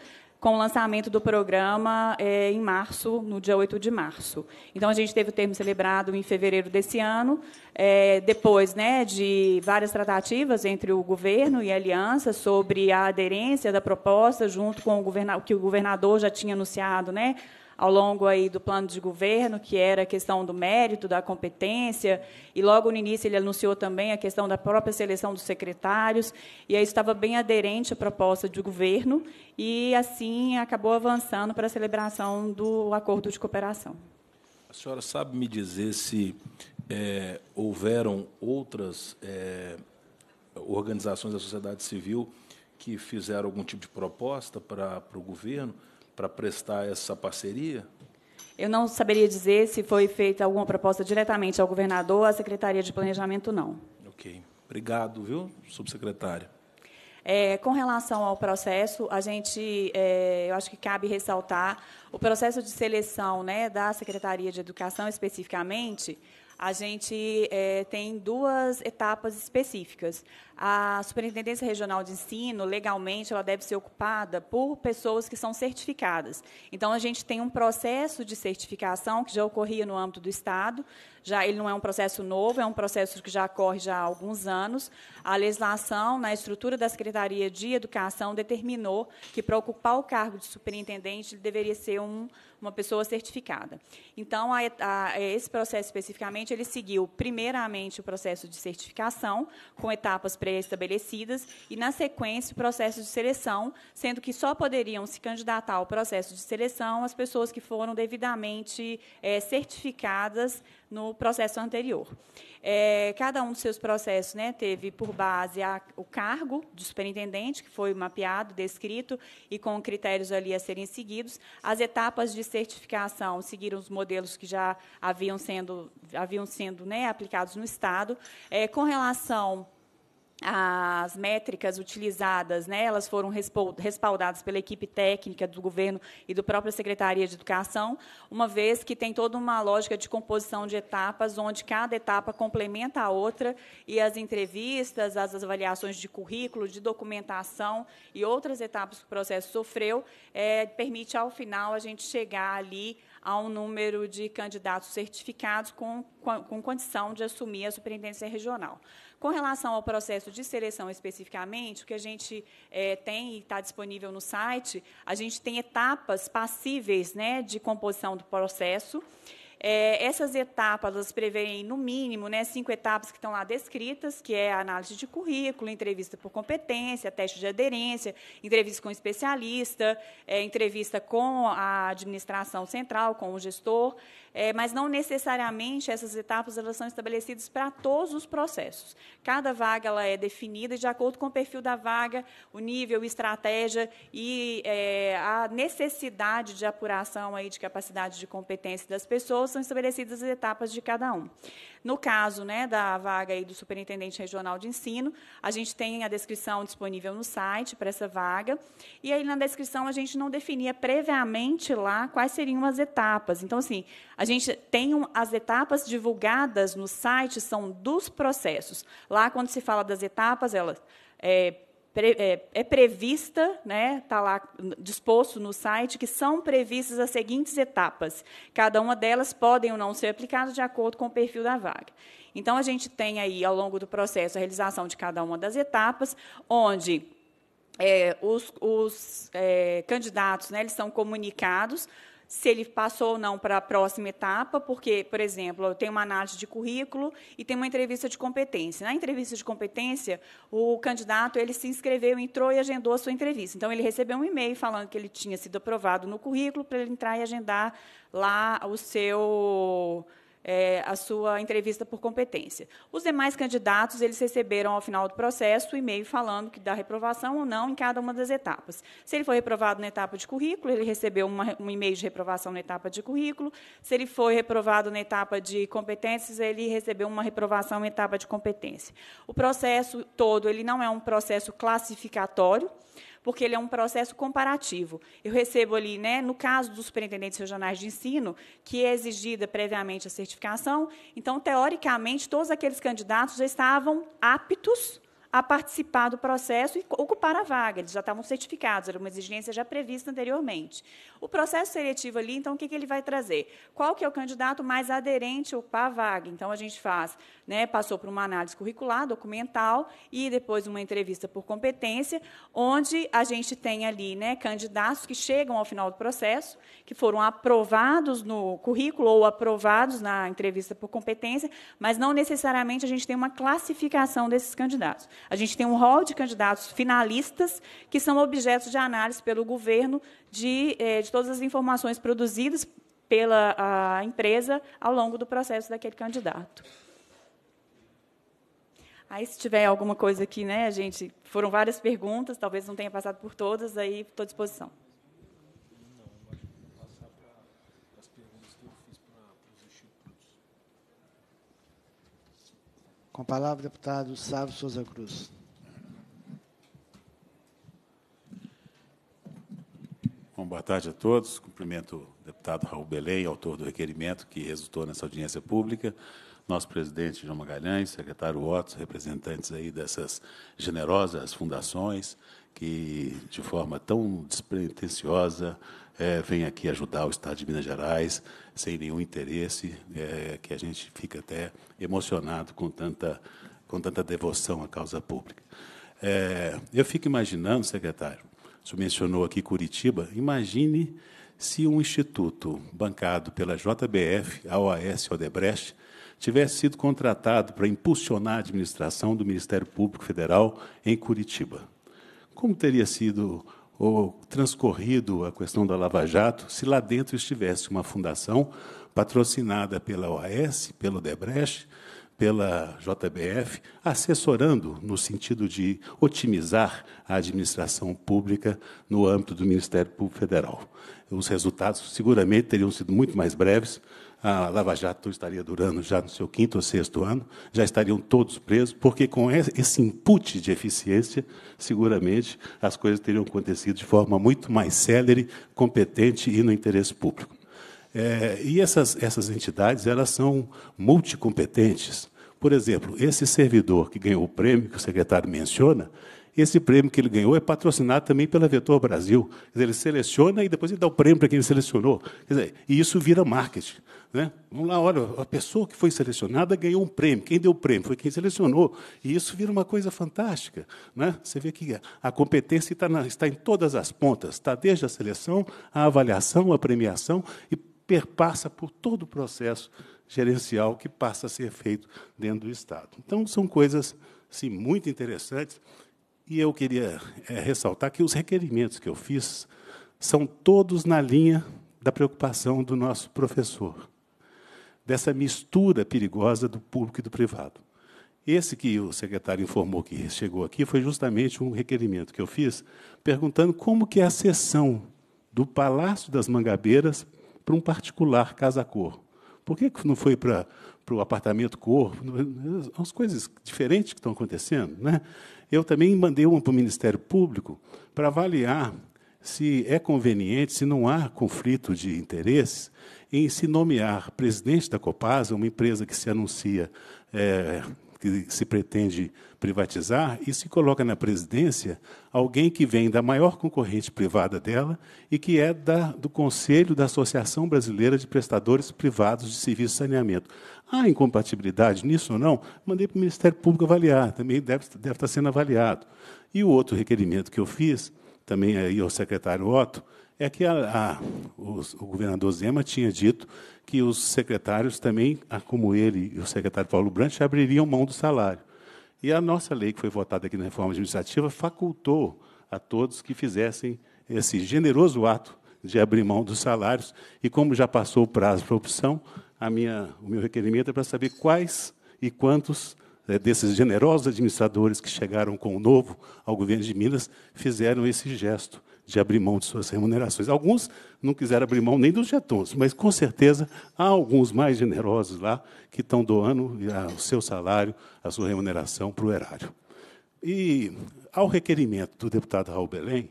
com o lançamento do programa é, em março, no dia 8 de março. Então, a gente teve o termo celebrado em fevereiro desse ano, é, depois né, de várias tratativas entre o governo e a aliança sobre a aderência da proposta, junto com o, o que o governador já tinha anunciado né, ao longo aí do plano de governo, que era a questão do mérito, da competência, e logo no início ele anunciou também a questão da própria seleção dos secretários, e aí estava bem aderente à proposta de governo, e assim acabou avançando para a celebração do acordo de cooperação. A senhora sabe me dizer se é, houveram outras é, organizações da sociedade civil que fizeram algum tipo de proposta para, para o governo? para prestar essa parceria? Eu não saberia dizer se foi feita alguma proposta diretamente ao governador, à Secretaria de Planejamento, não. Ok. Obrigado, viu, subsecretária? É, com relação ao processo, a gente, é, eu acho que cabe ressaltar o processo de seleção né, da Secretaria de Educação, especificamente, a gente é, tem duas etapas específicas. A Superintendência Regional de Ensino, legalmente, ela deve ser ocupada por pessoas que são certificadas. Então, a gente tem um processo de certificação que já ocorria no âmbito do Estado. Já ele não é um processo novo, é um processo que já ocorre já há alguns anos. A legislação na estrutura da Secretaria de Educação determinou que para ocupar o cargo de superintendente ele deveria ser um uma pessoa certificada. Então, a, a, é, esse processo especificamente, ele seguiu primeiramente o processo de certificação, com etapas pré-estabelecidas, e, na sequência, o processo de seleção, sendo que só poderiam se candidatar ao processo de seleção as pessoas que foram devidamente é, certificadas no processo anterior. É, cada um dos seus processos né, teve por base a, o cargo de superintendente, que foi mapeado, descrito, e com critérios ali a serem seguidos. As etapas de certificação seguiram os modelos que já haviam sendo, haviam sendo né, aplicados no Estado. É, com relação as métricas utilizadas, né, elas foram respaldadas pela equipe técnica do governo e do própria Secretaria de Educação, uma vez que tem toda uma lógica de composição de etapas, onde cada etapa complementa a outra e as entrevistas, as avaliações de currículo, de documentação e outras etapas que o processo sofreu, é, permite ao final a gente chegar ali a um número de candidatos certificados com, com condição de assumir a superintendência regional. Com relação ao processo de seleção especificamente, o que a gente é, tem e está disponível no site, a gente tem etapas passíveis né, de composição do processo. É, essas etapas elas prevêem, no mínimo, né, cinco etapas que estão lá descritas, que é análise de currículo, entrevista por competência, teste de aderência, entrevista com especialista, é, entrevista com a administração central, com o gestor, é, mas não necessariamente essas etapas elas são estabelecidas para todos os processos. Cada vaga ela é definida de acordo com o perfil da vaga, o nível, estratégia e é, a necessidade de apuração aí de capacidade de competência das pessoas são estabelecidas as etapas de cada um. No caso né, da vaga aí do superintendente regional de ensino, a gente tem a descrição disponível no site para essa vaga. E aí, na descrição, a gente não definia previamente lá quais seriam as etapas. Então, assim, a gente tem um, as etapas divulgadas no site, são dos processos. Lá, quando se fala das etapas, elas. É, é, é, prevista, né, está lá disposto no site, que são previstas as seguintes etapas. Cada uma delas podem ou não ser aplicadas de acordo com o perfil da vaga. Então, a gente tem aí, ao longo do processo, a realização de cada uma das etapas, onde é, os, os é, candidatos né, eles são comunicados se ele passou ou não para a próxima etapa, porque, por exemplo, eu tenho uma análise de currículo e tem uma entrevista de competência. Na entrevista de competência, o candidato ele se inscreveu, entrou e agendou a sua entrevista. Então, ele recebeu um e-mail falando que ele tinha sido aprovado no currículo para ele entrar e agendar lá o seu é, a sua entrevista por competência. Os demais candidatos, eles receberam ao final do processo o e-mail falando que da reprovação ou não em cada uma das etapas. Se ele foi reprovado na etapa de currículo, ele recebeu uma, um e-mail de reprovação na etapa de currículo. Se ele foi reprovado na etapa de competências, ele recebeu uma reprovação na etapa de competência. O processo todo, ele não é um processo classificatório, porque ele é um processo comparativo. Eu recebo ali, né, no caso dos superintendentes regionais de ensino, que é exigida previamente a certificação, então, teoricamente, todos aqueles candidatos já estavam aptos a participar do processo e ocupar a vaga. Eles já estavam certificados, era uma exigência já prevista anteriormente. O processo seletivo ali, então, o que, que ele vai trazer? Qual que é o candidato mais aderente a ocupar a vaga? Então, a gente faz, né, passou por uma análise curricular, documental, e depois uma entrevista por competência, onde a gente tem ali né, candidatos que chegam ao final do processo, que foram aprovados no currículo ou aprovados na entrevista por competência, mas não necessariamente a gente tem uma classificação desses candidatos. A gente tem um rol de candidatos finalistas que são objetos de análise pelo governo de, eh, de todas as informações produzidas pela empresa ao longo do processo daquele candidato. Aí, se tiver alguma coisa aqui, né, gente? Foram várias perguntas, talvez não tenha passado por todas, aí estou à disposição. Com a palavra, deputado Sávio Souza Cruz. Bom, boa tarde a todos. Cumprimento o deputado Raul Belém, autor do requerimento que resultou nessa audiência pública. Nosso presidente João Magalhães, secretário Otto, representantes aí dessas generosas fundações que, de forma tão despretensiosa, é, vem aqui ajudar o Estado de Minas Gerais sem nenhum interesse, é, que a gente fica até emocionado com tanta, com tanta devoção à causa pública. É, eu fico imaginando, secretário, você mencionou aqui Curitiba, imagine se um instituto bancado pela JBF, a OAS Odebrecht, tivesse sido contratado para impulsionar a administração do Ministério Público Federal em Curitiba. Como teria sido ou transcorrido a questão da Lava Jato, se lá dentro estivesse uma fundação patrocinada pela OAS, pelo Debreche, pela JBF, assessorando no sentido de otimizar a administração pública no âmbito do Ministério Público Federal. Os resultados seguramente teriam sido muito mais breves, a ah, Lava Jato estaria durando já no seu quinto ou sexto ano, já estariam todos presos, porque com esse input de eficiência, seguramente as coisas teriam acontecido de forma muito mais célere, competente e no interesse público. É, e essas, essas entidades elas são multicompetentes. Por exemplo, esse servidor que ganhou o prêmio, que o secretário menciona, esse prêmio que ele ganhou é patrocinado também pela Vetor Brasil. Quer dizer, ele seleciona e depois ele dá o prêmio para quem ele selecionou. Quer dizer, e isso vira marketing. Né? Vamos lá, olha, a pessoa que foi selecionada ganhou um prêmio. Quem deu o prêmio foi quem selecionou. E isso vira uma coisa fantástica. Né? Você vê que a competência está, na, está em todas as pontas, está desde a seleção, a avaliação, a premiação, e perpassa por todo o processo gerencial que passa a ser feito dentro do Estado. Então, são coisas assim, muito interessantes. E eu queria é, ressaltar que os requerimentos que eu fiz são todos na linha da preocupação do nosso professor dessa mistura perigosa do público e do privado. Esse que o secretário informou que chegou aqui foi justamente um requerimento que eu fiz, perguntando como que é a cessão do Palácio das Mangabeiras para um particular casa-cor. Por que, que não foi para, para o apartamento cor? As coisas diferentes que estão acontecendo. Né? Eu também mandei uma para o Ministério Público para avaliar se é conveniente, se não há conflito de interesses, em se nomear presidente da Copasa, uma empresa que se anuncia é, que se pretende privatizar, e se coloca na presidência alguém que vem da maior concorrente privada dela e que é da, do Conselho da Associação Brasileira de Prestadores Privados de Serviço de Saneamento. Há incompatibilidade nisso ou não? Mandei para o Ministério Público avaliar, também deve, deve estar sendo avaliado. E o outro requerimento que eu fiz também aí ao secretário Otto, é que a, a, o governador Zema tinha dito que os secretários também, ah, como ele e o secretário Paulo Brandt, abririam mão do salário. E a nossa lei, que foi votada aqui na reforma administrativa, facultou a todos que fizessem esse generoso ato de abrir mão dos salários. E como já passou o prazo para opção, a minha, o meu requerimento é para saber quais e quantos é, desses generosos administradores que chegaram com o novo ao governo de Minas, fizeram esse gesto de abrir mão de suas remunerações. Alguns não quiseram abrir mão nem dos jetons, mas com certeza há alguns mais generosos lá que estão doando ah, o seu salário, a sua remuneração para o erário. E, ao requerimento do deputado Raul Belém,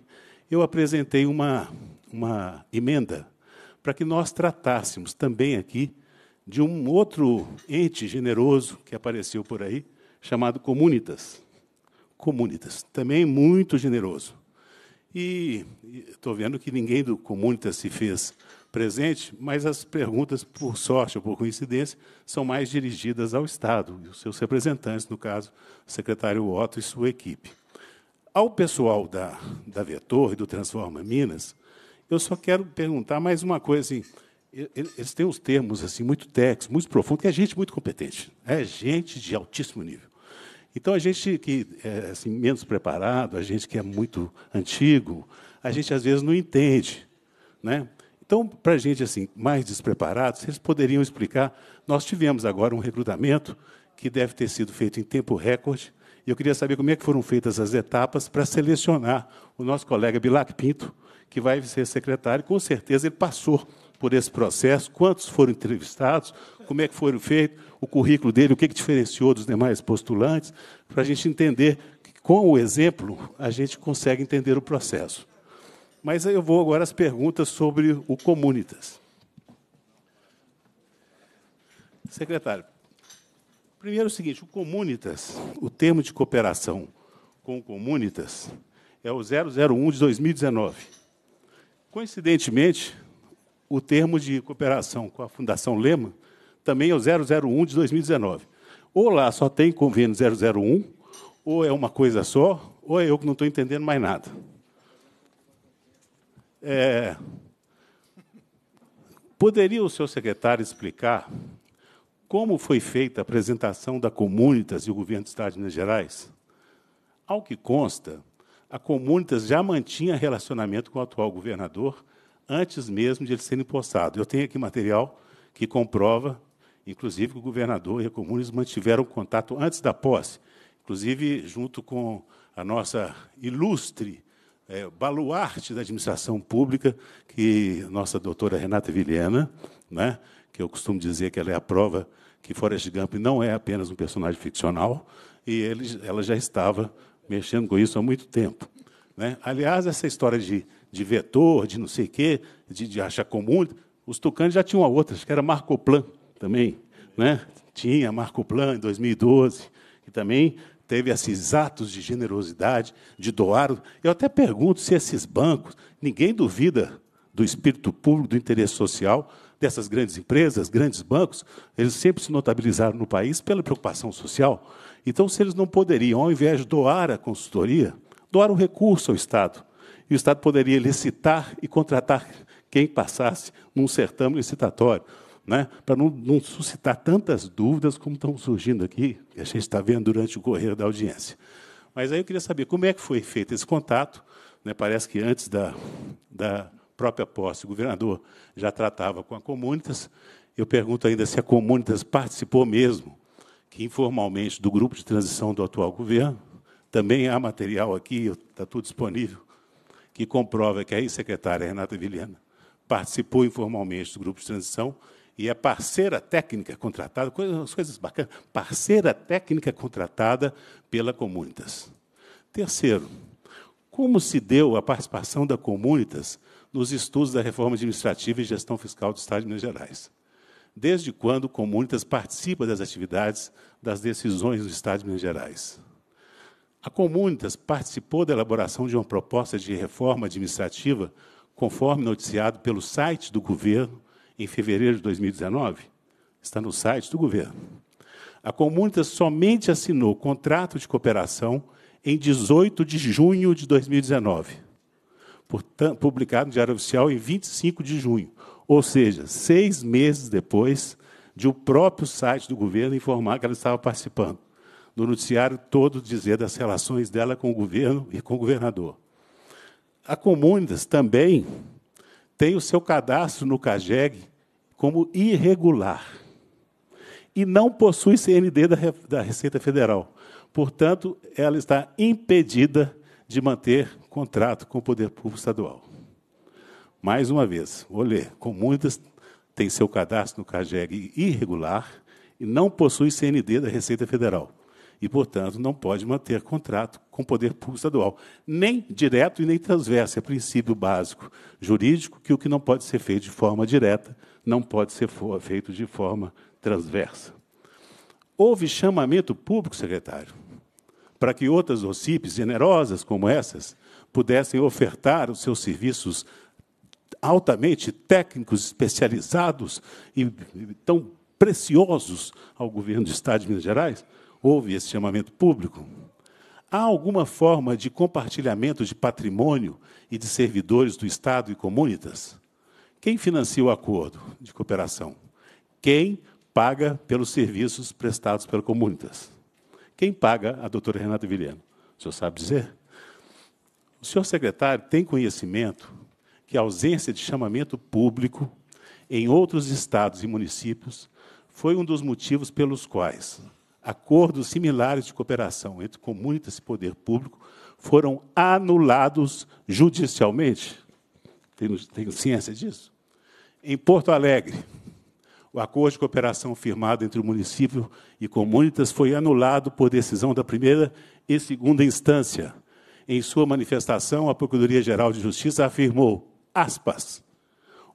eu apresentei uma, uma emenda para que nós tratássemos também aqui de um outro ente generoso que apareceu por aí, chamado Comunitas. Comunitas, também muito generoso. E estou vendo que ninguém do Comunitas se fez presente, mas as perguntas, por sorte ou por coincidência, são mais dirigidas ao Estado e os seus representantes, no caso, o secretário Otto e sua equipe. Ao pessoal da, da Vetor e do Transforma Minas, eu só quero perguntar mais uma coisa. Assim, eles têm uns termos assim muito técnicos, muito profundos, que é gente muito competente, é gente de altíssimo nível. Então a gente que é assim, menos preparado, a gente que é muito antigo, a gente às vezes não entende, né? Então para a gente assim mais despreparado, vocês poderiam explicar. Nós tivemos agora um recrutamento que deve ter sido feito em tempo recorde. E eu queria saber como é que foram feitas as etapas para selecionar o nosso colega Bilac Pinto, que vai ser secretário. Com certeza ele passou por esse processo, quantos foram entrevistados, como é que foram feitos, o currículo dele, o que, que diferenciou dos demais postulantes, para a gente entender que, com o exemplo, a gente consegue entender o processo. Mas eu vou agora às perguntas sobre o Comunitas. Secretário, primeiro é o seguinte, o Comunitas, o termo de cooperação com o Comunitas é o 001 de 2019. Coincidentemente, o termo de cooperação com a Fundação Lema também é o 001 de 2019. Ou lá só tem convênio 001, ou é uma coisa só, ou é eu que não estou entendendo mais nada. É... Poderia o seu secretário explicar como foi feita a apresentação da Comunitas e o governo do Estado de Minas Gerais? Ao que consta, a Comunitas já mantinha relacionamento com o atual governador antes mesmo de ele ser empossado. Eu tenho aqui material que comprova, inclusive, que o governador e a comunes mantiveram contato antes da posse, inclusive junto com a nossa ilustre é, baluarte da administração pública, que nossa doutora Renata Vilhena, né, que eu costumo dizer que ela é a prova que Forrest Gump não é apenas um personagem ficcional, e ele, ela já estava mexendo com isso há muito tempo. Né? Aliás, essa história de de vetor, de não sei o quê, de, de comum. Os tucanos já tinham outras, acho que era Marcoplan também. Né? Tinha Marcoplan em 2012, que também teve esses atos de generosidade, de doar. Eu até pergunto se esses bancos, ninguém duvida do espírito público, do interesse social dessas grandes empresas, grandes bancos, eles sempre se notabilizaram no país pela preocupação social. Então, se eles não poderiam, ao invés de doar a consultoria, doar o recurso ao Estado o Estado poderia licitar e contratar quem passasse num certame licitatório, né? para não, não suscitar tantas dúvidas como estão surgindo aqui, que a gente está vendo durante o correr da audiência. Mas aí eu queria saber como é que foi feito esse contato. Né? Parece que antes da, da própria posse, o governador já tratava com a Comunitas. Eu pergunto ainda se a Comunitas participou mesmo, que informalmente, do grupo de transição do atual governo. Também há material aqui, está tudo disponível que comprova que a ex-secretária Renata Vilhena participou informalmente do grupo de transição e é parceira técnica contratada, coisas, coisas bacanas, parceira técnica contratada pela Comunitas. Terceiro, como se deu a participação da Comunitas nos estudos da reforma administrativa e gestão fiscal do Estado de Minas Gerais. Desde quando Comunitas participa das atividades das decisões do Estado de Minas Gerais? A Comunitas participou da elaboração de uma proposta de reforma administrativa, conforme noticiado pelo site do governo em fevereiro de 2019. Está no site do governo. A Comunitas somente assinou contrato de cooperação em 18 de junho de 2019, publicado no Diário Oficial em 25 de junho, ou seja, seis meses depois de o próprio site do governo informar que ela estava participando no noticiário todo dizer das relações dela com o governo e com o governador. A Comunidas também tem o seu cadastro no CAGEG como irregular e não possui CND da, da Receita Federal. Portanto, ela está impedida de manter contrato com o Poder Público Estadual. Mais uma vez, vou ler. Comunidas tem seu cadastro no CAGEG irregular e não possui CND da Receita Federal e, portanto, não pode manter contrato com o poder público estadual, nem direto e nem transverso. É princípio básico jurídico que o que não pode ser feito de forma direta não pode ser feito de forma transversa. Houve chamamento público, secretário, para que outras OCIPs generosas como essas pudessem ofertar os seus serviços altamente técnicos, especializados e tão preciosos ao governo do Estado de Minas Gerais? houve esse chamamento público? Há alguma forma de compartilhamento de patrimônio e de servidores do Estado e comunitas? Quem financia o acordo de cooperação? Quem paga pelos serviços prestados pela comunitas? Quem paga a doutora Renata Vilhena? O senhor sabe dizer? O senhor secretário tem conhecimento que a ausência de chamamento público em outros estados e municípios foi um dos motivos pelos quais acordos similares de cooperação entre comunitas e poder público foram anulados judicialmente. Tenho, ciência disso? Em Porto Alegre, o acordo de cooperação firmado entre o município e comunitas foi anulado por decisão da primeira e segunda instância. Em sua manifestação, a Procuradoria-Geral de Justiça afirmou, aspas,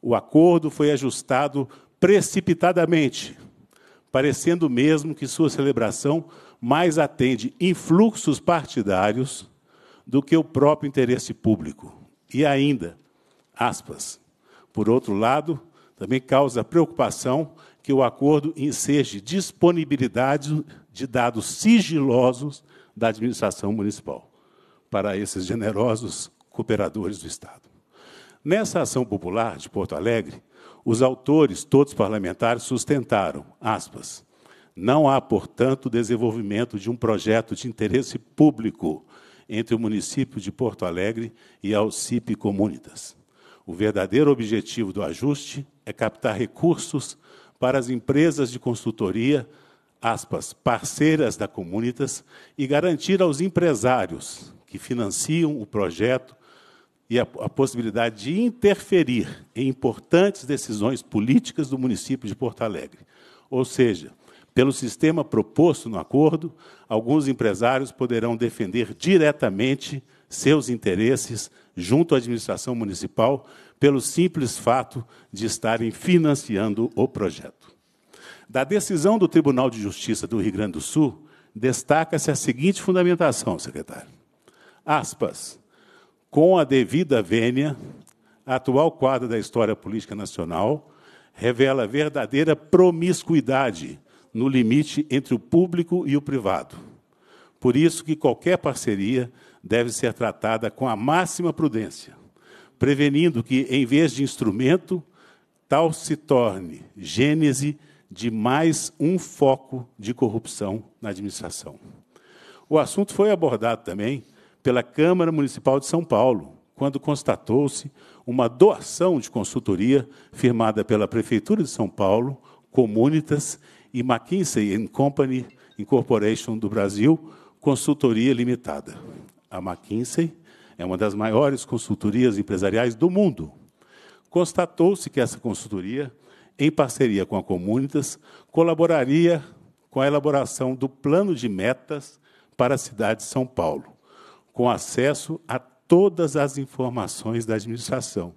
o acordo foi ajustado precipitadamente parecendo mesmo que sua celebração mais atende influxos partidários do que o próprio interesse público. E ainda, aspas, por outro lado, também causa preocupação que o acordo enseje disponibilidade de dados sigilosos da administração municipal para esses generosos cooperadores do Estado. Nessa ação popular de Porto Alegre, os autores, todos parlamentares, sustentaram, aspas, não há, portanto, desenvolvimento de um projeto de interesse público entre o município de Porto Alegre e a OCIP Comunitas. O verdadeiro objetivo do ajuste é captar recursos para as empresas de consultoria, aspas, parceiras da Comunitas, e garantir aos empresários que financiam o projeto e a, a, possibilidade de interferir em importantes decisões políticas do município de Porto Alegre. Ou seja, pelo sistema proposto no acordo, alguns empresários poderão defender diretamente seus interesses junto à administração municipal pelo simples fato de estarem financiando o projeto. Da decisão do Tribunal de Justiça do Rio Grande do Sul, destaca-se a seguinte fundamentação, secretário. Aspas com a devida vênia, a atual quadra da história política nacional revela verdadeira promiscuidade no limite entre o público e o privado. Por isso que qualquer parceria deve ser tratada com a máxima prudência, prevenindo que, em vez de instrumento, tal se torne gênese de mais um foco de corrupção na administração. O assunto foi abordado também pela Câmara Municipal de São Paulo, quando constatou-se uma doação de consultoria firmada pela Prefeitura de São Paulo, Comunitas e McKinsey Company Incorporation do Brasil, consultoria limitada. A McKinsey é uma das maiores consultorias empresariais do mundo. Constatou-se que essa consultoria, em parceria com a Comunitas, colaboraria com a elaboração do plano de metas para a cidade de São Paulo com acesso a todas as informações da administração.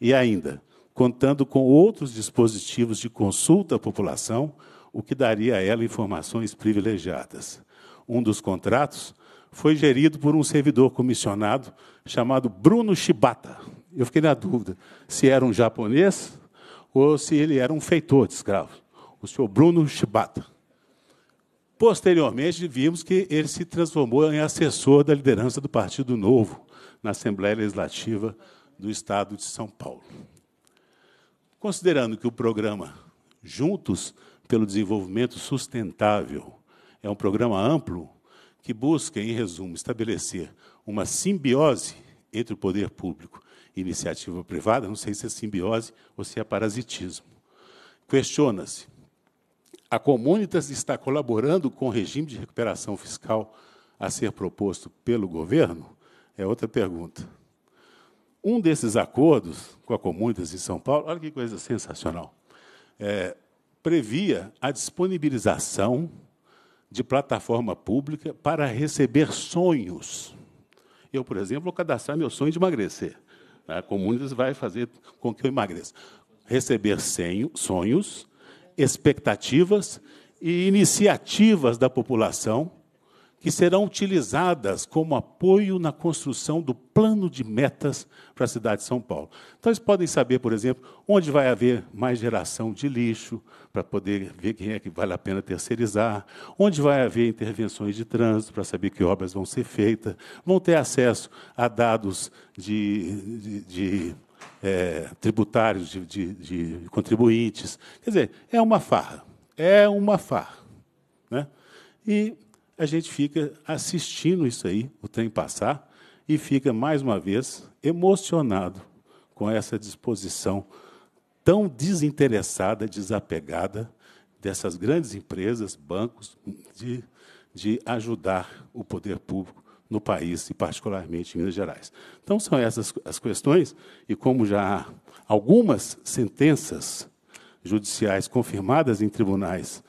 E ainda, contando com outros dispositivos de consulta à população, o que daria a ela informações privilegiadas. Um dos contratos foi gerido por um servidor comissionado chamado Bruno Shibata. Eu fiquei na dúvida se era um japonês ou se ele era um feitor de escravos. O senhor Bruno Shibata. Posteriormente, vimos que ele se transformou em assessor da liderança do Partido Novo na Assembleia Legislativa do Estado de São Paulo. Considerando que o programa Juntos pelo Desenvolvimento Sustentável é um programa amplo que busca, em resumo, estabelecer uma simbiose entre o poder público e iniciativa privada, não sei se é simbiose ou se é parasitismo. Questiona-se a Comunitas está colaborando com o regime de recuperação fiscal a ser proposto pelo governo? É outra pergunta. Um desses acordos com a Comunitas em São Paulo, olha que coisa sensacional, é, previa a disponibilização de plataforma pública para receber sonhos. Eu, por exemplo, vou cadastrar meu sonho de emagrecer. A Comunitas vai fazer com que eu emagreça. Receber senho, sonhos expectativas e iniciativas da população que serão utilizadas como apoio na construção do plano de metas para a cidade de São Paulo. Então, eles podem saber, por exemplo, onde vai haver mais geração de lixo, para poder ver quem é que vale a pena terceirizar, onde vai haver intervenções de trânsito, para saber que obras vão ser feitas, vão ter acesso a dados de, de, de é, tributários de, de, de contribuintes. Quer dizer, é uma farra. É uma farra. Né? E a gente fica assistindo isso aí, o trem passar, e fica, mais uma vez, emocionado com essa disposição tão desinteressada, desapegada dessas grandes empresas, bancos, de, de ajudar o poder público no país e particularmente em Minas Gerais. Então são essas as questões e como já há algumas sentenças judiciais confirmadas em tribunais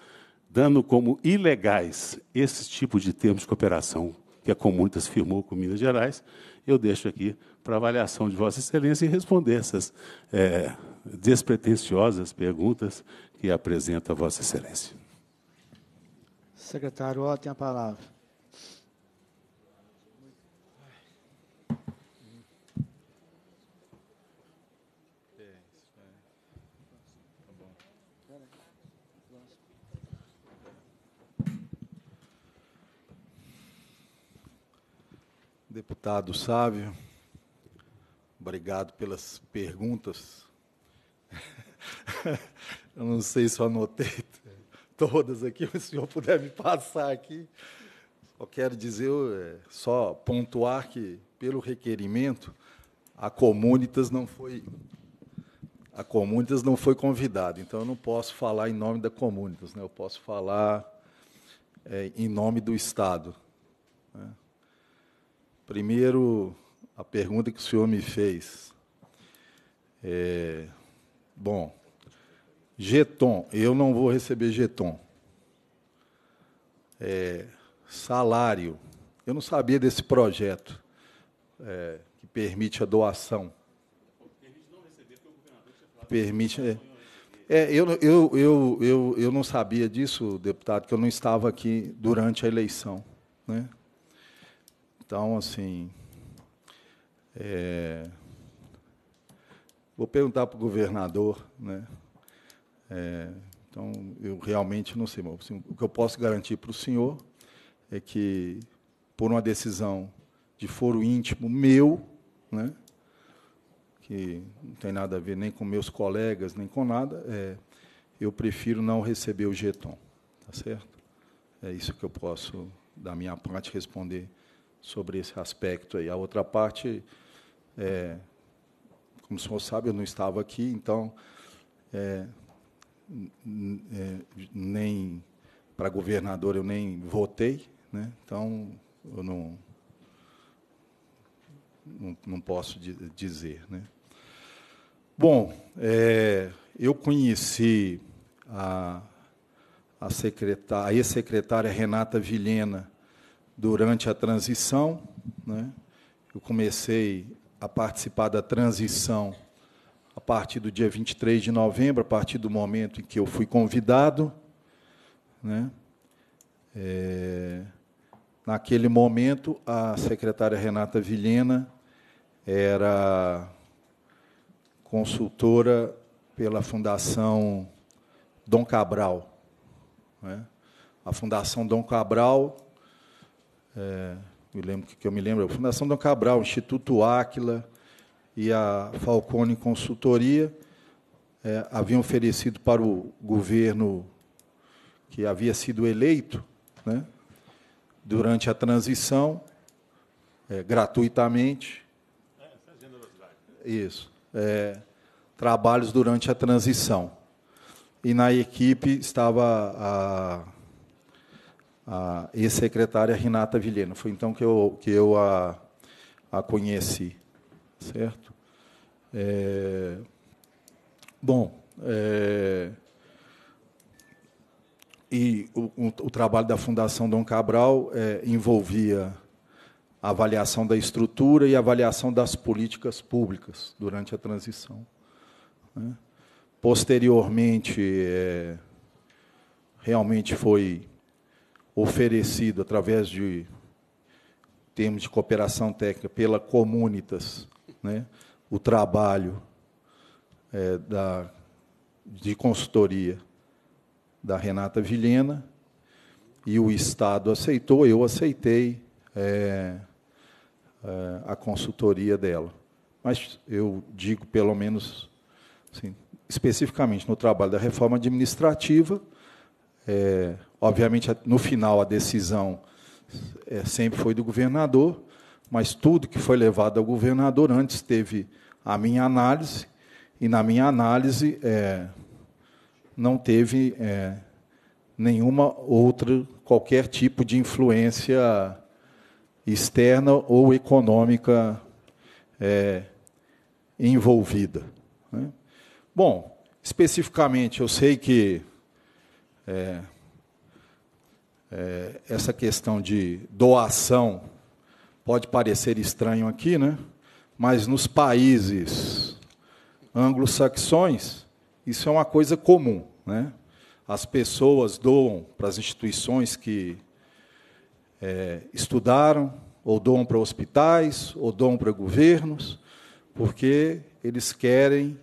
dando como ilegais esse tipo de termos de cooperação que a é Comunitas firmou com Minas Gerais, eu deixo aqui para avaliação de Vossa Excelência e responder essas é, despretensiosas perguntas que apresenta Vossa Excelência. Secretário, ó, tem a palavra. Deputado Sávio, obrigado pelas perguntas. Eu não sei se eu anotei todas aqui, mas se o senhor puder me passar aqui. Só quero dizer, é, só pontuar que, pelo requerimento, a Comunitas não foi a Comunitas não foi convidada, então eu não posso falar em nome da Comunitas, né? eu posso falar é, em nome do Estado. Né? Primeiro, a pergunta que o senhor me fez. É, bom, Geton, eu não vou receber Geton. É, salário, eu não sabia desse projeto é, que permite a doação. Permite. É, eu, eu, eu, eu, eu não sabia disso, deputado, que eu não estava aqui durante a eleição. Né? Então, assim, é, vou perguntar para o governador, né? É, então, eu realmente não sei, mas assim, o que eu posso garantir para o senhor é que, por uma decisão de foro íntimo meu, né? que não tem nada a ver nem com meus colegas, nem com nada, é, eu prefiro não receber o jeton, tá certo? É isso que eu posso, da minha parte, responder sobre esse aspecto aí. A outra parte, é, como o senhor sabe, eu não estava aqui, então é, é nem para governador eu nem votei, né? então eu não, não, não posso dizer. Né? Bom, é, eu conheci a, a, secretária, a ex-secretária Renata Vilhena durante a transição. Né? Eu comecei a participar da transição a partir do dia 23 de novembro, a partir do momento em que eu fui convidado. Né? É, naquele momento, a secretária Renata Vilhena era consultora pela Fundação Dom Cabral. Né? A Fundação Dom Cabral é, eu lembro que eu me lembro, a Fundação Dom Cabral, Instituto Áquila e a Falcone Consultoria é, haviam oferecido para o governo que havia sido eleito, né, durante a transição, é, gratuitamente. Isso. É, trabalhos durante a transição. E na equipe estava a a ex-secretária Renata Vilhena. Foi então que eu, que eu a, a conheci, certo? É, bom, é, e o, o, o, trabalho da Fundação Dom Cabral é, envolvia a avaliação da estrutura e a avaliação das políticas públicas durante a transição. Né? Posteriormente, é, realmente foi oferecido através de termos de cooperação técnica pela Comunitas, né, o trabalho é, da, de consultoria da Renata Vilhena, e o Estado aceitou, eu aceitei é, é, a consultoria dela. Mas eu digo, pelo menos, assim, especificamente no trabalho da reforma administrativa, é, Obviamente, no final, a decisão é, sempre foi do governador, mas tudo que foi levado ao governador antes teve a minha análise, e na minha análise é, não teve é, nenhuma outra, qualquer tipo de influência externa ou econômica é, envolvida. Né? Bom, especificamente, eu sei que é, é, essa questão de doação pode parecer estranho aqui, né? mas nos países anglo-saxões, isso é uma coisa comum. Né? As pessoas doam para as instituições que é, estudaram, ou doam para hospitais, ou doam para governos, porque eles querem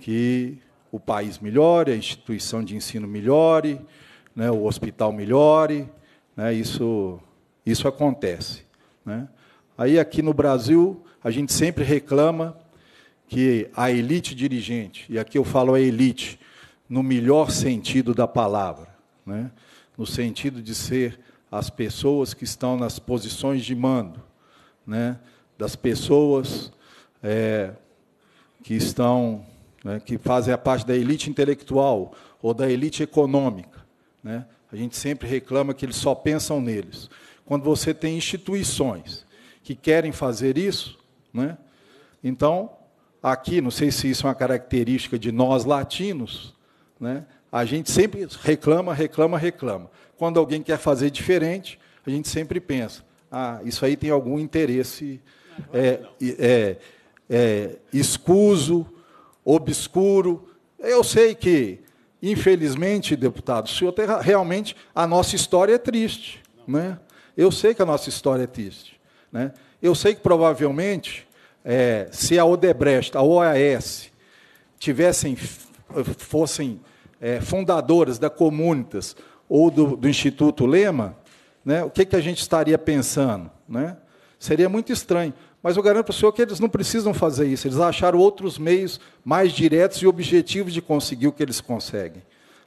que o país melhore, a instituição de ensino melhore, né, o hospital melhore, né, isso, isso acontece. Né? Aí aqui no Brasil, a gente sempre reclama que a elite dirigente, e aqui eu falo a elite, no melhor sentido da palavra, né? no sentido de ser as pessoas que estão nas posições de mando, né? das pessoas é, que estão, né, que fazem a parte da elite intelectual ou da elite econômica. Né? A gente sempre reclama que eles só pensam neles. Quando você tem instituições que querem fazer isso, né? então, aqui, não sei se isso é uma característica de nós latinos, né? a gente sempre reclama, reclama, reclama. Quando alguém quer fazer diferente, a gente sempre pensa: ah, isso aí tem algum interesse é, é, é, escuso, obscuro. Eu sei que Infelizmente, deputado, senhor realmente a nossa história é triste. Né? Eu sei que a nossa história é triste. Né? Eu sei que provavelmente, é, se a Odebrecht, a OAS, tivessem, fossem é, fundadoras da Comunitas ou do, do Instituto Lema, né, o que, que a gente estaria pensando? Né? Seria muito estranho. Mas eu garanto para o senhor que eles não precisam fazer isso, eles acharam outros meios mais diretos e objetivos de conseguir o que eles conseguem.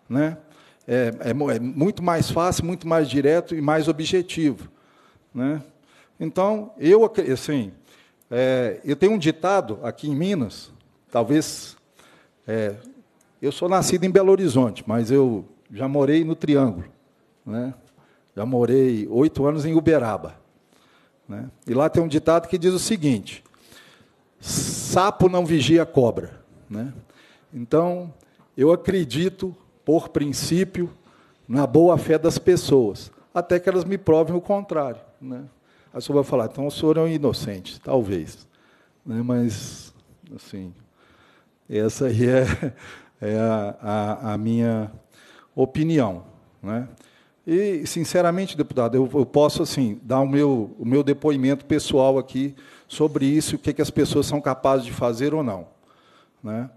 Né? É, é, é muito mais fácil, muito mais direto e mais objetivo. Né? Então, eu, assim, é, eu tenho um ditado aqui em Minas, talvez. É, eu sou nascido em Belo Horizonte, mas eu já morei no Triângulo. Né? Já morei oito anos em Uberaba. Né? E lá tem um ditado que diz o seguinte: sapo não vigia cobra. Né? Então, eu acredito, por princípio, na boa fé das pessoas, até que elas me provem o contrário. Né? Aí o vai falar, então o senhor é um inocente, talvez. Né? Mas, assim, essa aí é, é a, a, a, minha opinião. Né? E, sinceramente, deputado, eu, eu posso assim dar o meu, o meu depoimento pessoal aqui sobre isso, o que, que as pessoas são capazes de fazer ou não. Né?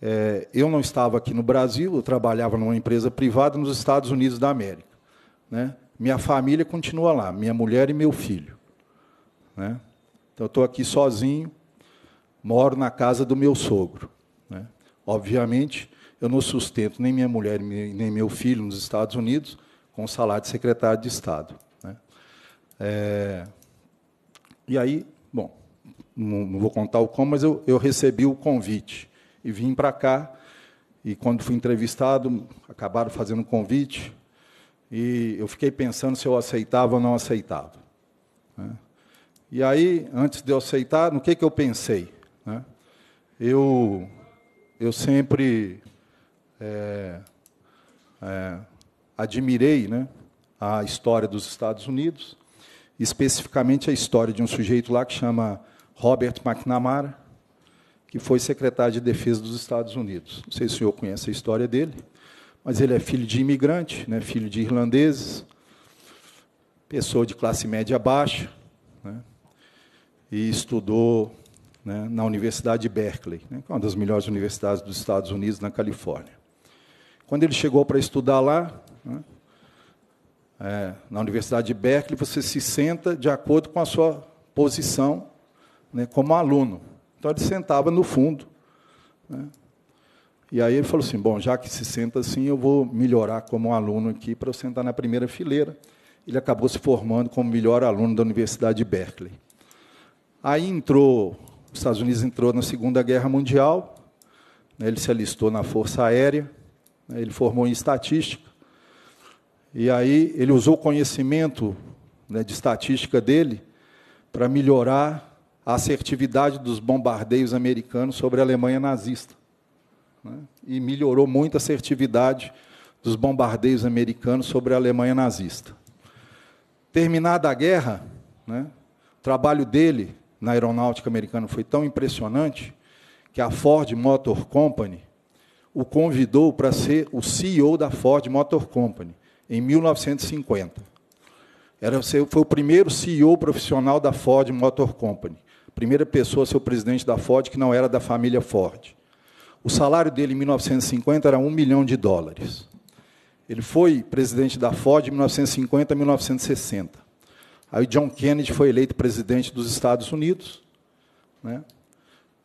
É, eu não estava aqui no Brasil, eu trabalhava numa empresa privada nos Estados Unidos da América. Né? Minha família continua lá, minha mulher e meu filho. Né? Então, eu estou aqui sozinho, moro na casa do meu sogro. Né? Obviamente, eu não sustento nem minha mulher nem meu filho nos Estados Unidos, com o salário de secretário de Estado. Né? É, e aí, bom, não, não, vou contar o como, mas eu, eu recebi o convite e vim para cá. E quando fui entrevistado, acabaram fazendo o convite e eu fiquei pensando se eu aceitava ou não aceitava. Né? E aí, antes de eu aceitar, no que, que eu pensei? Né? Eu, eu sempre é, é, admirei né, a história dos Estados Unidos, especificamente a história de um sujeito lá que chama Robert McNamara, que foi secretário de Defesa dos Estados Unidos. Não sei se o senhor conhece a história dele, mas ele é filho de imigrante, né, filho de irlandeses, pessoa de classe média baixa, né, e estudou né, na Universidade de Berkeley, né, é uma das melhores universidades dos Estados Unidos, na Califórnia. Quando ele chegou para estudar lá, né? É, na Universidade de Berkeley, você se senta de acordo com a sua posição né, como aluno. Então, ele sentava no fundo. Né? E aí ele falou assim, bom, já que se senta assim, eu vou melhorar como aluno aqui para eu sentar na primeira fileira. Ele acabou se formando como melhor aluno da Universidade de Berkeley. Aí entrou, os Estados Unidos entrou na Segunda Guerra Mundial, né, ele se alistou na Força Aérea, né, ele formou em Estatística, e aí ele usou o conhecimento né, de estatística dele para melhorar a assertividade dos bombardeios americanos sobre a Alemanha nazista. Né? E melhorou muito a assertividade dos bombardeios americanos sobre a Alemanha nazista. Terminada a guerra, né, o trabalho dele na aeronáutica americana foi tão impressionante que a Ford Motor Company o convidou para ser o CEO da Ford Motor Company em 1950. Era, foi o primeiro CEO profissional da Ford Motor Company. Primeira pessoa a ser o presidente da Ford que não era da família Ford. O salário dele em 1950 era um milhão de dólares. Ele foi presidente da Ford de 1950 a 1960. Aí John Kennedy foi eleito presidente dos Estados Unidos, né?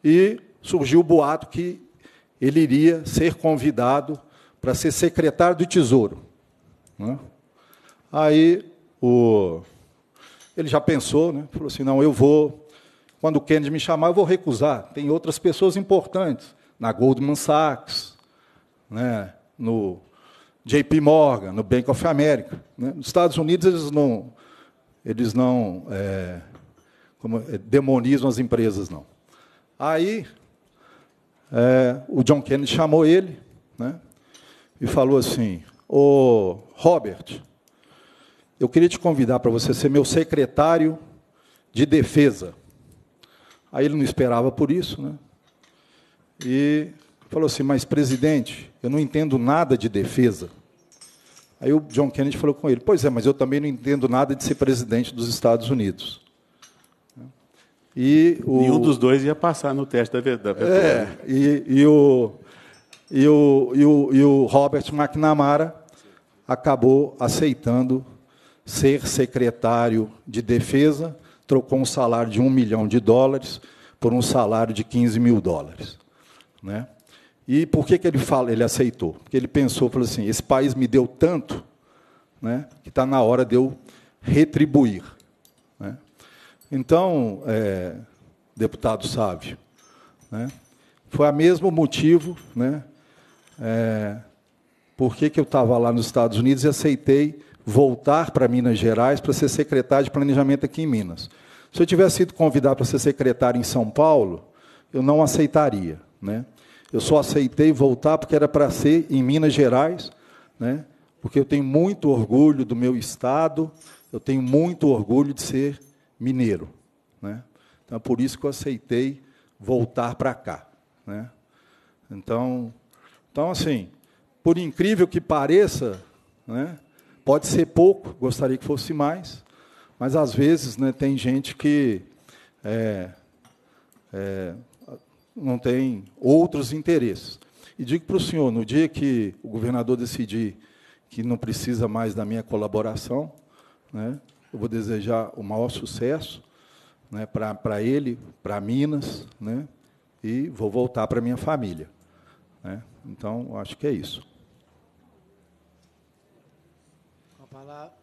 E surgiu o boato que ele iria ser convidado para ser secretário do Tesouro. Né? Aí o... ele já pensou, né? falou assim: não, eu vou, quando o Kennedy me chamar, eu vou recusar. Tem outras pessoas importantes, na Goldman Sachs, né? no JP Morgan, no Bank of America. Né? Nos Estados Unidos, eles não, eles não é, como, é, demonizam as empresas, não. Aí é, o John Kennedy chamou ele né? e falou assim: Ô, Robert, eu queria te convidar para você ser meu secretário de defesa. Aí ele não esperava por isso, né? E falou assim: Mas, presidente, eu não entendo nada de defesa. Aí o John Kennedy falou com ele: Pois é, mas eu também não entendo nada de ser presidente dos Estados Unidos. E o... Nenhum dos dois ia passar no teste da verdade. É, e, e o, e o, e o, e o Robert McNamara acabou aceitando ser secretário de defesa, trocou um salário de um milhão de dólares por um salário de 15 mil dólares. Né? E por que, que ele fala, ele aceitou? Porque ele pensou, falou assim, esse país me deu tanto né, que está na hora de eu retribuir. Né? Então, é, deputado sábio, né, foi o mesmo motivo né, é, por que, que eu estava lá nos Estados Unidos e aceitei voltar para Minas Gerais para ser secretário de planejamento aqui em Minas. Se eu tivesse sido convidado para ser secretário em São Paulo, eu não aceitaria. Né? Eu só aceitei voltar porque era para ser em Minas Gerais, né? porque eu tenho muito orgulho do meu estado, eu tenho muito orgulho de ser mineiro. Né? Então, é por isso que eu aceitei voltar para cá. Né? Então, então, assim, por incrível que pareça, né, pode ser pouco, gostaria que fosse mais, mas às vezes né, tem gente que é, é, não tem outros interesses. E digo para o senhor: no dia que o governador decidir que não precisa mais da minha colaboração, né, eu vou desejar o maior sucesso né, para ele, para Minas, né, e vou voltar para minha família. Né? Então, acho que é isso. Com a palavra.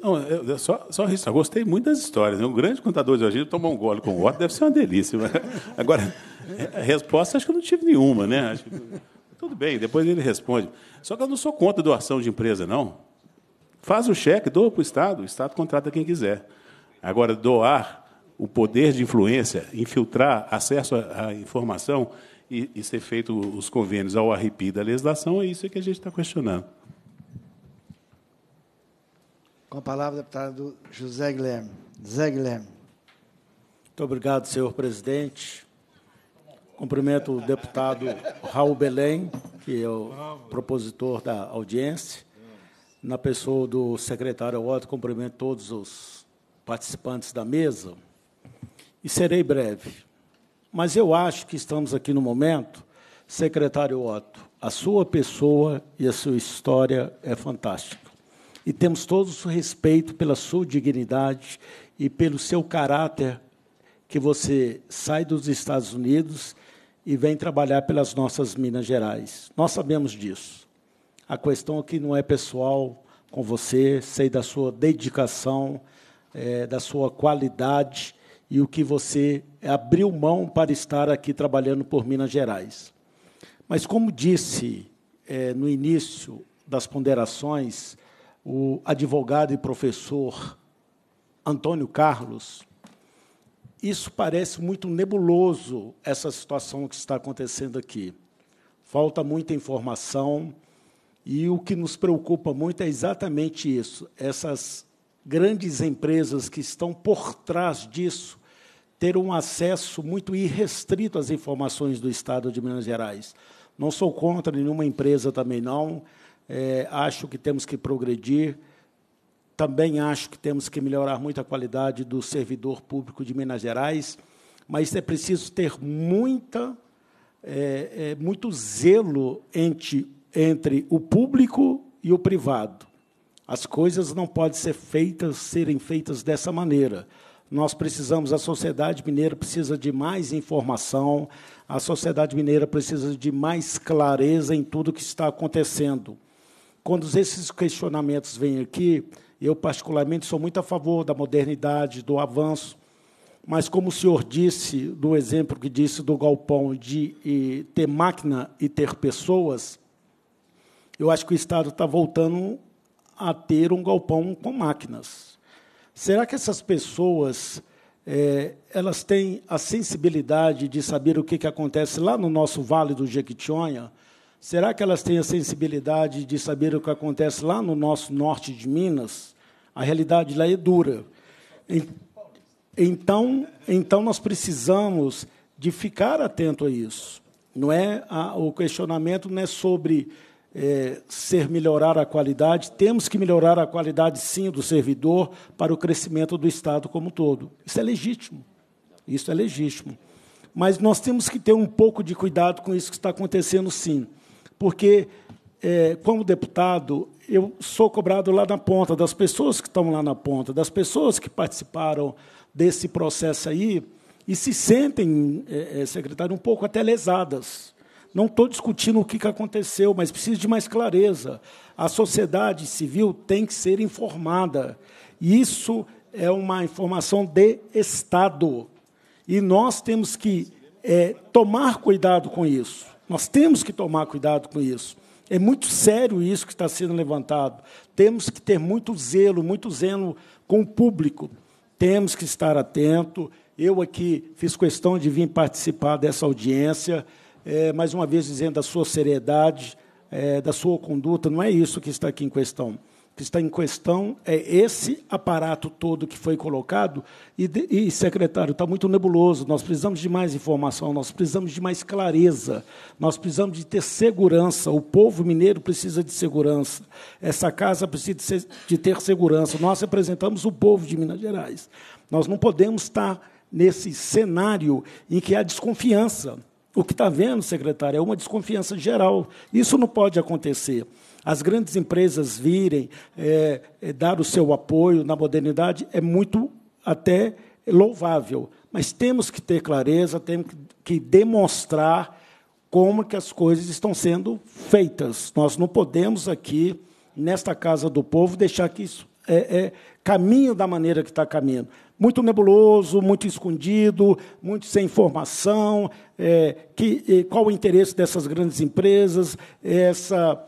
Não, eu, é, é só, só isso. Eu gostei muito das histórias. Um né? grande contador de agir tomar um gole com o outro deve ser uma delícia. Agora, é, resposta acho que eu não tive nenhuma, né? Acho que, tudo bem, depois ele responde. Só que eu não sou contra doação de empresa, não. Faz o cheque, doa para o Estado, o Estado contrata quem quiser. Agora, doar o poder de influência, infiltrar acesso à informação e, e ser feito os convênios ao arrepio da legislação, é isso que a gente está questionando. Com a palavra, deputado José Guilherme. José Guilherme. Muito obrigado, senhor presidente. Cumprimento o deputado Raul Belém, que é o propositor da audiência. Na pessoa do secretário Otto, cumprimento todos os participantes da mesa e serei breve. Mas eu acho que estamos aqui no momento, secretário Otto, a sua pessoa e a sua história é fantástica. E temos todo o respeito pela sua dignidade e pelo seu caráter que você sai dos Estados Unidos e vem trabalhar pelas nossas Minas Gerais. Nós sabemos disso. A questão aqui não é pessoal com você, sei da sua dedicação, é, da sua qualidade e o que você abriu mão para estar aqui trabalhando por Minas Gerais. Mas, como disse é, no início das ponderações, o advogado e professor Antônio Carlos, isso parece muito nebuloso, essa situação que está acontecendo aqui. Falta muita informação, e o que nos preocupa muito é exatamente isso: essas grandes empresas que estão por trás disso ter um acesso muito irrestrito às informações do Estado de Minas Gerais. Não sou contra nenhuma empresa também não. É, acho que temos que progredir. Também acho que temos que melhorar muito a qualidade do servidor público de Minas Gerais, mas é preciso ter muita, é, é, muito zelo entre, entre o público e o privado. As coisas não podem ser feitas, serem feitas dessa maneira. Nós precisamos, a sociedade mineira precisa de mais informação, a sociedade mineira precisa de mais clareza em tudo que está acontecendo. Quando esses questionamentos vêm aqui, eu, particularmente, sou muito a favor da modernidade, do avanço, mas, como o senhor disse, do exemplo que disse do galpão de ter máquina e ter pessoas, eu acho que o Estado está voltando a ter um galpão com máquinas. Será que essas pessoas é, elas têm a sensibilidade de saber o que, que acontece lá no nosso Vale do Jequitinhonha? Será que elas têm a sensibilidade de saber o que acontece lá no nosso norte de Minas? A realidade lá é dura. Então, então nós precisamos de ficar atento a isso. Não é a, o questionamento não é sobre é, ser melhorar a qualidade, temos que melhorar a qualidade, sim, do servidor para o crescimento do Estado como um todo. Isso é legítimo. Isso é legítimo. Mas nós temos que ter um pouco de cuidado com isso que está acontecendo, sim. Porque, é, como deputado, eu sou cobrado lá na ponta, das pessoas que estão lá na ponta, das pessoas que participaram desse processo aí e se sentem, é, é secretário, um pouco até lesadas não estou discutindo o que aconteceu, mas preciso de mais clareza. A sociedade civil tem que ser informada. Isso é uma informação de Estado. E nós temos que é, tomar cuidado com isso. Nós temos que tomar cuidado com isso. É muito sério isso que está sendo levantado. Temos que ter muito zelo, muito zelo com o público. Temos que estar atento. Eu aqui fiz questão de vir participar dessa audiência é, mais uma vez dizendo da sua seriedade, é, da sua conduta. Não é isso que está aqui em questão. O que está em questão é esse aparato todo que foi colocado. E, e, secretário, está muito nebuloso. Nós precisamos de mais informação, nós precisamos de mais clareza, nós precisamos de ter segurança. O povo mineiro precisa de segurança. Essa casa precisa de, ser, de ter segurança. Nós representamos o povo de Minas Gerais. Nós não podemos estar nesse cenário em que há desconfiança. O que está vendo, secretário, é uma desconfiança geral. Isso não pode acontecer. As grandes empresas virem é, é, dar o seu apoio na modernidade é muito até louvável, mas temos que ter clareza, temos que demonstrar como que as coisas estão sendo feitas. Nós não podemos aqui nesta casa do povo deixar que isso é, é caminho da maneira que está caminhando muito nebuloso, muito escondido, muito sem informação. É, que, qual o interesse dessas grandes empresas? Essa,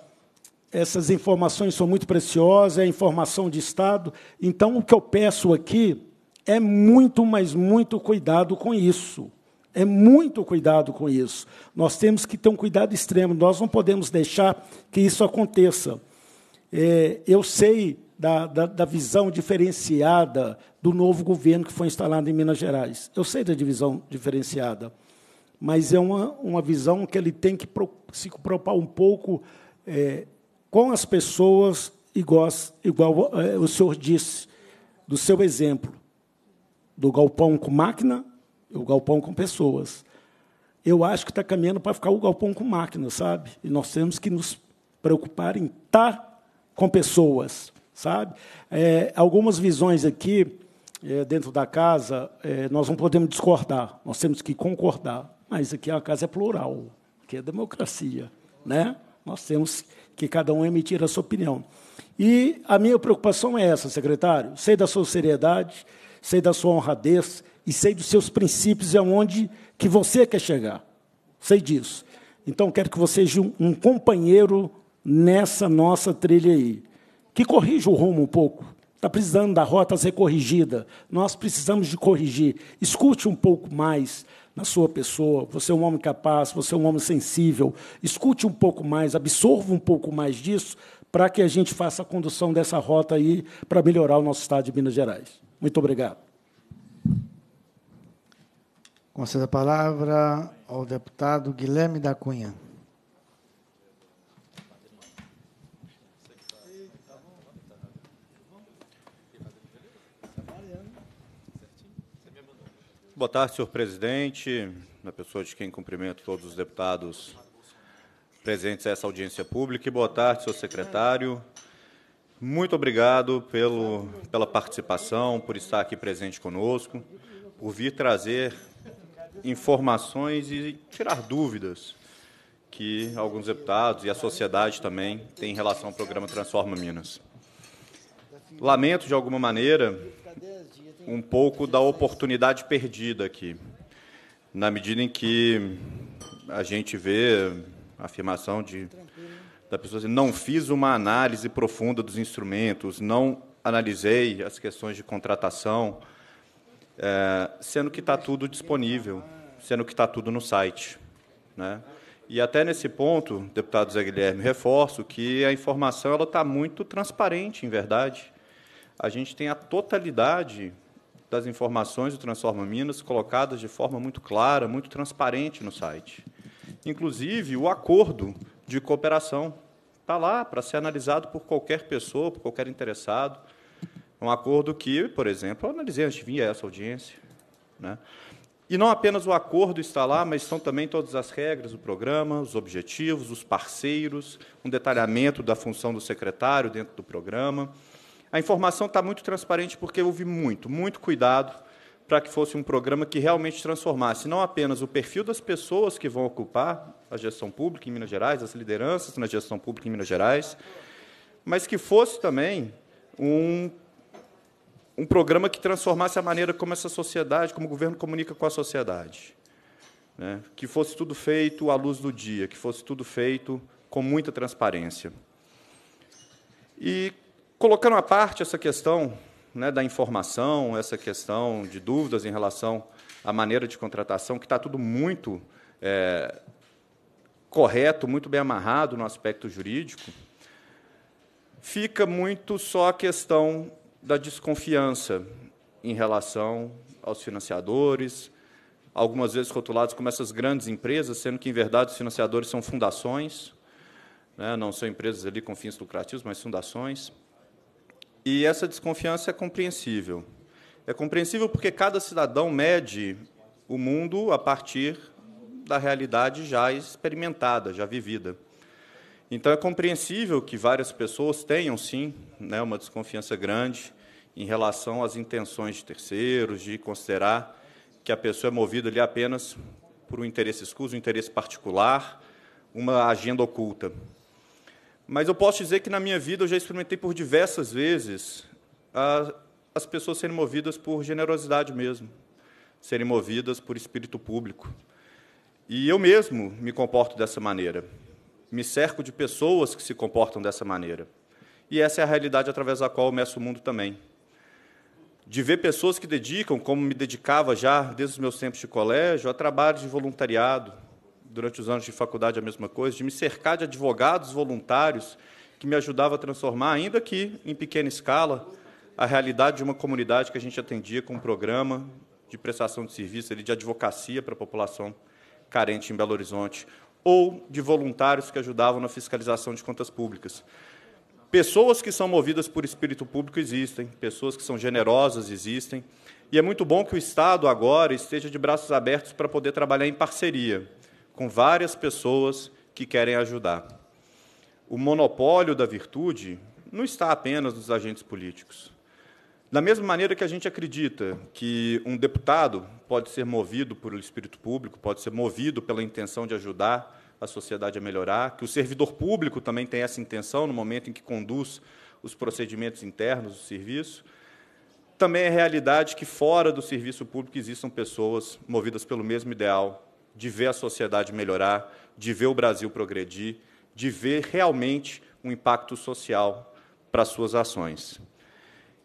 essas informações são muito preciosas, é informação de Estado. Então, o que eu peço aqui é muito, mas muito cuidado com isso. É muito cuidado com isso. Nós temos que ter um cuidado extremo, nós não podemos deixar que isso aconteça. É, eu sei da, da, da, visão diferenciada do novo governo que foi instalado em Minas Gerais. Eu sei da divisão diferenciada, mas é uma, uma visão que ele tem que pro, se preocupar um pouco é, com as pessoas, igual, igual é, o senhor disse, do seu exemplo, do galpão com máquina e o galpão com pessoas. Eu acho que está caminhando para ficar o galpão com máquina, sabe? E nós temos que nos preocupar em estar tá com pessoas sabe? É, algumas visões aqui, é, dentro da casa, é, nós não podemos discordar, nós temos que concordar. Mas aqui a casa é plural, que é democracia, né? Nós temos que cada um emitir a sua opinião. E a minha preocupação é essa, secretário. Sei da sua seriedade, sei da sua honradez e sei dos seus princípios e aonde que você quer chegar. Sei disso. Então, quero que você seja um companheiro nessa nossa trilha aí que corrija o rumo um pouco. Está precisando da rota ser corrigida. Nós precisamos de corrigir. Escute um pouco mais na sua pessoa. Você é um homem capaz, você é um homem sensível. Escute um pouco mais, absorva um pouco mais disso, para que a gente faça a condução dessa rota aí para melhorar o nosso estado de Minas Gerais. Muito obrigado. Concedo a palavra ao deputado Guilherme da Cunha. Boa tarde, senhor presidente, na pessoa de quem cumprimento todos os deputados presentes a essa audiência pública, e boa tarde, senhor secretário. Muito obrigado pelo, pela participação, por estar aqui presente conosco, por vir trazer informações e tirar dúvidas que alguns deputados e a sociedade também têm em relação ao programa Transforma Minas. Lamento, de alguma maneira, um pouco da oportunidade perdida aqui, na medida em que a gente vê a afirmação de, da pessoa assim, não fiz uma análise profunda dos instrumentos, não analisei as questões de contratação, é, sendo que está tudo disponível, sendo que está tudo no site. Né? E até nesse ponto, deputado Zé Guilherme, reforço que a informação ela está muito transparente, em verdade. A gente tem a totalidade das informações do Transforma Minas, colocadas de forma muito clara, muito transparente no site. Inclusive, o acordo de cooperação está lá para ser analisado por qualquer pessoa, por qualquer interessado. Um acordo que, por exemplo, eu analisei antes de vir a essa audiência. Né? E não apenas o acordo está lá, mas estão também todas as regras do programa, os objetivos, os parceiros, um detalhamento da função do secretário dentro do programa. A informação está muito transparente porque houve muito, muito cuidado para que fosse um programa que realmente transformasse não apenas o perfil das pessoas que vão ocupar a gestão pública em Minas Gerais, as lideranças na gestão pública em Minas Gerais, mas que fosse também um, um programa que transformasse a maneira como essa sociedade, como o governo comunica com a sociedade. Né? Que fosse tudo feito à luz do dia, que fosse tudo feito com muita transparência. E colocando à parte essa questão né, da informação, essa questão de dúvidas em relação à maneira de contratação, que está tudo muito é, correto, muito bem amarrado no aspecto jurídico, fica muito só a questão da desconfiança em relação aos financiadores, algumas vezes rotulados como essas grandes empresas, sendo que, em verdade, os financiadores são fundações, né, não são empresas ali com fins lucrativos, mas fundações. E essa desconfiança é compreensível. É compreensível porque cada cidadão mede o mundo a partir da realidade já experimentada, já vivida. Então é compreensível que várias pessoas tenham sim, né, uma desconfiança grande em relação às intenções de terceiros, de considerar que a pessoa é movida ali apenas por um interesse escuso, um interesse particular, uma agenda oculta. Mas eu posso dizer que na minha vida eu já experimentei por diversas vezes a, as pessoas serem movidas por generosidade mesmo, serem movidas por espírito público. E eu mesmo me comporto dessa maneira. Me cerco de pessoas que se comportam dessa maneira. E essa é a realidade através da qual eu meço o mundo também. De ver pessoas que dedicam, como me dedicava já desde os meus tempos de colégio, a trabalhos de voluntariado, durante os anos de faculdade, a mesma coisa, de me cercar de advogados voluntários que me ajudavam a transformar, ainda que em pequena escala, a realidade de uma comunidade que a gente atendia com um programa de prestação de serviço, de advocacia para a população carente em Belo Horizonte, ou de voluntários que ajudavam na fiscalização de contas públicas. Pessoas que são movidas por espírito público existem, pessoas que são generosas existem, e é muito bom que o Estado agora esteja de braços abertos para poder trabalhar em parceria com várias pessoas que querem ajudar. O monopólio da virtude não está apenas nos agentes políticos. Da mesma maneira que a gente acredita que um deputado pode ser movido pelo espírito público, pode ser movido pela intenção de ajudar a sociedade a melhorar, que o servidor público também tem essa intenção no momento em que conduz os procedimentos internos do serviço, também é realidade que fora do serviço público existam pessoas movidas pelo mesmo ideal de ver a sociedade melhorar, de ver o Brasil progredir, de ver realmente um impacto social para suas ações.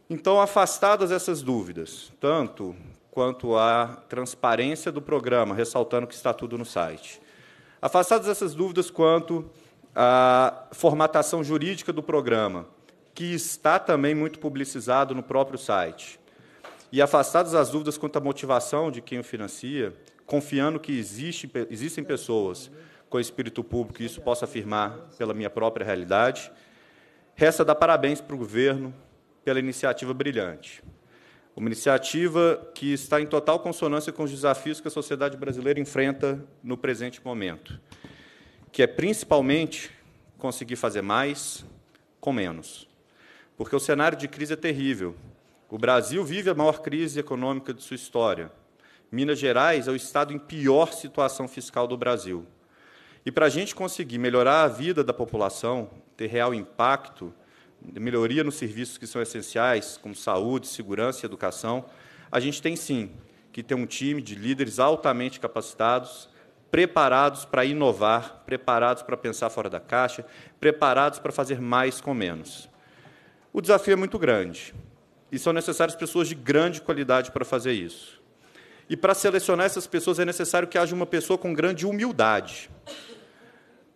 Então, afastadas essas dúvidas, tanto quanto à transparência do programa, ressaltando que está tudo no site, afastadas essas dúvidas quanto à formatação jurídica do programa, que está também muito publicizado no próprio site, e afastadas as dúvidas quanto à motivação de quem o financia, confiando que existe, existem pessoas com espírito público, isso posso afirmar pela minha própria realidade. Resta dar parabéns para o governo pela iniciativa brilhante. Uma iniciativa que está em total consonância com os desafios que a sociedade brasileira enfrenta no presente momento, que é principalmente conseguir fazer mais com menos. Porque o cenário de crise é terrível. O Brasil vive a maior crise econômica de sua história. Minas Gerais é o estado em pior situação fiscal do Brasil. E para a gente conseguir melhorar a vida da população, ter real impacto, melhoria nos serviços que são essenciais, como saúde, segurança e educação, a gente tem sim que ter um time de líderes altamente capacitados, preparados para inovar, preparados para pensar fora da caixa, preparados para fazer mais com menos. O desafio é muito grande e são necessárias pessoas de grande qualidade para fazer isso. E para selecionar essas pessoas é necessário que haja uma pessoa com grande humildade.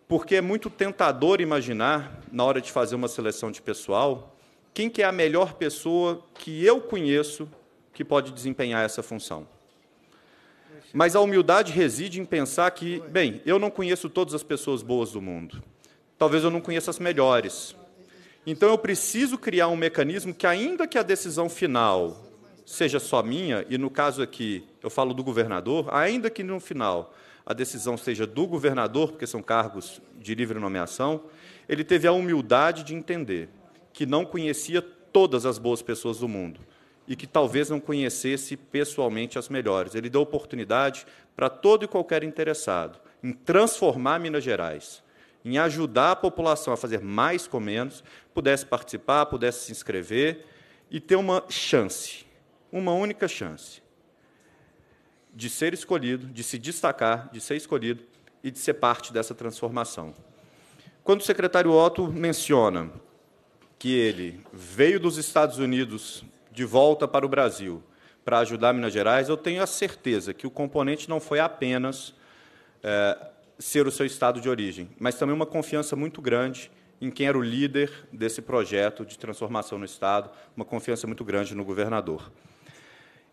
Porque é muito tentador imaginar, na hora de fazer uma seleção de pessoal, quem que é a melhor pessoa que eu conheço que pode desempenhar essa função. Mas a humildade reside em pensar que, bem, eu não conheço todas as pessoas boas do mundo. Talvez eu não conheça as melhores. Então eu preciso criar um mecanismo que, ainda que a decisão final seja só minha, e no caso aqui eu falo do governador, ainda que no final a decisão seja do governador, porque são cargos de livre nomeação, ele teve a humildade de entender que não conhecia todas as boas pessoas do mundo e que talvez não conhecesse pessoalmente as melhores. Ele deu oportunidade para todo e qualquer interessado em transformar Minas Gerais, em ajudar a população a fazer mais com menos, pudesse participar, pudesse se inscrever e ter uma chance uma única chance de ser escolhido, de se destacar, de ser escolhido e de ser parte dessa transformação. Quando o secretário Otto menciona que ele veio dos Estados Unidos de volta para o Brasil para ajudar Minas Gerais, eu tenho a certeza que o componente não foi apenas é, ser o seu estado de origem, mas também uma confiança muito grande em quem era o líder desse projeto de transformação no Estado, uma confiança muito grande no governador.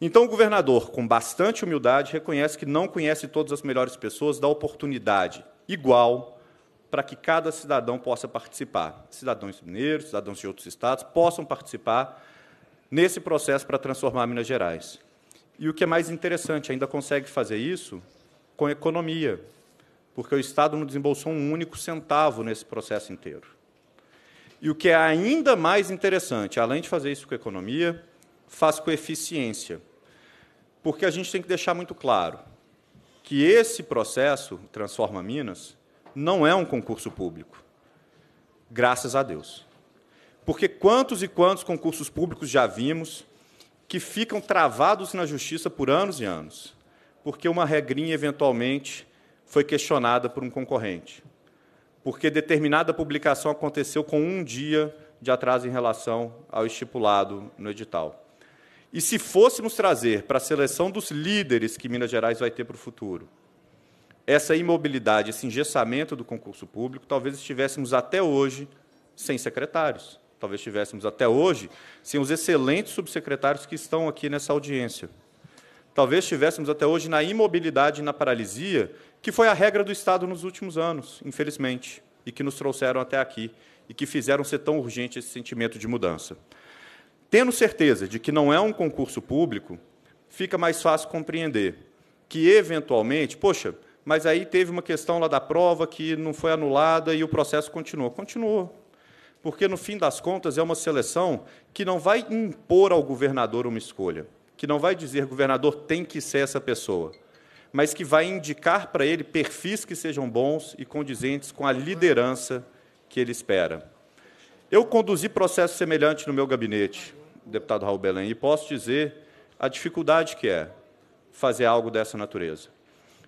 Então, o governador, com bastante humildade, reconhece que não conhece todas as melhores pessoas, dá oportunidade igual para que cada cidadão possa participar. Cidadãos mineiros, cidadãos de outros estados possam participar nesse processo para transformar Minas Gerais. E o que é mais interessante, ainda consegue fazer isso com economia, porque o Estado não desembolsou um único centavo nesse processo inteiro. E o que é ainda mais interessante, além de fazer isso com economia, faz com eficiência porque a gente tem que deixar muito claro que esse processo, Transforma Minas, não é um concurso público. Graças a Deus. Porque quantos e quantos concursos públicos já vimos que ficam travados na justiça por anos e anos, porque uma regrinha eventualmente foi questionada por um concorrente, porque determinada publicação aconteceu com um dia de atraso em relação ao estipulado no edital. E se fôssemos trazer para a seleção dos líderes que Minas Gerais vai ter para o futuro, essa imobilidade, esse engessamento do concurso público, talvez estivéssemos até hoje sem secretários. Talvez estivéssemos até hoje sem os excelentes subsecretários que estão aqui nessa audiência. Talvez estivéssemos até hoje na imobilidade e na paralisia, que foi a regra do Estado nos últimos anos, infelizmente, e que nos trouxeram até aqui e que fizeram ser tão urgente esse sentimento de mudança. Tendo certeza de que não é um concurso público, fica mais fácil compreender que, eventualmente, poxa, mas aí teve uma questão lá da prova que não foi anulada e o processo continuou. Continuou. Porque, no fim das contas, é uma seleção que não vai impor ao governador uma escolha, que não vai dizer, governador, tem que ser essa pessoa, mas que vai indicar para ele perfis que sejam bons e condizentes com a liderança que ele espera. Eu conduzi processo semelhante no meu gabinete deputado Raul Belém, e posso dizer a dificuldade que é fazer algo dessa natureza.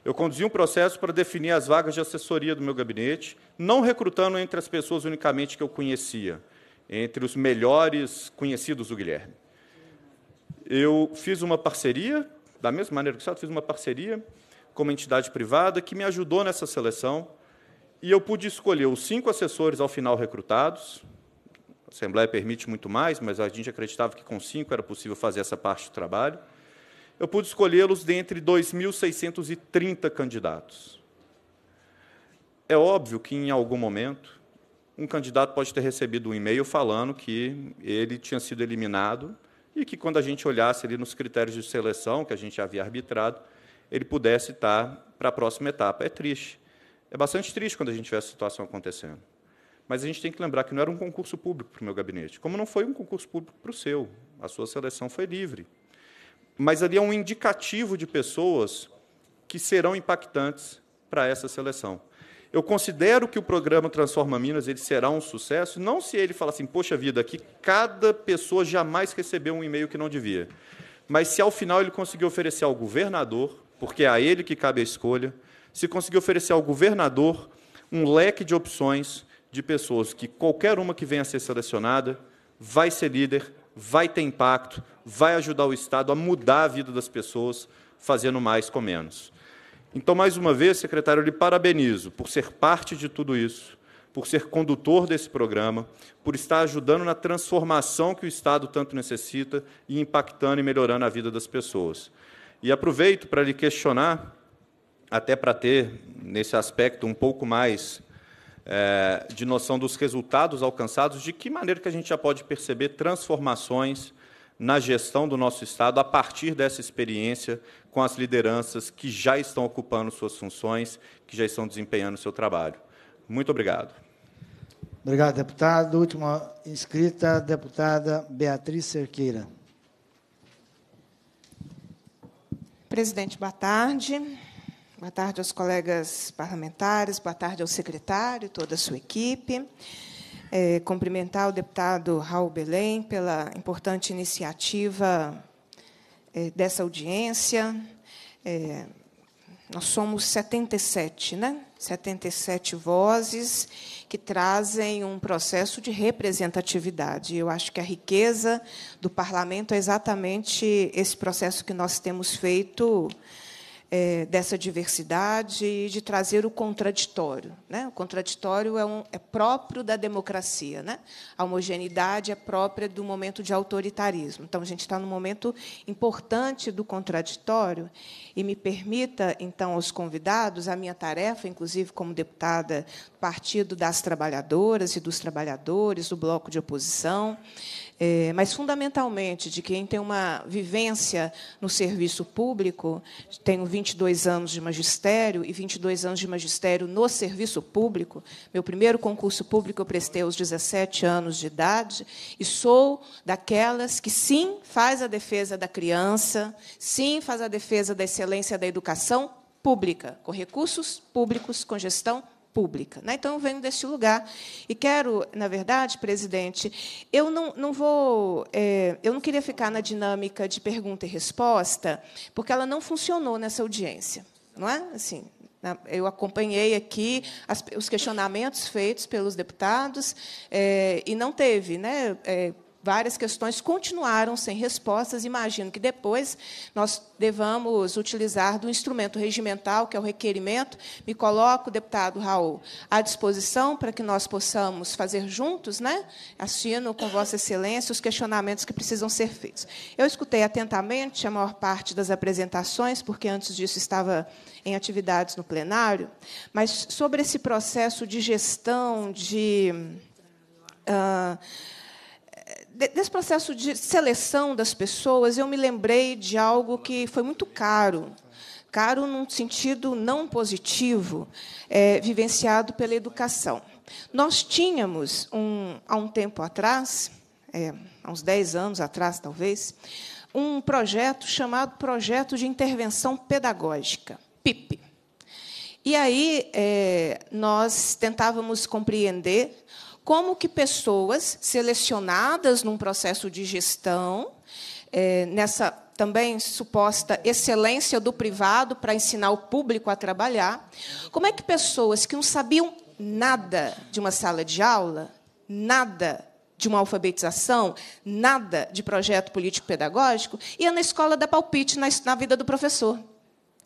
Eu conduzi um processo para definir as vagas de assessoria do meu gabinete, não recrutando entre as pessoas unicamente que eu conhecia, entre os melhores conhecidos do Guilherme. Eu fiz uma parceria, da mesma maneira que o Estado, fiz uma parceria com uma entidade privada que me ajudou nessa seleção, e eu pude escolher os cinco assessores ao final recrutados, a Assembleia permite muito mais, mas a gente acreditava que com cinco era possível fazer essa parte do trabalho. Eu pude escolhê-los dentre 2.630 candidatos. É óbvio que, em algum momento, um candidato pode ter recebido um e-mail falando que ele tinha sido eliminado e que, quando a gente olhasse ali nos critérios de seleção que a gente havia arbitrado, ele pudesse estar para a próxima etapa. É triste. É bastante triste quando a gente vê essa situação acontecendo. Mas a gente tem que lembrar que não era um concurso público para o meu gabinete, como não foi um concurso público para o seu. A sua seleção foi livre. Mas ali é um indicativo de pessoas que serão impactantes para essa seleção. Eu considero que o programa Transforma Minas ele será um sucesso, não se ele falar assim, poxa vida, que cada pessoa jamais recebeu um e-mail que não devia, mas se ao final ele conseguir oferecer ao governador, porque é a ele que cabe a escolha, se conseguir oferecer ao governador um leque de opções de pessoas que qualquer uma que venha a ser selecionada vai ser líder, vai ter impacto, vai ajudar o Estado a mudar a vida das pessoas, fazendo mais com menos. Então, mais uma vez, secretário, eu lhe parabenizo por ser parte de tudo isso, por ser condutor desse programa, por estar ajudando na transformação que o Estado tanto necessita e impactando e melhorando a vida das pessoas. E aproveito para lhe questionar, até para ter, nesse aspecto, um pouco mais é, de noção dos resultados alcançados, de que maneira que a gente já pode perceber transformações na gestão do nosso Estado a partir dessa experiência com as lideranças que já estão ocupando suas funções, que já estão desempenhando seu trabalho. Muito obrigado. Obrigado, deputado. Última inscrita, deputada Beatriz Cerqueira. Presidente, boa tarde. Boa tarde aos colegas parlamentares, boa tarde ao secretário e toda a sua equipe. É, cumprimentar o deputado Raul Belém pela importante iniciativa é, dessa audiência. É, nós somos 77, né? 77 vozes que trazem um processo de representatividade. Eu acho que a riqueza do parlamento é exatamente esse processo que nós temos feito é, dessa diversidade e de trazer o contraditório. Né? O contraditório é, um, é próprio da democracia. Né? A homogeneidade é própria do momento de autoritarismo. Então, a gente está num momento importante do contraditório. E me permita, então, aos convidados, a minha tarefa, inclusive como deputada do Partido das Trabalhadoras e dos Trabalhadores, do Bloco de Oposição, é, mas, fundamentalmente, de quem tem uma vivência no serviço público, tenho 22 anos de magistério e 22 anos de magistério no serviço público. Meu primeiro concurso público eu prestei aos 17 anos de idade e sou daquelas que, sim, faz a defesa da criança, sim, faz a defesa da excelência da educação pública, com recursos públicos, com gestão pública pública. Né? Então, eu venho deste lugar e quero, na verdade, presidente, eu não, não vou, é, eu não queria ficar na dinâmica de pergunta e resposta, porque ela não funcionou nessa audiência, não é? Assim, eu acompanhei aqui os questionamentos feitos pelos deputados eh, e não teve, né? Eh, várias questões continuaram sem respostas. Imagino que depois nós devamos utilizar do instrumento regimental, que é o requerimento. Me coloco, deputado Raul, à disposição para que nós possamos fazer juntos, né? assino com Vossa Excelência os questionamentos que precisam ser feitos. Eu escutei atentamente a maior parte das apresentações, porque antes disso estava em atividades no plenário, mas sobre esse processo de gestão, de. Uh, desse processo de seleção das pessoas, eu me lembrei de algo que foi muito caro, caro num sentido não positivo, é, vivenciado pela educação. Nós tínhamos, um, há um tempo atrás, é, há uns 10 anos atrás, talvez, um projeto chamado Projeto de Intervenção Pedagógica, PIP. E aí é, nós tentávamos compreender como que pessoas selecionadas num processo de gestão, é, nessa também suposta excelência do privado para ensinar o público a trabalhar, como é que pessoas que não sabiam nada de uma sala de aula, nada de uma alfabetização, nada de projeto político-pedagógico, ia na escola dar palpite na, na vida do professor.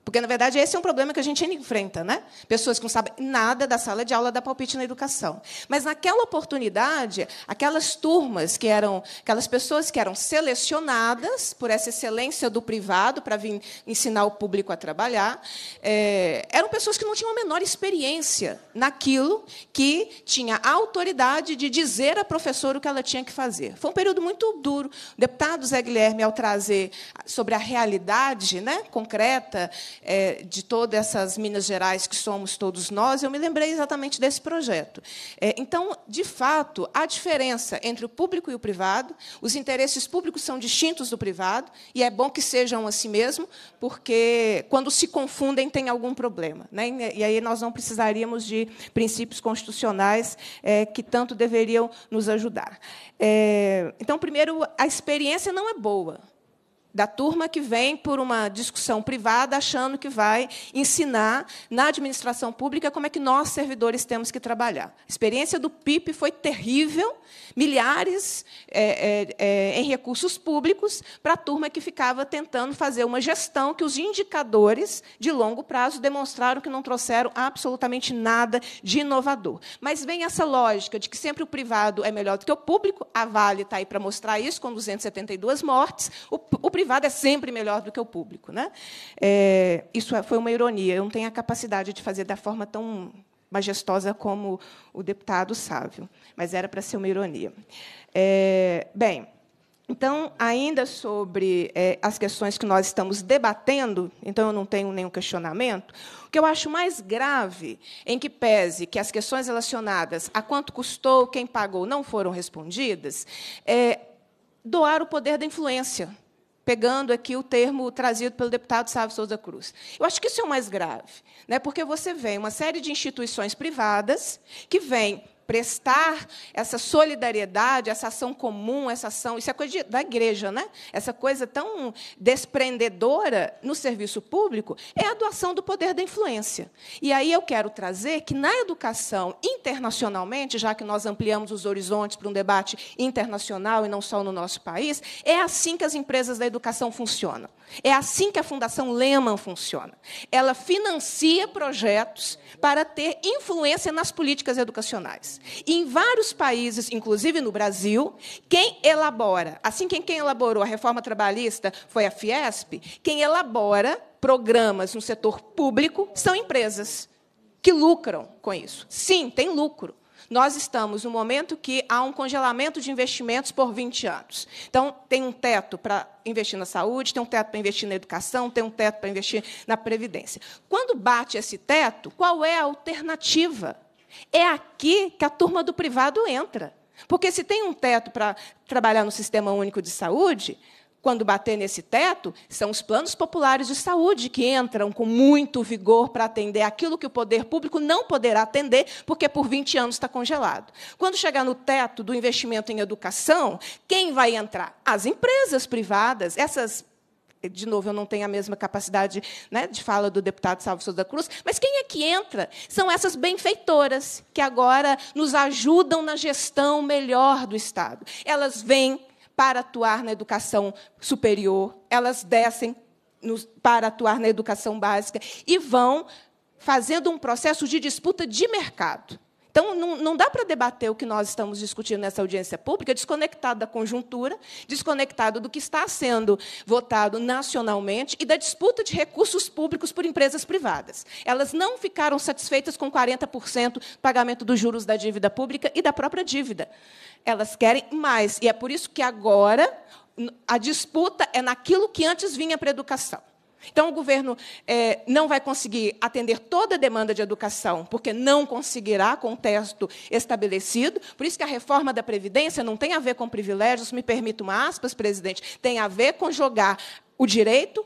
Porque, na verdade, esse é um problema que a gente enfrenta, né? Pessoas que não sabem nada da sala de aula da palpite na educação. Mas, naquela oportunidade, aquelas turmas que eram, aquelas pessoas que eram selecionadas por essa excelência do privado para vir ensinar o público a trabalhar, é, eram pessoas que não tinham a menor experiência naquilo que tinha a autoridade de dizer à professora o que ela tinha que fazer. Foi um período muito duro. O deputado Zé Guilherme, ao trazer sobre a realidade né, concreta, é, de todas essas Minas Gerais que somos todos nós, eu me lembrei exatamente desse projeto. É, então, de fato, há diferença entre o público e o privado, os interesses públicos são distintos do privado, e é bom que sejam assim mesmo, porque quando se confundem tem algum problema. Né? E aí nós não precisaríamos de princípios constitucionais é, que tanto deveriam nos ajudar. É, então, primeiro, a experiência não é boa da turma que vem por uma discussão privada achando que vai ensinar na administração pública como é que nós servidores temos que trabalhar. A experiência do PIP foi terrível, milhares é, é, é, em recursos públicos para a turma que ficava tentando fazer uma gestão que os indicadores de longo prazo demonstraram que não trouxeram absolutamente nada de inovador. Mas vem essa lógica de que sempre o privado é melhor do que o público. A Vale está aí para mostrar isso com 272 mortes. O, o privado privado é sempre melhor do que o público. Né? É, isso é, foi uma ironia. Eu não tenho a capacidade de fazer da forma tão majestosa como o deputado Sávio, mas era para ser uma ironia. É, bem, então, ainda sobre é, as questões que nós estamos debatendo, então eu não tenho nenhum questionamento, o que eu acho mais grave, em que pese que as questões relacionadas a quanto custou, quem pagou, não foram respondidas, é doar o poder da influência pegando aqui o termo trazido pelo deputado Sávio Souza Cruz. Eu acho que isso é o mais grave, né? porque você vê uma série de instituições privadas que vêm prestar essa solidariedade, essa ação comum, essa ação. Isso é coisa de, da igreja, né? Essa coisa tão desprendedora no serviço público é a doação do poder da influência. E aí eu quero trazer que na educação internacionalmente, já que nós ampliamos os horizontes para um debate internacional e não só no nosso país, é assim que as empresas da educação funcionam. É assim que a Fundação Lehman funciona. Ela financia projetos para ter influência nas políticas educacionais. em vários países, inclusive no Brasil, quem elabora, assim quem, quem elaborou a reforma trabalhista foi a Fiesp, quem elabora programas no setor público são empresas que lucram com isso. Sim, tem lucro nós estamos no momento que há um congelamento de investimentos por 20 anos. Então, tem um teto para investir na saúde, tem um teto para investir na educação, tem um teto para investir na previdência. Quando bate esse teto, qual é a alternativa? É aqui que a turma do privado entra. Porque se tem um teto para trabalhar no sistema único de saúde, quando bater nesse teto, são os planos populares de saúde que entram com muito vigor para atender aquilo que o poder público não poderá atender, porque por 20 anos está congelado. Quando chegar no teto do investimento em educação, quem vai entrar? As empresas privadas, essas de novo, eu não tenho a mesma capacidade né, de fala do deputado Salvo Souza Cruz, mas quem é que entra? São essas benfeitoras que agora nos ajudam na gestão melhor do Estado. Elas vêm para atuar na educação superior, elas descem para atuar na educação básica e vão fazendo um processo de disputa de mercado. Então, não, não dá para debater o que nós estamos discutindo nessa audiência pública desconectado da conjuntura, desconectado do que está sendo votado nacionalmente e da disputa de recursos públicos por empresas privadas. Elas não ficaram satisfeitas com 40% pagamento dos juros da dívida pública e da própria dívida. Elas querem mais. E é por isso que agora a disputa é naquilo que antes vinha para a educação. Então, o governo é, não vai conseguir atender toda a demanda de educação, porque não conseguirá com o texto estabelecido. Por isso que a reforma da Previdência não tem a ver com privilégios, me permito uma aspas, presidente, tem a ver com jogar o direito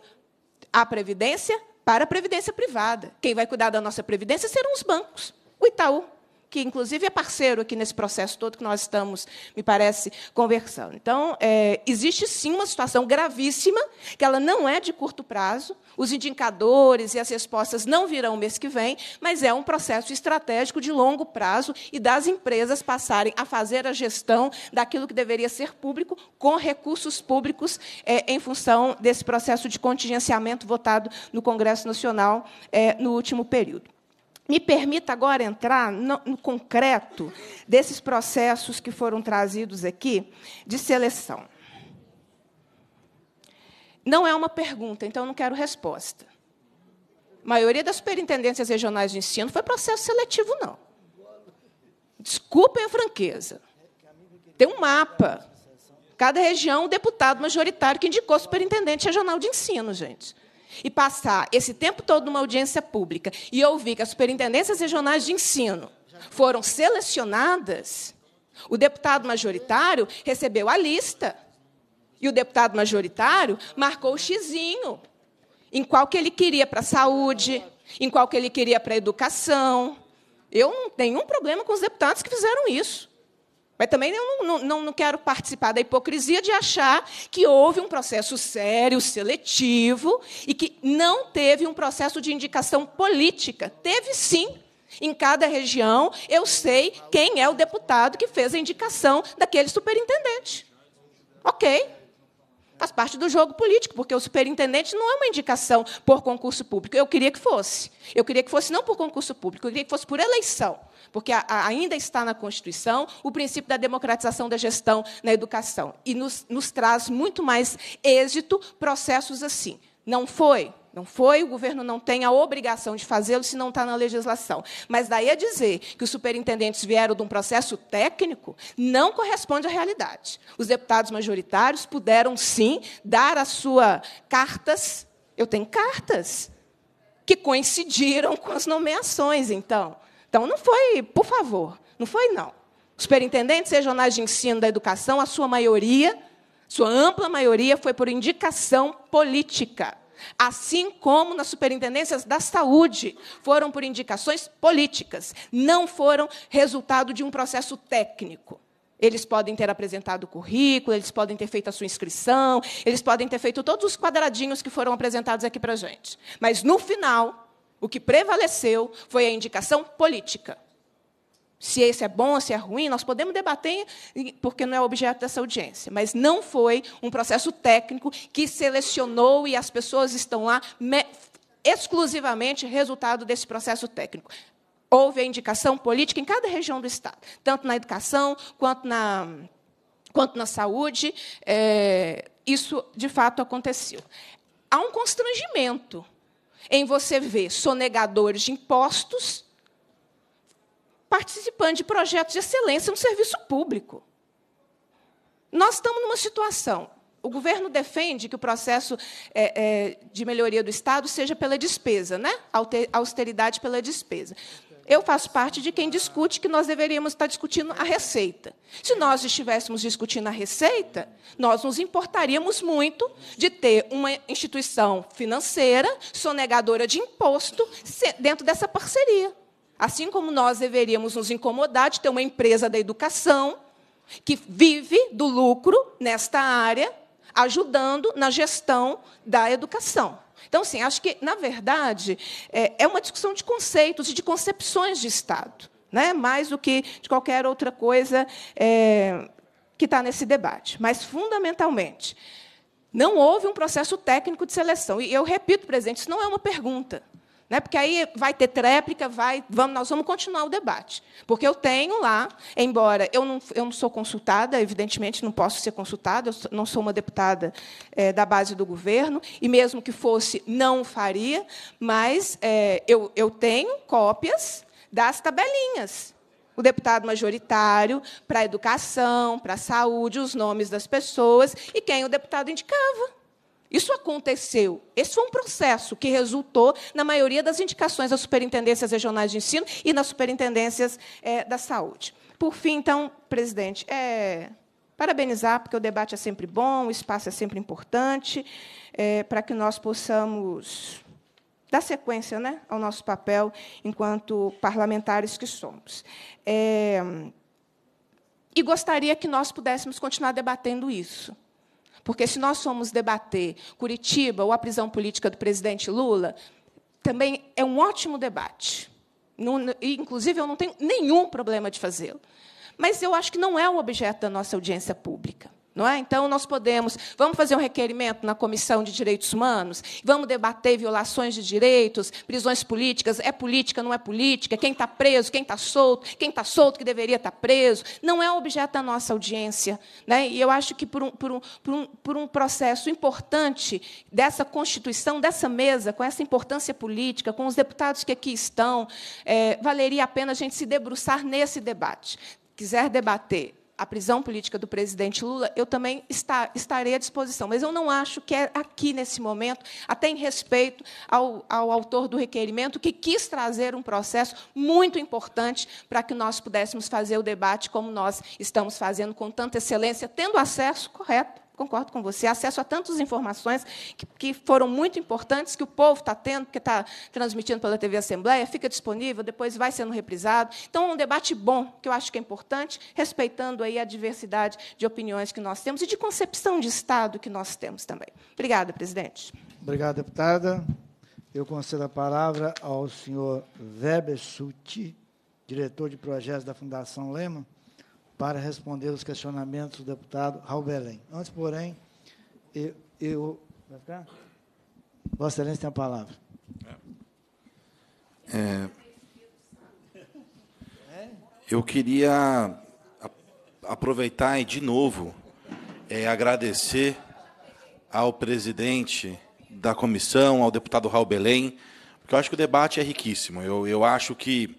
à Previdência para a Previdência privada. Quem vai cuidar da nossa Previdência serão os bancos. O Itaú, que inclusive é parceiro aqui nesse processo todo que nós estamos, me parece, conversando. Então, é, existe sim uma situação gravíssima, que ela não é de curto prazo, os indicadores e as respostas não virão mês que vem, mas é um processo estratégico de longo prazo e das empresas passarem a fazer a gestão daquilo que deveria ser público com recursos públicos é, em função desse processo de contingenciamento votado no Congresso Nacional é, no último período. Me permita agora entrar no, no concreto desses processos que foram trazidos aqui de seleção. Não é uma pergunta, então não quero resposta. A maioria das superintendências regionais de ensino foi processo seletivo, não. Desculpem a franqueza. Tem um mapa. Cada região, um deputado majoritário que indicou superintendente regional de ensino, gente e passar esse tempo todo numa audiência pública e ouvir que as superintendências regionais de ensino foram selecionadas, o deputado majoritário recebeu a lista. E o deputado majoritário marcou o xizinho em qual que ele queria para a saúde, em qual que ele queria para a educação. Eu não tenho nenhum problema com os deputados que fizeram isso. Mas também eu não, não, não quero participar da hipocrisia de achar que houve um processo sério, seletivo, e que não teve um processo de indicação política. Teve sim. Em cada região, eu sei quem é o deputado que fez a indicação daquele superintendente. Ok. Faz parte do jogo político, porque o superintendente não é uma indicação por concurso público. Eu queria que fosse. Eu queria que fosse não por concurso público, eu queria que fosse por eleição porque a, a, ainda está na Constituição o princípio da democratização da gestão na educação. E nos, nos traz muito mais êxito processos assim. Não foi? Não foi, o governo não tem a obrigação de fazê-lo se não está na legislação. Mas daí a dizer que os superintendentes vieram de um processo técnico não corresponde à realidade. Os deputados majoritários puderam, sim, dar as suas cartas. Eu tenho cartas que coincidiram com as nomeações, então. Então, não foi, por favor, não foi, não. superintendentes regionais de ensino da educação, a sua maioria, sua ampla maioria, foi por indicação política. Assim como nas superintendências da saúde, foram por indicações políticas, não foram resultado de um processo técnico. Eles podem ter apresentado o currículo, eles podem ter feito a sua inscrição, eles podem ter feito todos os quadradinhos que foram apresentados aqui para a gente. Mas, no final, o que prevaleceu foi a indicação política. Se esse é bom, se é ruim, nós podemos debater, porque não é objeto dessa audiência. Mas não foi um processo técnico que selecionou e as pessoas estão lá exclusivamente resultado desse processo técnico. Houve a indicação política em cada região do Estado, tanto na educação quanto na, quanto na saúde. É, isso, de fato, aconteceu. Há um constrangimento em você ver sonegadores de impostos participando de projetos de excelência no serviço público. Nós estamos numa situação. O governo defende que o processo é, é, de melhoria do Estado seja pela despesa, né? austeridade pela despesa eu faço parte de quem discute que nós deveríamos estar discutindo a receita. Se nós estivéssemos discutindo a receita, nós nos importaríamos muito de ter uma instituição financeira sonegadora de imposto dentro dessa parceria. Assim como nós deveríamos nos incomodar de ter uma empresa da educação que vive do lucro nesta área, ajudando na gestão da educação. Então, sim, acho que, na verdade, é, é uma discussão de conceitos e de concepções de Estado, né? mais do que de qualquer outra coisa é, que está nesse debate. Mas, fundamentalmente, não houve um processo técnico de seleção. E eu repito, presidente, isso não é uma pergunta. Né? Porque aí vai ter tréplica, vai, vamos, nós vamos continuar o debate. Porque eu tenho lá, embora eu não, eu não sou consultada, evidentemente não posso ser consultada, eu não sou uma deputada é, da base do governo, e mesmo que fosse, não faria, mas é, eu, eu tenho cópias das tabelinhas o deputado majoritário para a educação, para a saúde, os nomes das pessoas e quem o deputado indicava. Isso aconteceu. Esse foi um processo que resultou na maioria das indicações das superintendências regionais de ensino e nas superintendências é, da saúde. Por fim, então, presidente, é, parabenizar, porque o debate é sempre bom, o espaço é sempre importante, é, para que nós possamos dar sequência né, ao nosso papel enquanto parlamentares que somos. É, e gostaria que nós pudéssemos continuar debatendo isso. Porque se nós formos debater Curitiba ou a prisão política do presidente Lula, também é um ótimo debate. inclusive, eu não tenho nenhum problema de fazê-lo. Mas eu acho que não é o objeto da nossa audiência pública. Não é? Então, nós podemos. Vamos fazer um requerimento na Comissão de Direitos Humanos? Vamos debater violações de direitos, prisões políticas? É política, não é política? Quem está preso, quem está solto? Quem está solto que deveria estar tá preso? Não é objeto da nossa audiência. Né? E eu acho que, por um, por, um, por, um, por um processo importante dessa Constituição, dessa mesa, com essa importância política, com os deputados que aqui estão, é, valeria a pena a gente se debruçar nesse debate. Quiser debater a prisão política do presidente Lula, eu também está, estarei à disposição. Mas eu não acho que é aqui, nesse momento, até em respeito ao, ao autor do requerimento, que quis trazer um processo muito importante para que nós pudéssemos fazer o debate como nós estamos fazendo, com tanta excelência, tendo acesso correto concordo com você. Acesso a tantas informações que, que foram muito importantes, que o povo está tendo, porque está transmitindo pela TV Assembleia, fica disponível, depois vai sendo reprisado. Então, é um debate bom, que eu acho que é importante, respeitando aí a diversidade de opiniões que nós temos e de concepção de Estado que nós temos também. Obrigada, presidente. Obrigado, deputada. Eu concedo a palavra ao senhor Weber Suti, diretor de projetos da Fundação Lema para responder os questionamentos do deputado Raul Belém. Antes, porém, eu, eu Vai ficar? Vossa Excelência tem a palavra. É, é. eu queria aproveitar e, de novo, é, agradecer ao presidente da comissão, ao deputado Raul Belém, porque eu acho que o debate é riquíssimo. Eu, eu acho que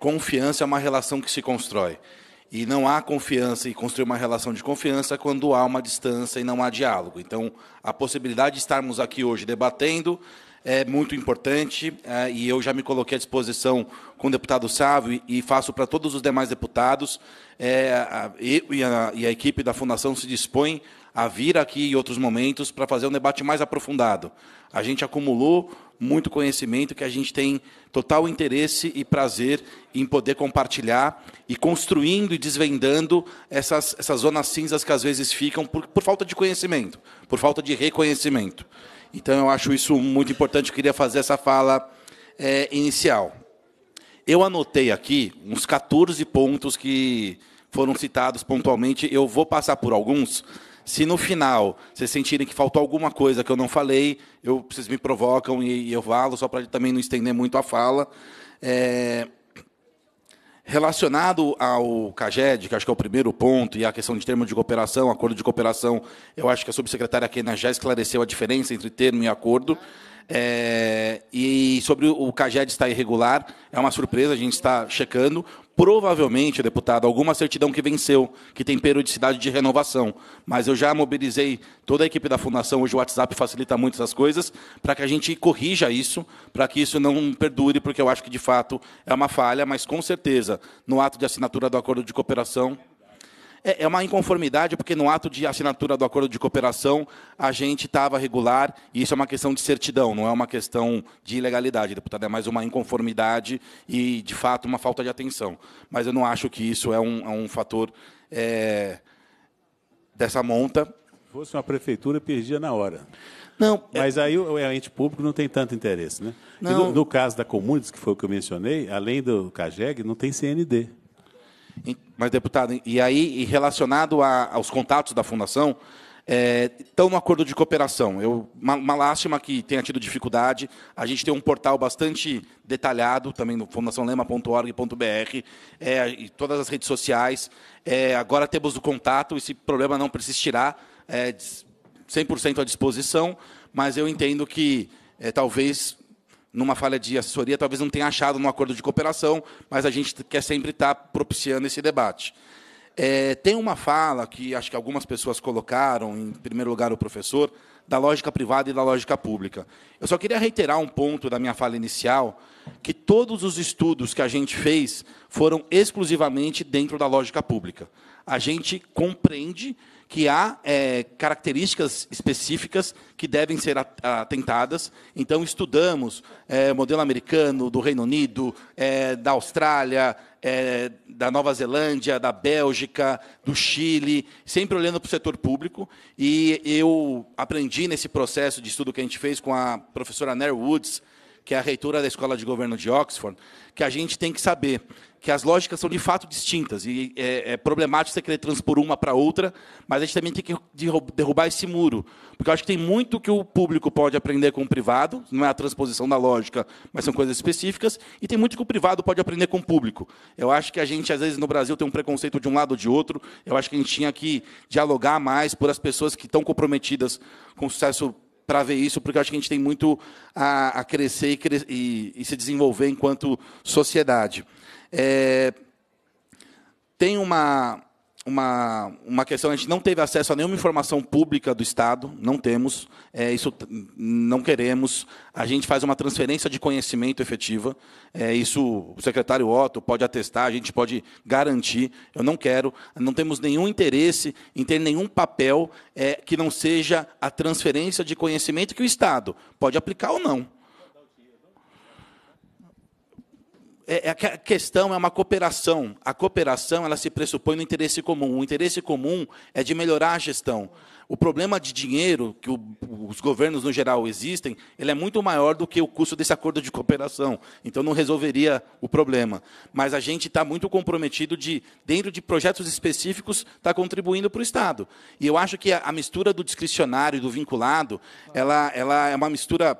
confiança é uma relação que se constrói. E não há confiança e construir uma relação de confiança quando há uma distância e não há diálogo. Então, a possibilidade de estarmos aqui hoje debatendo é muito importante é, e eu já me coloquei à disposição com o deputado Sávio e, e faço para todos os demais deputados. É, a, e, a, e a equipe da Fundação se dispõe a vir aqui em outros momentos para fazer um debate mais aprofundado. A gente acumulou muito conhecimento que a gente tem total interesse e prazer em poder compartilhar e construindo e desvendando essas, essas zonas cinzas que às vezes ficam por, por falta de conhecimento, por falta de reconhecimento. Então eu acho isso muito importante, eu queria fazer essa fala é, inicial. Eu anotei aqui uns 14 pontos que foram citados pontualmente, eu vou passar por alguns se no final vocês sentirem que faltou alguma coisa que eu não falei, eu, vocês me provocam e, e eu falo, só para também não estender muito a fala. É, relacionado ao CAGED, que acho que é o primeiro ponto, e a questão de termo de cooperação, acordo de cooperação, eu acho que a subsecretária Kena já esclareceu a diferença entre termo e acordo. É, e sobre o CAGED estar irregular, é uma surpresa, a gente está checando. Provavelmente, deputado, alguma certidão que venceu, que tem periodicidade de renovação. Mas eu já mobilizei toda a equipe da Fundação, hoje o WhatsApp facilita muito essas coisas, para que a gente corrija isso, para que isso não perdure, porque eu acho que de fato é uma falha, mas com certeza, no ato de assinatura do acordo de cooperação. É, é, uma inconformidade, porque no ato de assinatura do acordo de cooperação, a gente estava regular, e isso é uma questão de certidão, não é uma questão de ilegalidade, deputado. É mais uma inconformidade e, de fato, uma falta de atenção. Mas eu não acho que isso é um, é um fator é, dessa monta. Se fosse uma prefeitura, perdia na hora. Não, é Mas é... aí o, ente público não tem tanto interesse. Né? No, no, caso da Comunes, que foi o que eu mencionei, além do CAGEG, não tem CND. Mas, deputado, e aí, relacionado a, aos contatos da Fundação, é, estão no acordo de cooperação. Eu, uma, uma, lástima que tenha tido dificuldade. A gente tem um portal bastante detalhado, também no fundaçãolema.org.br, é, e todas as redes sociais. É, agora temos o contato, esse problema não persistirá, é, 100% à disposição, mas eu entendo que é, talvez numa falha de assessoria, talvez não tenha achado no acordo de cooperação, mas a gente quer sempre estar tá propiciando esse debate. É, tem uma fala que acho que algumas pessoas colocaram, em primeiro lugar o professor, da lógica privada e da lógica pública. Eu só queria reiterar um ponto da minha fala inicial, que todos os estudos que a gente fez foram exclusivamente dentro da lógica pública. A gente compreende que há é, características específicas que devem ser atentadas. Então, estudamos é, modelo americano, do Reino Unido, é, da Austrália, é, da Nova Zelândia, da Bélgica, do Chile, sempre olhando para o setor público. E eu aprendi nesse processo de estudo que a gente fez com a professora Nair Woods, que é a reitora da Escola de Governo de Oxford, que a gente tem que saber que as lógicas são de fato distintas e é, é problemático você querer transpor uma para outra, mas a gente também tem que derrubar esse muro, porque eu acho que tem muito que o público pode aprender com o privado, não é a transposição da lógica, mas são coisas específicas, e tem muito que o privado pode aprender com o público. Eu acho que a gente às vezes no Brasil tem um preconceito de um lado ou de outro. Eu acho que a gente tinha que dialogar mais por as pessoas que estão comprometidas com o sucesso para ver isso, porque eu acho que a gente tem muito a, a crescer e, e, e, se desenvolver enquanto sociedade. É, tem uma, uma, uma questão, a gente não teve acesso a nenhuma informação pública do Estado, não temos, é, isso não queremos. A gente faz uma transferência de conhecimento efetiva, é, isso o secretário Otto pode atestar, a gente pode garantir. Eu não quero, não temos nenhum interesse em ter nenhum papel é, que não seja a transferência de conhecimento que o Estado pode aplicar ou não. é, é a questão é uma cooperação. A cooperação ela se pressupõe no interesse comum. O interesse comum é de melhorar a gestão. O problema de dinheiro que o, os governos no geral existem, ele é muito maior do que o custo desse acordo de cooperação. Então não resolveria o problema. Mas a gente está muito comprometido de, dentro de projetos específicos, estar tá contribuindo para o Estado. E eu acho que a, a mistura do discricionário e do vinculado, ela, ela é uma mistura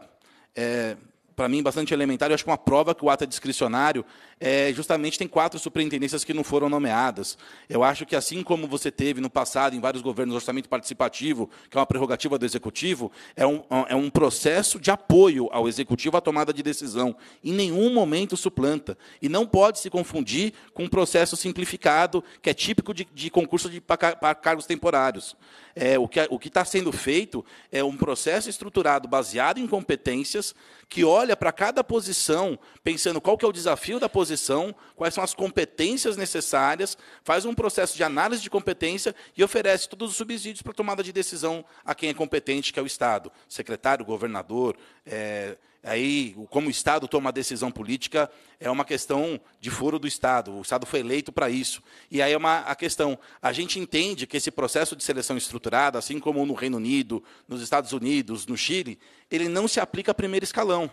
é, para mim, bastante elementar. Eu acho que uma prova que o ato é discricionário é, justamente tem quatro superintendências que não foram nomeadas. Eu acho que, assim como você teve no passado, em vários governos, orçamento participativo, que é uma prerrogativa do executivo, é um, é um processo de apoio ao executivo à tomada de decisão. Em nenhum momento suplanta. E não pode se confundir com um processo simplificado, que é típico de, de concurso de, para cargos temporários. É, o que está sendo feito é um processo estruturado baseado em competências que olha para cada posição, pensando qual que é o desafio da posição posição, quais são as competências necessárias, faz um processo de análise de competência e oferece todos os subsídios para tomada de decisão a quem é competente, que é o Estado, secretário, governador. É, aí, como o Estado toma a decisão política, é uma questão de foro do Estado. O Estado foi eleito para isso. E aí é uma a questão. A gente entende que esse processo de seleção estruturada, assim como no Reino Unido, nos Estados Unidos, no Chile, ele não se aplica a primeiro escalão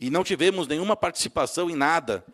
e não tivemos nenhuma participação em nada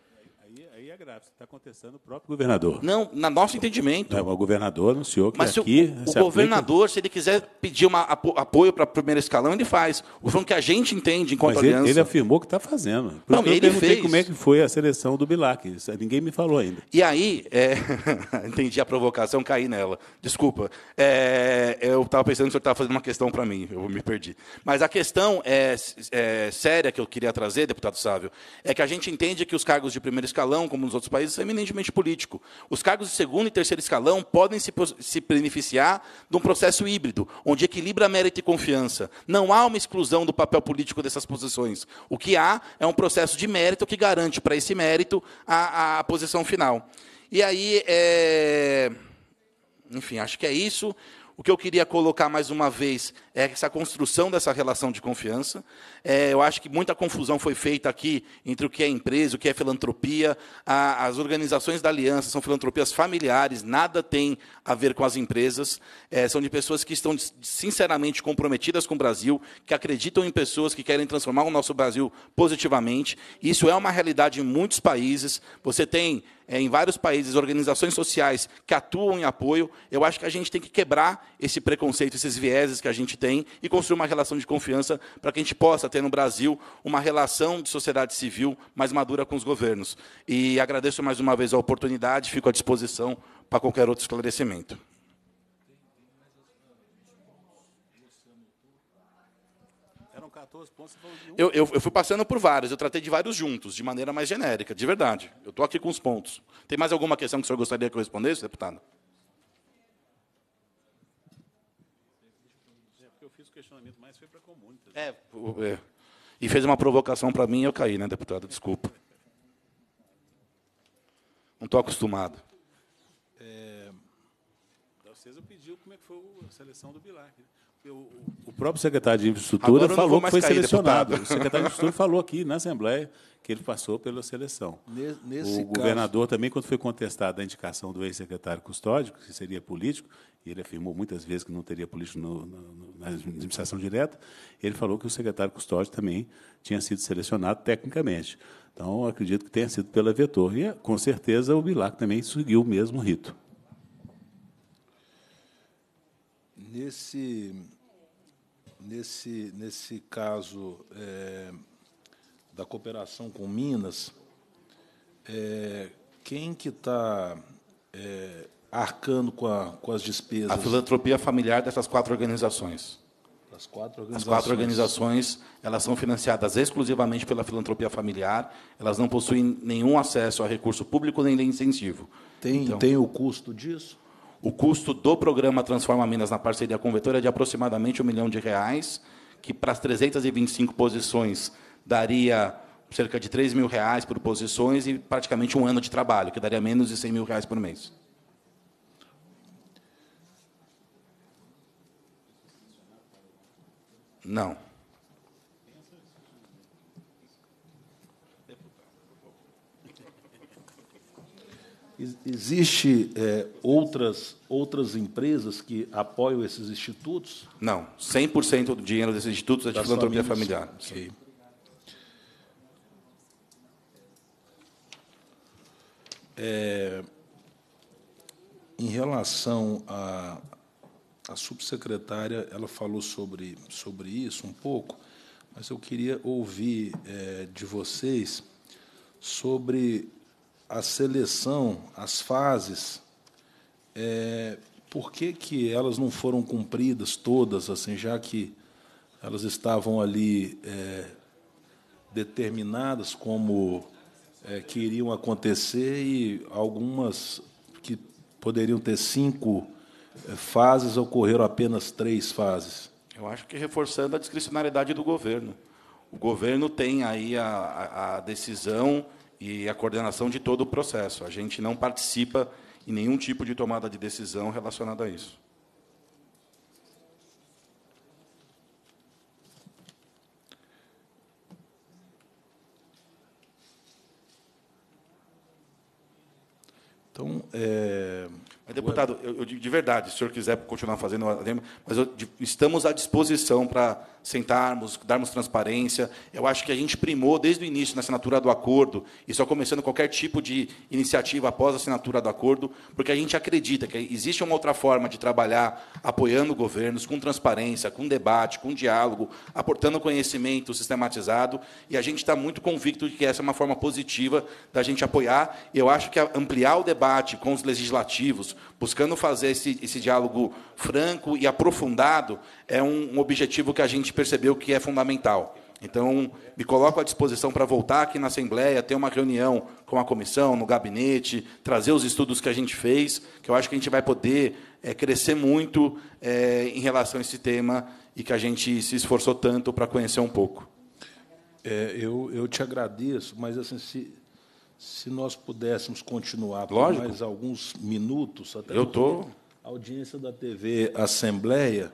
é grave, está acontecendo o próprio governador. Não, na nosso entendimento. É, o governador anunciou que Mas aqui. o, né, o se governador, aplica... se ele quiser pedir uma, apoio para o primeiro escalão, ele faz. O que a gente entende enquanto Mas aliança. Ele, afirmou que está fazendo. Por não, eu ele eu fez. como é que foi a seleção do Bilac. Isso, ninguém me falou ainda. E aí, é... entendi a provocação, caí nela. Desculpa. É... Eu estava pensando que o senhor estava fazendo uma questão para mim, eu me perdi. Mas a questão é, é, séria que eu queria trazer, deputado Sávio, é que a gente entende que os cargos de primeiro escalão, como como nos outros países, é eminentemente político. Os cargos de segundo e terceiro escalão podem se, se beneficiar de um processo híbrido, onde equilibra mérito e confiança. Não há uma exclusão do papel político dessas posições. O que há é um processo de mérito que garante para esse mérito a, a posição final. E aí, é... enfim, acho que é isso. O que eu queria colocar mais uma vez é essa construção dessa relação de confiança. É, eu acho que muita confusão foi feita aqui entre o que é empresa, o que é filantropia. A, as organizações da aliança são filantropias familiares, nada tem a ver com as empresas. É, são de pessoas que estão sinceramente comprometidas com o Brasil, que acreditam em pessoas que querem transformar o nosso Brasil positivamente. Isso é uma realidade em muitos países. Você tem é, em vários países, organizações sociais que atuam em apoio, eu acho que a gente tem que quebrar esse preconceito, esses vieses que a gente tem e construir uma relação de confiança para que a gente possa ter no Brasil uma relação de sociedade civil mais madura com os governos. E agradeço mais uma vez a oportunidade, fico à disposição para qualquer outro esclarecimento. eu, eu, eu, fui passando por vários, eu tratei de vários juntos, de maneira mais genérica, de verdade. Eu estou aqui com os pontos. Tem mais alguma questão que o senhor gostaria que eu respondesse, deputado? É, porque eu fiz o questionamento, mas foi para a comunidade. Né? É, é, e fez uma provocação para mim e eu caí, né, deputado? Desculpa. Não estou acostumado. É... Da Ocesa pediu como é que foi a seleção do Bilac. Né? o próprio secretário de Infraestrutura falou que foi cair, selecionado. Deputado. O secretário de Infraestrutura falou aqui na Assembleia que ele passou pela seleção. Nesse, o caso... governador também, quando foi contestada a indicação do ex-secretário Custódio, que seria político, e ele afirmou muitas vezes que não teria político no, no, na administração direta, ele falou que o secretário Custódio também tinha sido selecionado tecnicamente. Então, acredito que tenha sido pela vetor. E, com certeza, o Bilac também seguiu o mesmo rito. Nesse, nesse, nesse caso é, da cooperação com Minas, é, quem que está é, arcando com, a, com as despesas? A filantropia familiar dessas quatro organizações. As quatro organizações. As quatro organizações, elas são financiadas exclusivamente pela filantropia familiar, elas não possuem nenhum acesso a recurso público nem incentivo. Tem, então, tem o custo disso? O custo do programa Transforma Minas na parceria com o Vetor é de aproximadamente um milhão de reais, que para as 325 posições daria cerca de 3 mil reais por posições e praticamente um ano de trabalho, que daria menos de 100 mil reais por mês. Não. Existe é, outras, outras empresas que apoiam esses institutos? Não, 100% do dinheiro desses institutos é de filantropia familiar. Sim. É, em relação à a, a subsecretária, ela falou sobre, sobre isso um pouco, mas eu queria ouvir é, de vocês sobre a seleção, as fases, é, por que, que elas não foram cumpridas todas, assim, já que elas estavam ali é, determinadas como é, que iriam acontecer e algumas que poderiam ter cinco é, fases ocorreram apenas três fases? Eu acho que reforçando a discricionariedade do governo. O governo tem aí a, a decisão e a coordenação de todo o processo. A gente não participa em nenhum tipo de tomada de decisão relacionada a isso. Então, é... Mas, deputado, eu, eu, de verdade, se o senhor quiser continuar fazendo, mas eu, de, estamos à disposição para sentarmos, darmos transparência. Eu acho que a gente primou desde o início na assinatura do acordo, e só começando qualquer tipo de iniciativa após a assinatura do acordo, porque a gente acredita que existe uma outra forma de trabalhar apoiando governos, com transparência, com debate, com diálogo, aportando conhecimento sistematizado, e a gente está muito convicto de que essa é uma forma positiva da gente apoiar. Eu acho que ampliar o debate com os legislativos, buscando fazer esse, esse diálogo franco e aprofundado, é um, um objetivo que a gente gente percebeu que é fundamental. Então, me coloco à disposição para voltar aqui na Assembleia, ter uma reunião com a comissão, no gabinete, trazer os estudos que a gente fez, que eu acho que a gente vai poder é, crescer muito é, em relação a esse tema e que a gente se esforçou tanto para conhecer um pouco. É, eu, eu te agradeço, mas assim, se, se nós pudéssemos continuar por mais alguns minutos, até eu tô... a audiência da TV Assembleia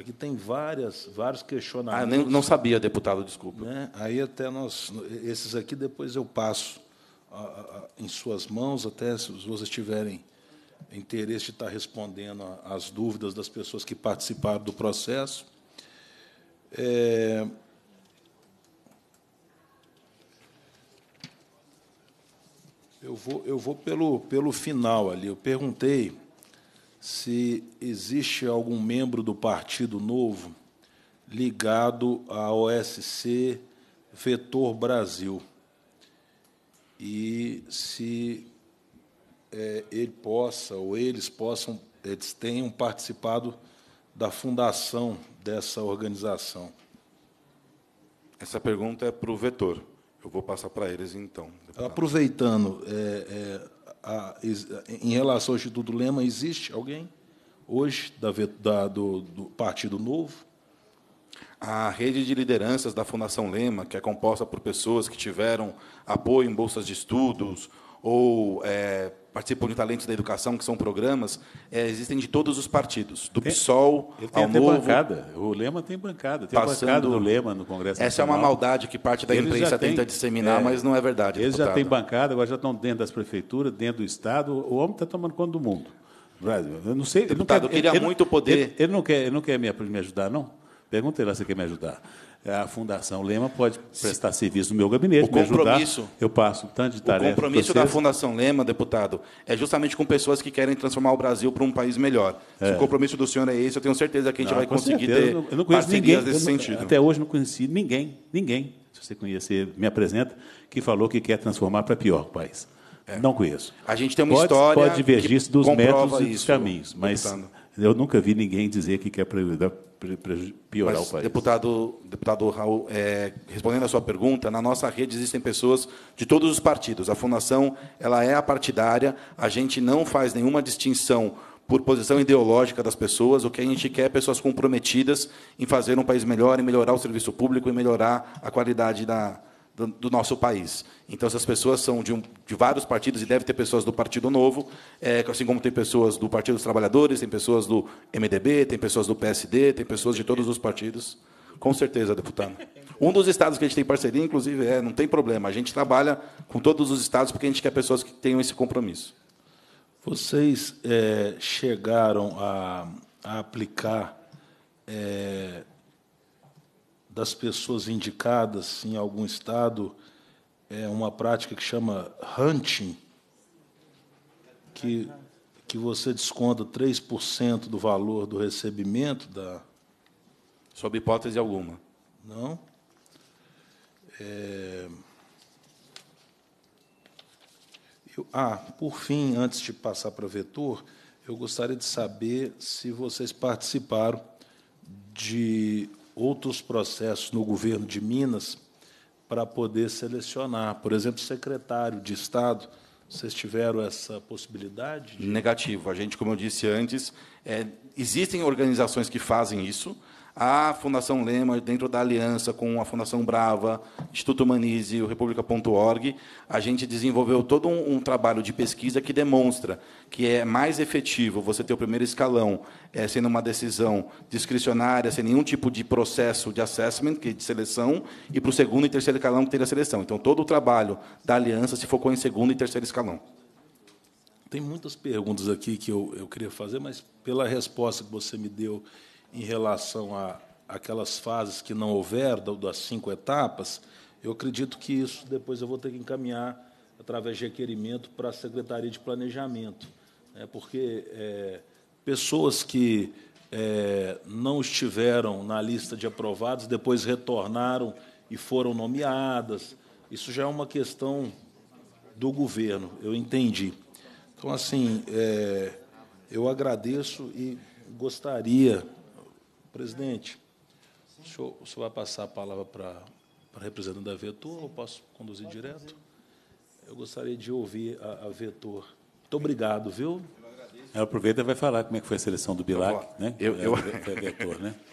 Aqui tem várias, vários ah, questionamentos. Ah, nem, não sabia, deputado, desculpa. Né? Aí até nós, esses aqui depois eu passo a, a, em suas mãos, até se vocês tiverem interesse de estar respondendo às dúvidas das pessoas que participaram do processo. É... Eu vou, eu vou pelo, pelo final ali. Eu perguntei se existe algum membro do Partido Novo ligado à OSC Vetor Brasil e se é, ele possa ou eles possam eles tenham participado da fundação dessa organização. Essa pergunta é para o Vetor. Eu vou passar para eles então. Deputado. Aproveitando, é, é, a, em relação ao Instituto Lema, existe alguém hoje da, da, do, do Partido Novo? A rede de lideranças da Fundação Lema, que é composta por pessoas que tiveram apoio em bolsas de estudos ou é, participam de Talentos da Educação, que são programas, é, existem de todos os partidos, do tem, PSOL ele tem ao Novo. bancada. O Lema tem bancada. Tem passando, bancada do Lema no Congresso Essa Nacional. é uma maldade que parte da eles imprensa tenta tem, disseminar, é, mas não é verdade. Eles deputado. já têm bancada, agora já estão dentro das prefeituras, dentro do Estado. O homem está tomando conta do mundo. Eu não sei. Deputado, ele não quer, queria ele, muito poder. Ele, ele, não quer, ele não quer me, me ajudar, não? Pergunta ele lá se quer me ajudar. É a Fundação Lema pode prestar serviço no meu gabinete, o me compromisso, ajudar. Eu passo um tanto de tarefas. O compromisso da Fundação Lema, deputado, é justamente com pessoas que querem transformar o Brasil para um país melhor. É. Se o compromisso do senhor é esse, eu tenho certeza que a gente não, vai conseguir certeza. ter eu não conheço ninguém, nesse sentido. Até hoje não conheci ninguém, ninguém, se você conhecer, me apresenta, que falou que quer transformar para pior o país. É. Não conheço. A gente tem uma pode, história. Pode divergir-se dos métodos e dos isso, caminhos, mas deputado. eu nunca vi ninguém dizer que quer prioridade piorar Mas, o país. Deputado, deputado Raul, é, respondendo à sua pergunta, na nossa rede existem pessoas de todos os partidos. A fundação ela é partidária a gente não faz nenhuma distinção por posição ideológica das pessoas. O que a gente quer é pessoas comprometidas em fazer um país melhor, em melhorar o serviço público e melhorar a qualidade da, do, do nosso país. Então, essas pessoas são de, um, de, vários partidos e deve ter pessoas do Partido Novo, é, assim como tem pessoas do Partido dos Trabalhadores, tem pessoas do MDB, tem pessoas do PSD, tem pessoas de todos os partidos. Com certeza, deputado. Um dos estados que a gente tem parceria, inclusive, é, não tem problema. A gente trabalha com todos os estados porque a gente quer pessoas que tenham esse compromisso. Vocês é, chegaram a, a aplicar é, das pessoas indicadas em algum estado é uma prática que chama hunting, que, que você desconta 3% do valor do recebimento da. Sob hipótese alguma. Não. É... Eu, ah, por fim, antes de passar para vetor, eu gostaria de saber se vocês participaram de outros processos no governo de Minas para poder selecionar. Por exemplo, secretário de Estado, vocês tiveram essa possibilidade? De... Negativo. A gente, como eu disse antes, é, existem organizações que fazem isso, a Fundação Lema, dentro da aliança com a Fundação Brava, Instituto Manize e o República.org, a gente desenvolveu todo um, um, trabalho de pesquisa que demonstra que é mais efetivo você ter o primeiro escalão é, sendo uma decisão discricionária, sem nenhum tipo de processo de assessment, que é de seleção, e para o segundo e terceiro escalão ter a seleção. Então, todo o trabalho da aliança se focou em segundo e terceiro escalão. Tem muitas perguntas aqui que eu, eu queria fazer, mas pela resposta que você me deu em relação a aquelas fases que não houveram, das cinco etapas, eu acredito que isso depois eu vou ter que encaminhar através de requerimento para a Secretaria de Planejamento, né, porque é, pessoas que é, não estiveram na lista de aprovados, depois retornaram e foram nomeadas, isso já é uma questão do governo, eu entendi. Então, assim, é, eu agradeço e gostaria Presidente, o senhor, o senhor vai passar a palavra para, para a representante da Vetor ou posso conduzir Pode direto? Eu gostaria de ouvir a, a Vetor. Muito obrigado, viu? Eu aproveita e vai falar como é que foi a seleção do Bilac, tá né? Eu, eu... Vetor, né?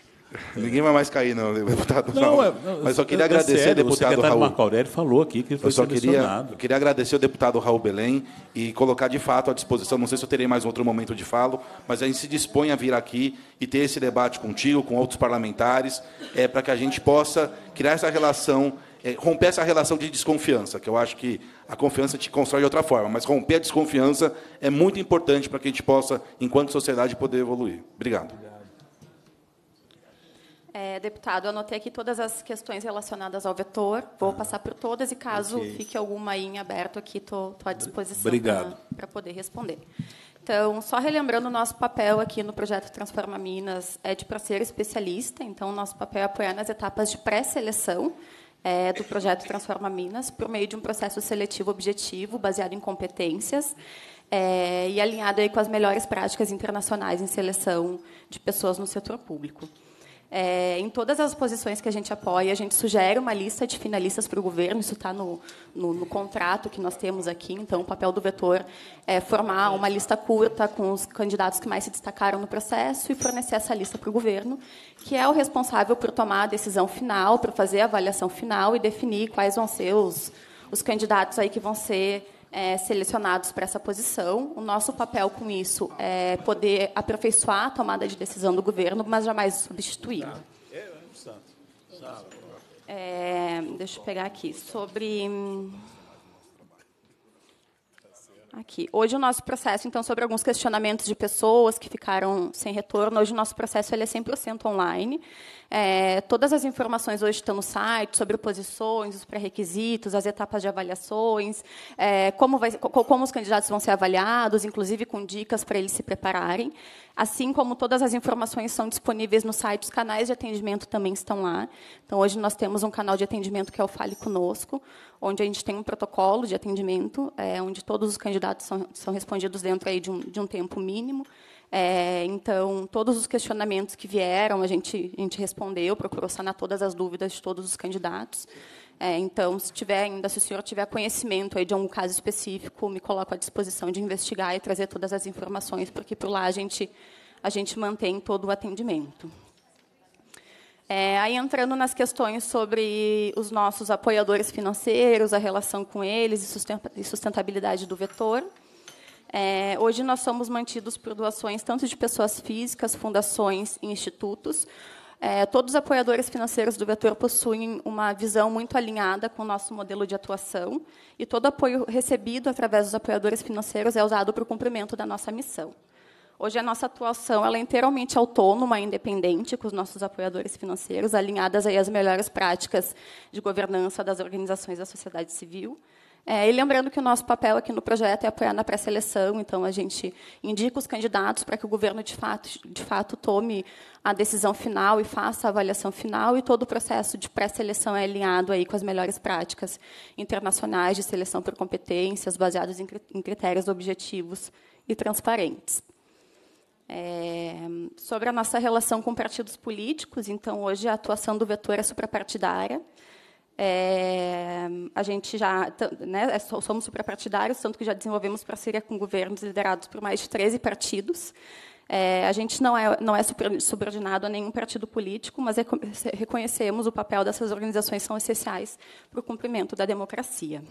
Ninguém vai mais cair, não, deputado. Não, é, Mas só é queria é, agradecer sério, deputado. O secretário Raul. Marco Aurélio falou aqui que ele foi eu só queria, eu queria agradecer ao deputado Raul Belém e colocar de fato à disposição. Não sei se eu terei mais outro momento de falo, mas a gente se dispõe a vir aqui e ter esse debate contigo, com outros parlamentares, é, para que a gente possa criar essa relação é, romper essa relação de desconfiança, que eu acho que a confiança te constrói de outra forma, mas romper a desconfiança é muito importante para que a gente possa, enquanto sociedade, poder evoluir. Obrigado. Obrigado. É, deputado, anotei aqui todas as questões relacionadas ao vetor. Vou ah, passar por todas e caso okay. fique alguma aí em aberto aqui, estou à disposição para poder responder. Então, só relembrando, o nosso papel aqui no projeto Transforma Minas é de para ser especialista. Então, nosso papel é apoiar nas etapas de pré-seleção é, do projeto Transforma Minas por meio de um processo seletivo objetivo baseado em competências. É, e alinhado aí com as melhores práticas internacionais em seleção de pessoas no setor público. É, em todas as posições que a gente apoia, a gente sugere uma lista de finalistas para o governo, isso está no, no, no, contrato que nós temos aqui. Então, o papel do vetor é formar uma lista curta com os candidatos que mais se destacaram no processo e fornecer essa lista para o governo, que é o responsável por tomar a decisão final, para fazer a avaliação final e definir quais vão ser os, os candidatos aí que vão ser é, selecionados para essa posição. O nosso papel com isso é poder aperfeiçoar a tomada de decisão do governo, mas jamais substituir. Tá. É, tá. é, deixa eu pegar aqui. Sobre. Aqui. Hoje o nosso processo, então, sobre alguns questionamentos de pessoas que ficaram sem retorno, hoje o nosso processo ele é 100% online. É, todas as informações hoje estão no site sobre posições, os pré-requisitos, as etapas de avaliações, é, como, vai, como os candidatos vão ser avaliados, inclusive com dicas para eles se prepararem. Assim como todas as informações são disponíveis no site, os canais de atendimento também estão lá. Então, hoje nós temos um canal de atendimento que é o Fale Conosco, onde a gente tem um protocolo de atendimento, é, onde todos os candidatos são, são respondidos dentro aí de, um, de um tempo mínimo. É, então, todos os questionamentos que vieram, a gente, a gente respondeu, procurou sanar todas as dúvidas de todos os candidatos. É, então, se tiver ainda, se o senhor tiver conhecimento aí de algum caso específico, me coloco à disposição de investigar e trazer todas as informações, porque por lá a gente, a gente mantém todo o atendimento. É, aí entrando nas questões sobre os nossos apoiadores financeiros, a relação com eles e sustentabilidade do vetor. É, hoje nós somos mantidos por doações tanto de pessoas físicas, fundações e institutos. É, todos os apoiadores financeiros do Vetor possuem uma visão muito alinhada com o nosso modelo de atuação e todo apoio recebido através dos apoiadores financeiros é usado para o cumprimento da nossa missão. Hoje a nossa atuação é inteiramente autônoma independente com os nossos apoiadores financeiros, alinhadas aí às melhores práticas de governança das organizações da sociedade civil. É, e lembrando que o nosso papel aqui no projeto é apoiar na pré-seleção, então a gente indica os candidatos para que o governo, de fato, de fato, tome a decisão final e faça a avaliação final, e todo o processo de pré-seleção é alinhado aí com as melhores práticas internacionais de seleção por competências, baseadas em critérios objetivos e transparentes. É, sobre a nossa relação com partidos políticos, então hoje a atuação do vetor é suprapartidária, é, a gente já né, é, somos suprapartidários, tanto que já desenvolvemos parceria com governos liderados por mais de 13 partidos. É, a gente não é, não é subordinado a nenhum partido político, mas reconhecemos o papel dessas organizações são essenciais para o cumprimento da democracia.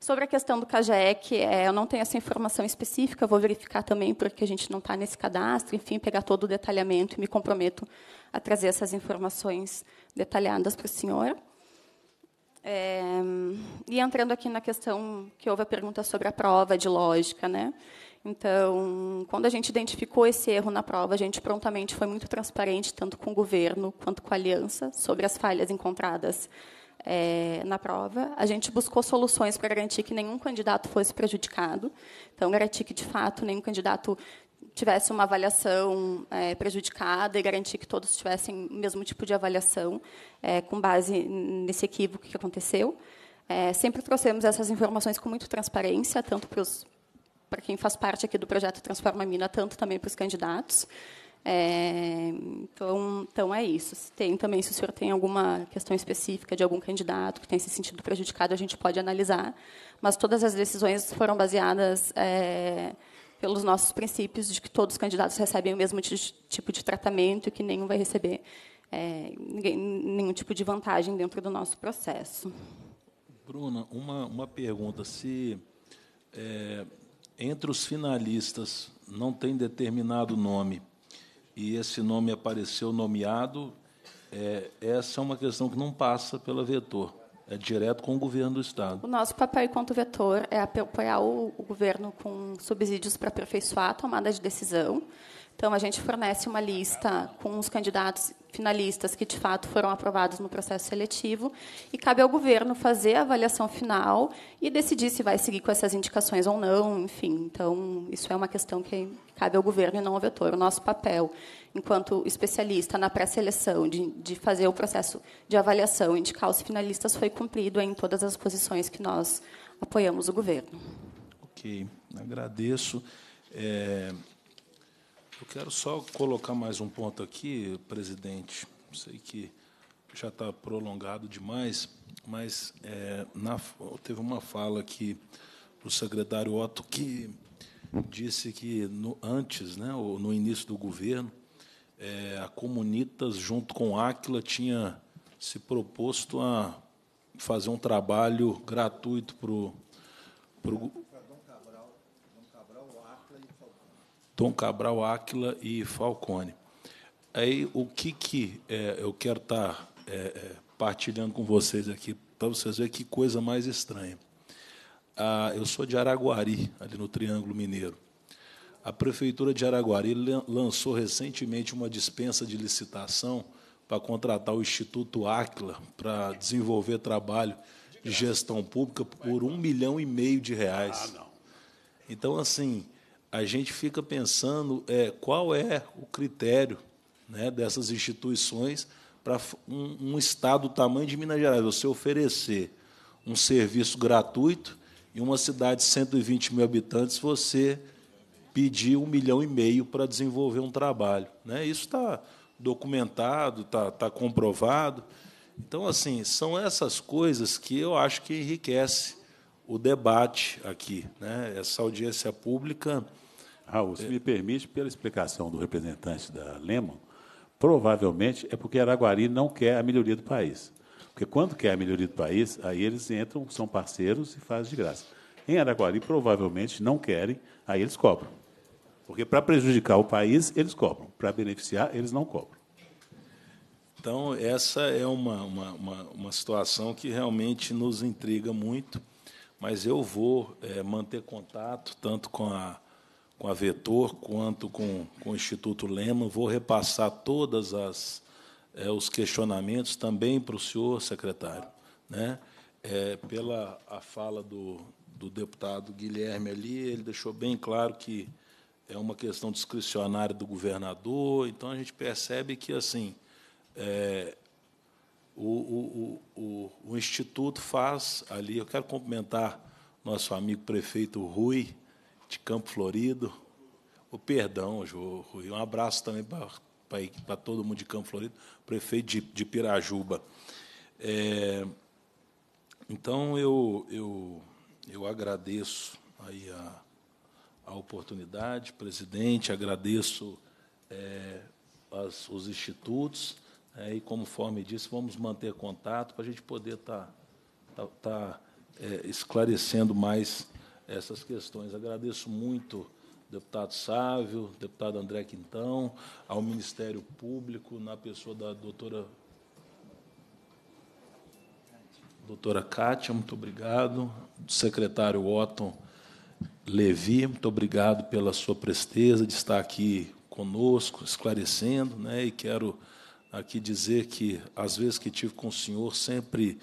Sobre a questão do CAGEC, é, eu não tenho essa informação específica, vou verificar também, porque a gente não está nesse cadastro, enfim, pegar todo o detalhamento e me comprometo a trazer essas informações detalhadas para a senhora. É, e entrando aqui na questão que houve a pergunta sobre a prova de lógica, né? Então, quando a gente identificou esse erro na prova, a gente prontamente foi muito transparente, tanto com o governo quanto com a aliança, sobre as falhas encontradas é, na prova. A gente buscou soluções para garantir que nenhum candidato fosse prejudicado. Então, garantir que, de fato, nenhum candidato tivesse uma avaliação é, prejudicada e garantir que todos tivessem o mesmo tipo de avaliação é, com base nesse equívoco que aconteceu. É, sempre trouxemos essas informações com muita transparência, tanto para, os, para quem faz parte aqui do projeto Transforma Mina, tanto também para os candidatos. É, então, então é isso. Se tem também, se o senhor tem alguma questão específica de algum candidato que tenha se sentido prejudicado, a gente pode analisar. Mas todas as decisões foram baseadas é, pelos nossos princípios de que todos os candidatos recebem o mesmo tipo de tratamento e que nenhum vai receber é, ninguém, nenhum tipo de vantagem dentro do nosso processo. Bruna, uma, uma pergunta. Se é, entre os finalistas não tem determinado nome e esse nome apareceu nomeado, é, essa é uma questão que não passa pela vetor é direto com o governo do Estado. O nosso papel enquanto vetor é apoiar o, governo com subsídios para aperfeiçoar a tomada de decisão. Então, a gente fornece uma lista com os candidatos finalistas que, de fato, foram aprovados no processo seletivo e cabe ao governo fazer a avaliação final e decidir se vai seguir com essas indicações ou não, enfim. Então, isso é uma questão que cabe ao governo e não ao vetor. O nosso papel enquanto especialista na pré-seleção, de, de, fazer o processo de avaliação, indicar os finalistas, foi cumprido em todas as posições que nós apoiamos o governo. Ok, agradeço. É, eu quero só colocar mais um ponto aqui, presidente. Sei que já está prolongado demais, mas é, na, teve uma fala aqui do secretário Otto que disse que no, antes, né, ou no início do governo, é, a Comunitas, junto com a Aquila, tinha se proposto a fazer um trabalho gratuito para o. Pro... Tom Cabral, Áquila e Falcone. Aí, o que, que é, eu quero estar tá, é, é, partilhando com vocês aqui, para vocês verem que coisa mais estranha. Ah, eu sou de Araguari, ali no Triângulo Mineiro. A Prefeitura de Araguari lançou recentemente uma dispensa de licitação para contratar o Instituto Aquila para desenvolver trabalho de gestão pública por um milhão e meio de reais. Ah, então, assim, a gente fica pensando é, qual é o critério né, dessas instituições para um, um Estado do tamanho de Minas Gerais. Você oferecer um serviço gratuito em uma cidade de 120 mil habitantes, você pedir um milhão e meio para desenvolver um trabalho. Né? Isso está documentado, está tá comprovado. Então, assim, são essas coisas que eu acho que enriquece o debate aqui. Né? Essa audiência pública. Raul, se é me permite, pela explicação do representante da Lemon, provavelmente é porque Araguari não quer a melhoria do país. Porque quando quer a melhoria do país, aí eles entram, são parceiros e fazem de graça. Em Araguari, provavelmente não querem, aí eles cobram. Porque para prejudicar o país, eles cobram, para beneficiar, eles não cobram. Então, essa é uma, uma, uma, uma situação que realmente nos intriga muito, mas eu vou é, manter contato tanto com a, com a Vetor quanto com, com o Instituto Lema, vou repassar todas as é, os questionamentos também para o senhor secretário, né? É, pela a fala do, do deputado Guilherme ali, ele deixou bem claro que é uma questão discricionária do governador. Então a gente percebe que assim é, o, o, o, o, instituto faz ali. Eu quero cumprimentar nosso amigo prefeito Rui de Campo Florido. O perdão, Jô, Rui. Um abraço também para todo mundo de Campo Florido, prefeito de, de Pirajuba. É, então eu, eu, eu agradeço aí a a oportunidade, presidente, agradeço é, as, os institutos, é, e conforme disse, vamos manter contato para a gente poder estar tá, tá, tá, é, esclarecendo mais essas questões. Agradeço muito deputado Sávio, deputado André Quintão, ao Ministério Público, na pessoa da doutora doutora Kátia, muito obrigado, secretário Otton, Levi, muito obrigado pela sua presteza de estar aqui conosco, esclarecendo, né? E quero aqui dizer que às vezes que tive com o senhor sempre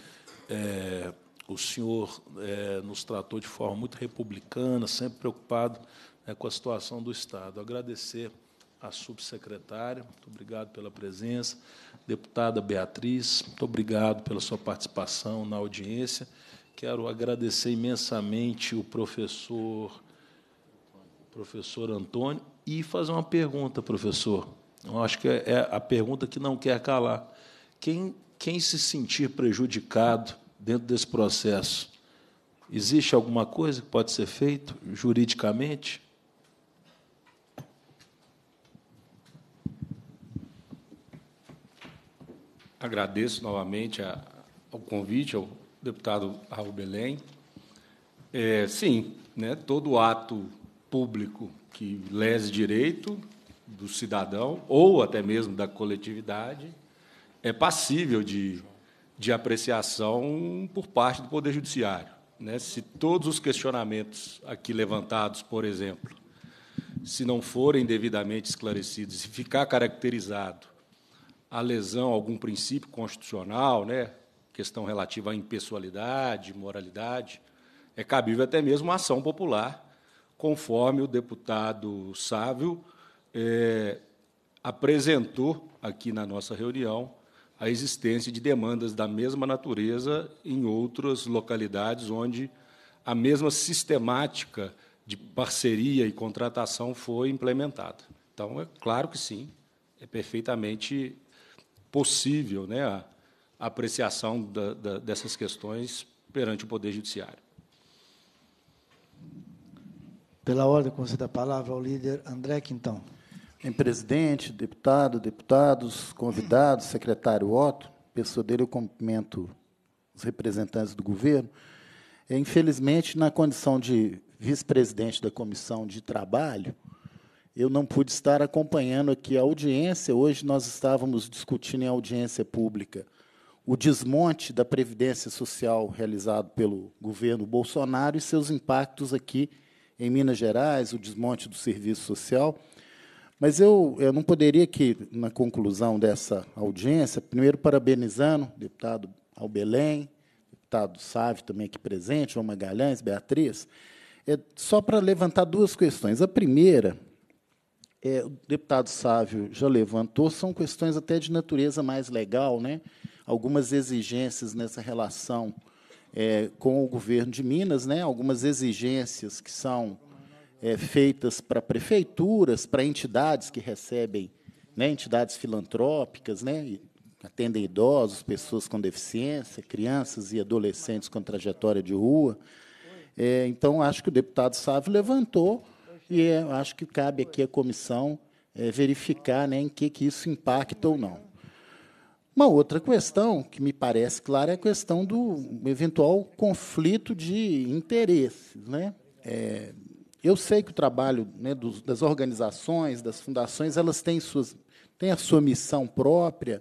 é, o senhor é, nos tratou de forma muito republicana, sempre preocupado né, com a situação do Estado. Agradecer à subsecretária, muito obrigado pela presença, deputada Beatriz, muito obrigado pela sua participação na audiência. Quero agradecer imensamente o professor, professor Antônio e fazer uma pergunta, professor. Eu acho que é a pergunta que não quer calar. Quem, quem se sentir prejudicado dentro desse processo, existe alguma coisa que pode ser feito juridicamente? Agradeço novamente a, ao convite, ao deputado Raul Belém. É, sim, né, todo ato público que lese direito do cidadão ou até mesmo da coletividade é passível de, de apreciação por parte do Poder Judiciário. Né? Se todos os questionamentos aqui levantados, por exemplo, se não forem devidamente esclarecidos, se ficar caracterizado a lesão a algum princípio constitucional, né? questão relativa à impessoalidade, moralidade, é cabível até mesmo uma ação popular, conforme o deputado Sávio é, apresentou aqui na nossa reunião a existência de demandas da mesma natureza em outras localidades onde a mesma sistemática de parceria e contratação foi implementada. Então, é claro que sim, é perfeitamente possível né, a, apreciação da, da, dessas questões perante o Poder Judiciário. Pela ordem, concedo a palavra ao líder André Quintão. Em presidente, deputado, deputados, convidados, secretário Otto, pessoa dele eu cumprimento os representantes do governo. É, infelizmente, na condição de vice-presidente da Comissão de Trabalho, eu não pude estar acompanhando aqui a audiência. Hoje nós estávamos discutindo em audiência pública o desmonte da Previdência Social realizado pelo governo Bolsonaro e seus impactos aqui em Minas Gerais, o desmonte do serviço social. Mas eu, eu não poderia que, na conclusão dessa audiência, primeiro parabenizando o deputado Albelém, deputado Sávio também aqui presente, João Magalhães, Beatriz, é, só para levantar duas questões. A primeira, é, o deputado Sávio já levantou, são questões até de natureza mais legal, né? algumas exigências nessa relação é, com o governo de Minas, né, algumas exigências que são é, feitas para prefeituras, para entidades que recebem, né, entidades filantrópicas, né, atendem idosos, pessoas com deficiência, crianças e adolescentes com trajetória de rua. É, então, acho que o deputado Sávio levantou e é, acho que cabe aqui à comissão é, verificar né, em que, que isso impacta ou não. Uma outra questão que me parece clara é a questão do eventual conflito de interesses. Né? É, eu sei que o trabalho né, dos, das organizações, das fundações, elas têm, suas, têm a sua missão própria.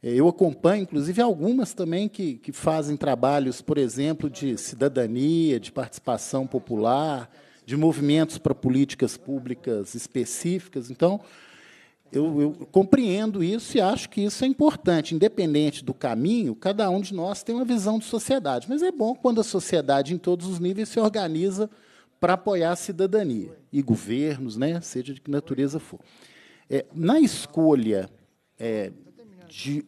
É, eu acompanho, inclusive, algumas também que, que fazem trabalhos, por exemplo, de cidadania, de participação popular, de movimentos para políticas públicas específicas. Então, eu, eu, compreendo isso e acho que isso é importante. Independente do caminho, cada um de nós tem uma visão de sociedade. Mas é bom quando a sociedade, em todos os níveis, se organiza para apoiar a cidadania e governos, né, seja de que natureza for. É, na escolha é, de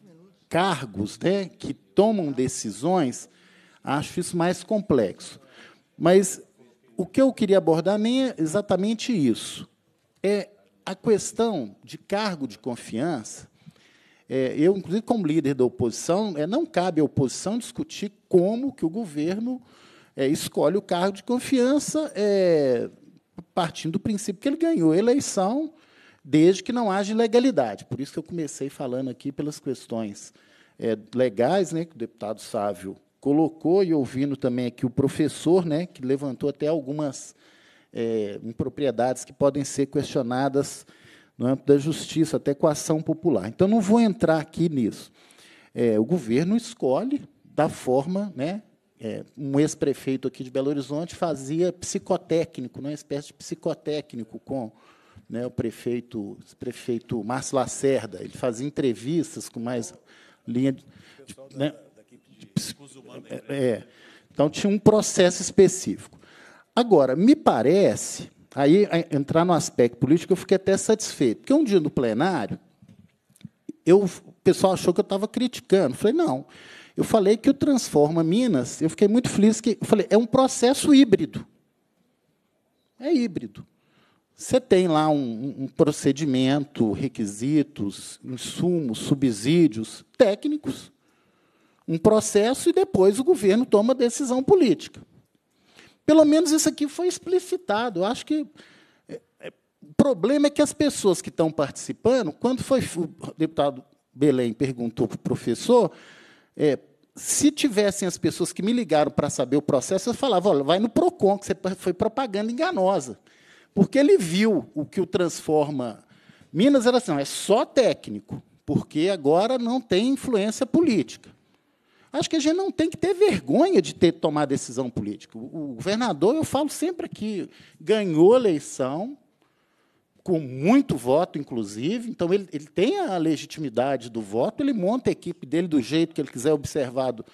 cargos né, que tomam decisões, acho isso mais complexo. Mas o que eu queria abordar nem é exatamente isso. É a questão de cargo de confiança, é, eu, inclusive, como líder da oposição, é, não cabe à oposição discutir como que o governo é, escolhe o cargo de confiança, é, partindo do princípio que ele ganhou a eleição, desde que não haja ilegalidade. Por isso que eu comecei falando aqui pelas questões é, legais, né, que o deputado Sávio colocou, e ouvindo também aqui o professor, né, que levantou até algumas é, impropriedades que podem ser questionadas no âmbito da justiça, até com a ação popular. Então, não vou entrar aqui nisso. É, o governo escolhe da forma, né, é, um ex-prefeito aqui de Belo Horizonte fazia psicotécnico, né, uma espécie de psicotécnico com né, o prefeito, prefeito Márcio Lacerda. Ele fazia entrevistas com mais linha de, de, né, de, de né? É, é, então tinha um processo específico. Agora, me parece, aí entrar no aspecto político, eu fiquei até satisfeito, porque um dia no plenário, eu, o pessoal achou que eu estava criticando. Falei, não. Eu falei que o Transforma Minas, eu fiquei muito feliz que. Eu falei, é um processo híbrido. É híbrido. Você tem lá um, um procedimento, requisitos, insumos, subsídios técnicos, um processo e depois o governo toma decisão política. Pelo menos isso aqui foi explicitado. Eu acho que o é, é, problema é que as pessoas que estão participando, quando foi o deputado Belém perguntou para o professor, é, se tivessem as pessoas que me ligaram para saber o processo, eu falava, olha, vai no PROCON, que você foi propaganda enganosa. Porque ele viu o que o transforma. Minas era assim, não, é só técnico, porque agora não tem influência política. Acho que a gente não tem que ter vergonha de ter tomar decisão política. O governador, eu falo sempre aqui, ganhou a eleição com muito voto, inclusive, então ele, ele tem a legitimidade do voto, ele monta a equipe dele do jeito que ele quiser, observado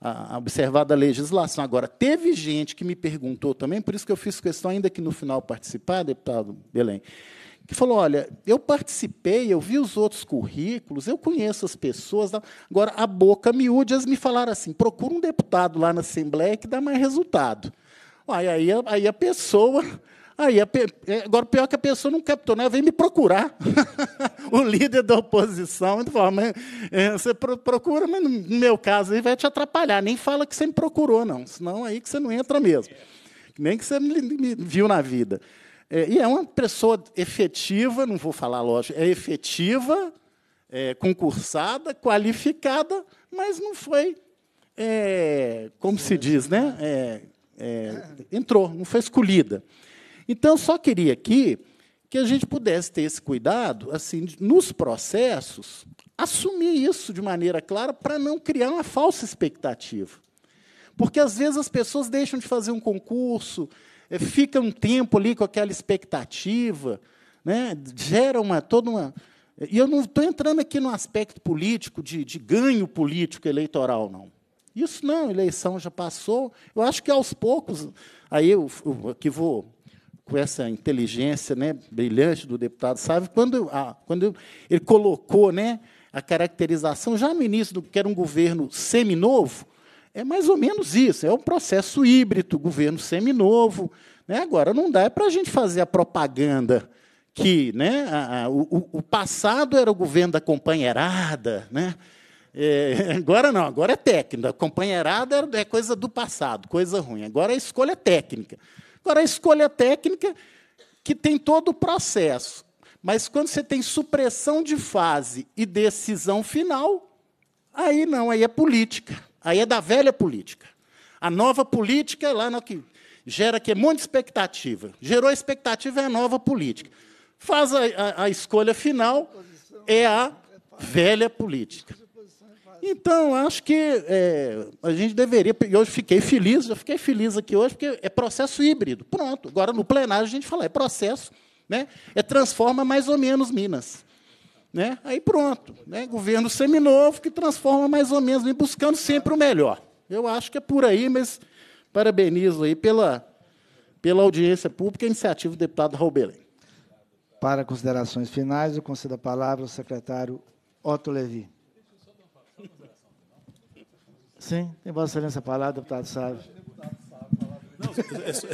a, observada a legislação. Agora, teve gente que me perguntou também, por isso que eu fiz questão, ainda que no final participar, deputado Belém, e falou: olha, eu participei, eu vi os outros currículos, eu conheço as pessoas. Agora, a boca miúda, eles me falaram assim: procura um deputado lá na Assembleia que dá mais resultado. Aí, aí, aí a pessoa. Aí, a, é, agora, pior que a pessoa não captou, né? Vem me procurar. o líder da oposição. Ele falou, mas, é, você procura, mas no meu caso aí vai te atrapalhar. Nem fala que você me procurou, não. Senão aí que você não entra mesmo. Nem que você me, me viu na vida. É, e é uma pessoa efetiva, não vou falar lógico, é efetiva, é, concursada, qualificada, mas não foi, é, como se diz, né? né? É, é, entrou, não foi escolhida. Então, só queria aqui que a gente pudesse ter esse cuidado, assim, nos processos, assumir isso de maneira clara para não criar uma falsa expectativa. Porque às vezes as pessoas deixam de fazer um concurso, é, fica um tempo ali com aquela expectativa, né? gera uma, toda uma. E eu não estou entrando aqui no aspecto político, de, de ganho político eleitoral, não. Isso não, eleição já passou. Eu acho que aos poucos, aí eu, eu que vou com essa inteligência né, brilhante do deputado Sávio, quando, a, ah, quando ele colocou né, a caracterização já no início do que era um governo seminovo, é mais ou menos isso, é um processo híbrido, governo seminovo. Né? Agora, não dá é para a gente fazer a propaganda que né, a, a, o, o, passado era o governo da companheirada, né? É, agora não, agora é técnica. A companheirada é, é coisa do passado, coisa ruim. Agora a escolha é técnica. Agora a escolha técnica que tem todo o processo. Mas quando você tem supressão de fase e decisão final, aí não, aí é política. Aí é da velha política. A nova política é lá no que gera que é muita expectativa. Gerou expectativa é a nova política. Faz a, a, a escolha final é a velha política. Então, acho que é, a gente deveria. E hoje fiquei feliz, já fiquei feliz aqui hoje, porque é processo híbrido. Pronto. Agora, no plenário, a gente fala, é processo, né? é transforma mais ou menos Minas. Né? Aí pronto, né? governo seminovo que transforma mais ou menos, buscando sempre o melhor. Eu acho que é por aí, mas parabenizo aí pela, pela audiência pública e iniciativa do deputado Raul Belém. Para considerações finais, eu concedo a palavra ao secretário Otto Levi. Sim, tem Vossa Excelência a palavra, deputado Sávio. Não, é, só,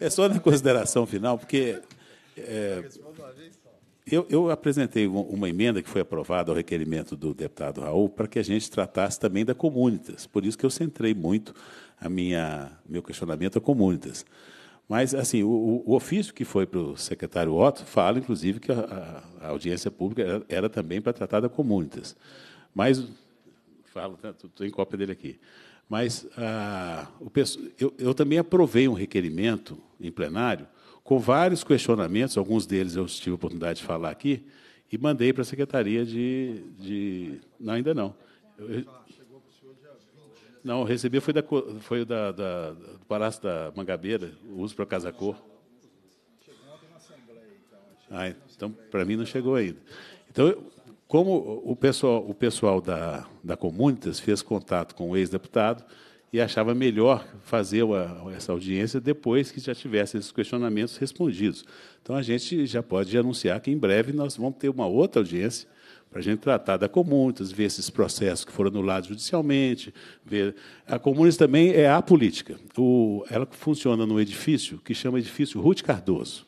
é só na é consideração final, porque é, eu, eu apresentei uma emenda que foi aprovada ao requerimento do deputado Raul para que a gente tratasse também da comunitas. Por isso que eu centrei muito a minha meu questionamento a comunitas. Mas, assim, o, o, ofício que foi para o secretário Otto fala, inclusive, que a, a audiência pública era, era também para tratar da comunitas. Mas, falo, estou em cópia dele aqui. Mas a, ah, o, eu, eu também aprovei um requerimento em plenário com vários questionamentos, alguns deles eu tive a oportunidade de falar aqui, e mandei para a Secretaria de, de... Não, ainda não. Eu... Não, eu recebi foi, da, foi da, da, do Palácio da Mangabeira, o uso para Casa Cor. Ah, então, para mim, não chegou ainda. Então, como o pessoal, o pessoal da, da Comunitas fez contato com o ex-deputado, e achava melhor fazer essa audiência depois que já tivesse esses questionamentos respondidos. Então, a gente já pode anunciar que, em breve, nós vamos ter uma outra audiência para a gente tratar da Comunas, ver esses processos que foram anulados judicialmente. Ver... A Comunas também é apolítica. O... Ela funciona num edifício que chama Edifício Ruth Cardoso,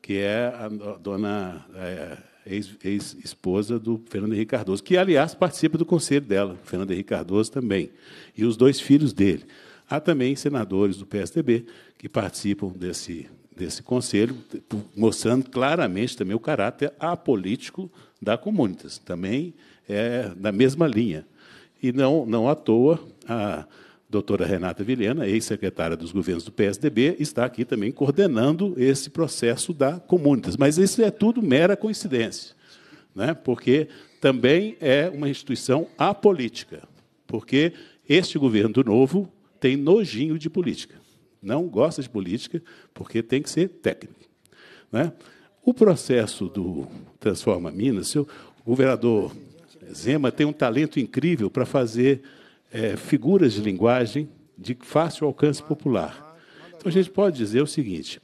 que é a dona... É, ex-esposa do Fernando Henrique Cardoso, que, aliás, participa do conselho dela, Fernando Henrique Cardoso também, e os dois filhos dele. Há também senadores do PSDB que participam desse, desse conselho, mostrando claramente também o caráter apolítico da Comunitas, também é da mesma linha. E não, não à toa, a doutora Renata Vilhena, ex-secretária dos governos do PSDB, está aqui também coordenando esse processo da Comunitas. Mas isso é tudo mera coincidência, né? porque também é uma instituição apolítica, porque este governo do novo tem nojinho de política. Não gosta de política, porque tem que ser técnico. Né? O processo do Transforma Minas, o governador Zema tem um talento incrível para fazer é, figuras de linguagem de fácil alcance popular. Então a gente pode dizer o seguinte: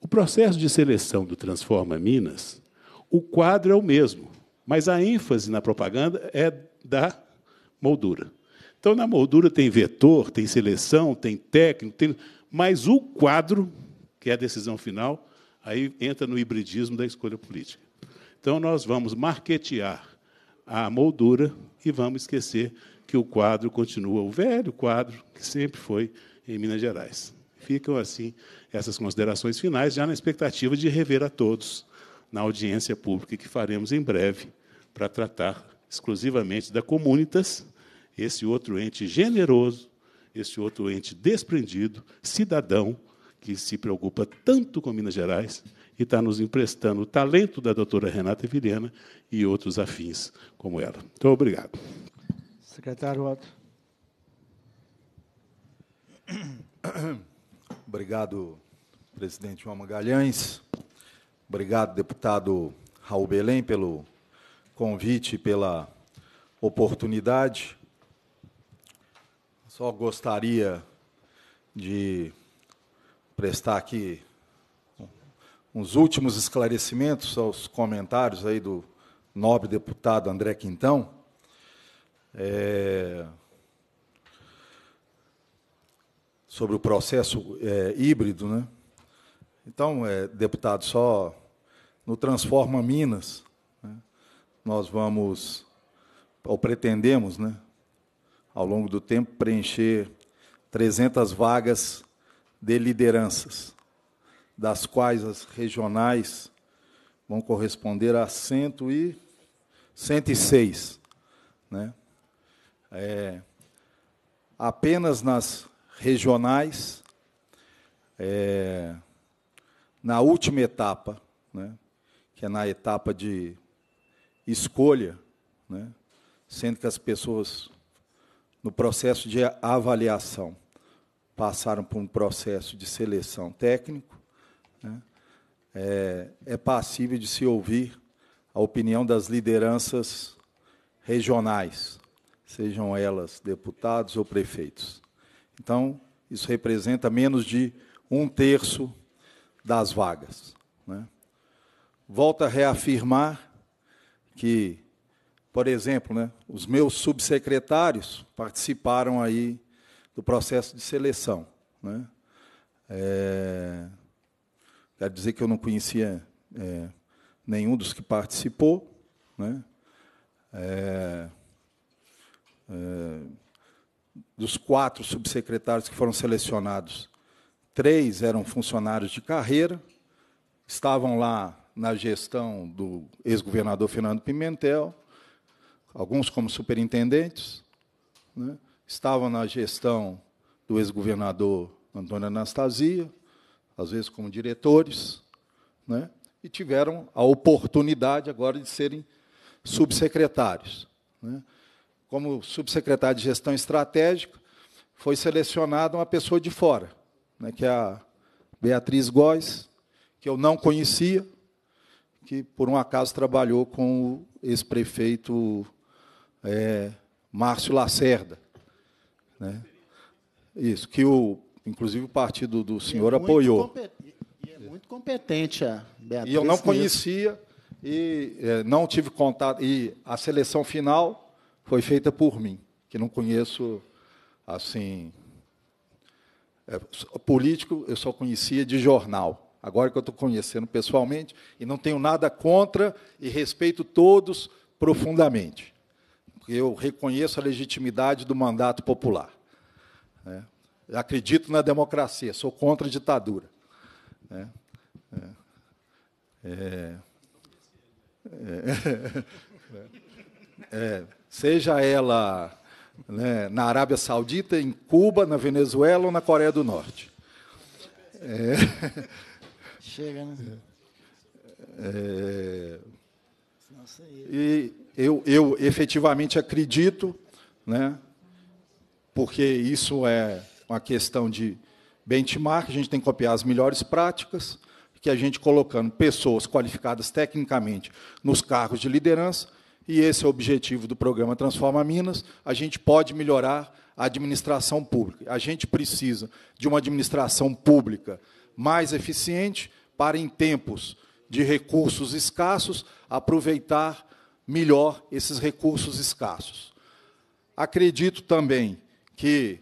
o processo de seleção do Transforma Minas, o quadro é o mesmo, mas a ênfase na propaganda é da moldura. Então na moldura tem vetor, tem seleção, tem técnico, tem... mas o quadro, que é a decisão final, aí entra no hibridismo da escolha política. Então nós vamos marquetear a moldura e vamos esquecer que o quadro continua o velho quadro que sempre foi em Minas Gerais. Ficam assim essas considerações finais, já na expectativa de rever a todos na audiência pública que faremos em breve para tratar exclusivamente da Comunitas, esse outro ente generoso, esse outro ente desprendido, cidadão, que se preocupa tanto com Minas Gerais e está nos emprestando o talento da doutora Renata Vilhena e outros afins como ela. Muito então, obrigado. Secretário Otto. Obrigado, presidente João Magalhães. Obrigado, deputado Raul Belém, pelo convite, pela oportunidade. Só gostaria de prestar aqui uns últimos esclarecimentos aos comentários aí do nobre deputado André Quintão é, sobre o processo é, híbrido. Né? Então, é, deputado, só no Transforma Minas, né, nós vamos, ou pretendemos, né, ao longo do tempo, preencher 300 vagas de lideranças, das quais as regionais vão corresponder a cento e 106, né? é, apenas nas regionais, é, na última etapa, né, que é na etapa de escolha, né, sendo que as pessoas, no processo de avaliação, passaram por um processo de seleção técnico, né, é, é passível de se ouvir a opinião das lideranças regionais, sejam elas deputados ou prefeitos. Então, isso representa menos de um terço das vagas. Né? Volto a reafirmar que, por exemplo, né, os meus subsecretários participaram aí do processo de seleção. Né? É, quero dizer que eu não conhecia é, nenhum dos que participou. Né? É, eh, dos quatro subsecretários que foram selecionados, três eram funcionários de carreira, estavam lá na gestão do ex-governador Fernando Pimentel, alguns como superintendentes, né? estavam na gestão do ex-governador Antônio Anastasia, às vezes como diretores, né? e tiveram a oportunidade agora de serem subsecretários. Né? como subsecretário de gestão estratégica, foi selecionada uma pessoa de fora, né, que é a Beatriz Góes, que eu não conhecia, que por um acaso trabalhou com o ex-prefeito é, Márcio Lacerda. Né? Isso, que o, inclusive o partido do é senhor é apoiou. E é muito competente a Beatriz. E eu não conhecia, e é, não tive contato. E a seleção final foi feita por mim, que não conheço assim. É, político eu só conhecia de jornal. Agora que eu estou conhecendo pessoalmente, e não tenho nada contra e respeito todos profundamente. Eu reconheço a legitimidade do mandato popular. É, acredito na democracia, sou contra a ditadura. Né? É, é, né? é, é, seja ela né, na Arábia Saudita, em Cuba, na Venezuela ou na Coreia do Norte. É... Chega, né? É... E eu, eu efetivamente acredito, né, porque isso é uma questão de benchmark, a gente tem que copiar as melhores práticas, que a gente colocando pessoas qualificadas tecnicamente nos cargos de liderança, e esse é o objetivo do programa Transforma Minas, a gente pode melhorar a administração pública. A gente precisa de uma administração pública mais eficiente para, em tempos de recursos escassos, aproveitar melhor esses recursos escassos. Acredito também que,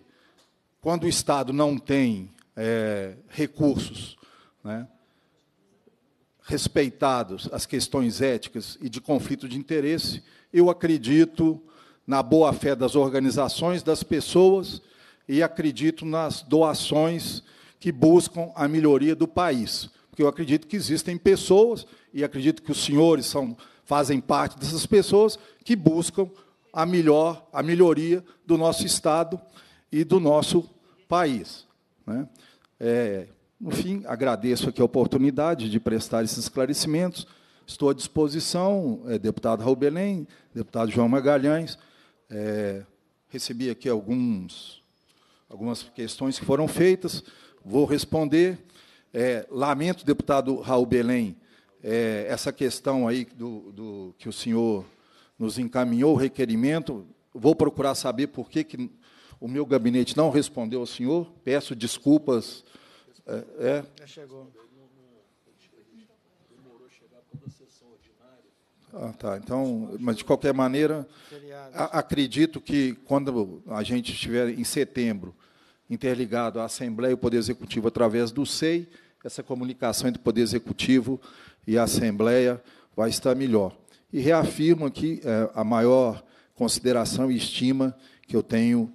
quando o Estado não tem é, recursos, né, respeitados as questões éticas e de conflito de interesse, eu acredito na boa-fé das organizações, das pessoas e acredito nas doações que buscam a melhoria do país. Porque eu acredito que existem pessoas, e acredito que os senhores são, fazem parte dessas pessoas, que buscam a, melhor, a melhoria do nosso Estado e do nosso país. Né? É, no fim, agradeço aqui a oportunidade de prestar esses esclarecimentos. Estou à disposição, é, deputado Raul Belém, deputado João Magalhães. É, recebi aqui alguns, algumas questões que foram feitas, vou responder. É, lamento, deputado Raul Belém, essa questão aí do, do, que o senhor nos encaminhou, o requerimento. Vou procurar saber por que, que o meu gabinete não respondeu ao senhor. Peço desculpas é, é, Já chegou. Demorou chegar para sessão ordinária. Ah, tá. Então, mas de qualquer maneira, a, acredito que quando a gente estiver em setembro interligado à Assembleia e o Poder Executivo através do SEI, essa comunicação entre o Poder Executivo e a Assembleia vai estar melhor. E reafirmo aqui é, a maior consideração e estima que eu tenho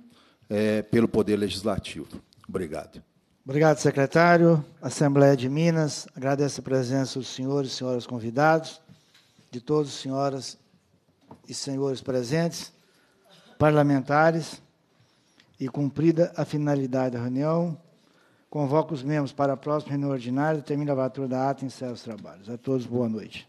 é, pelo Poder Legislativo. Obrigado. Obrigado, secretário. Assembleia de Minas, agradeço a presença dos senhores e senhoras convidados, de todos os senhoras e senhores presentes, parlamentares, e cumprida a finalidade da reunião, convoco os membros para a próxima reunião ordinária, termino a abertura da ata e encerro os trabalhos. A todos, boa noite.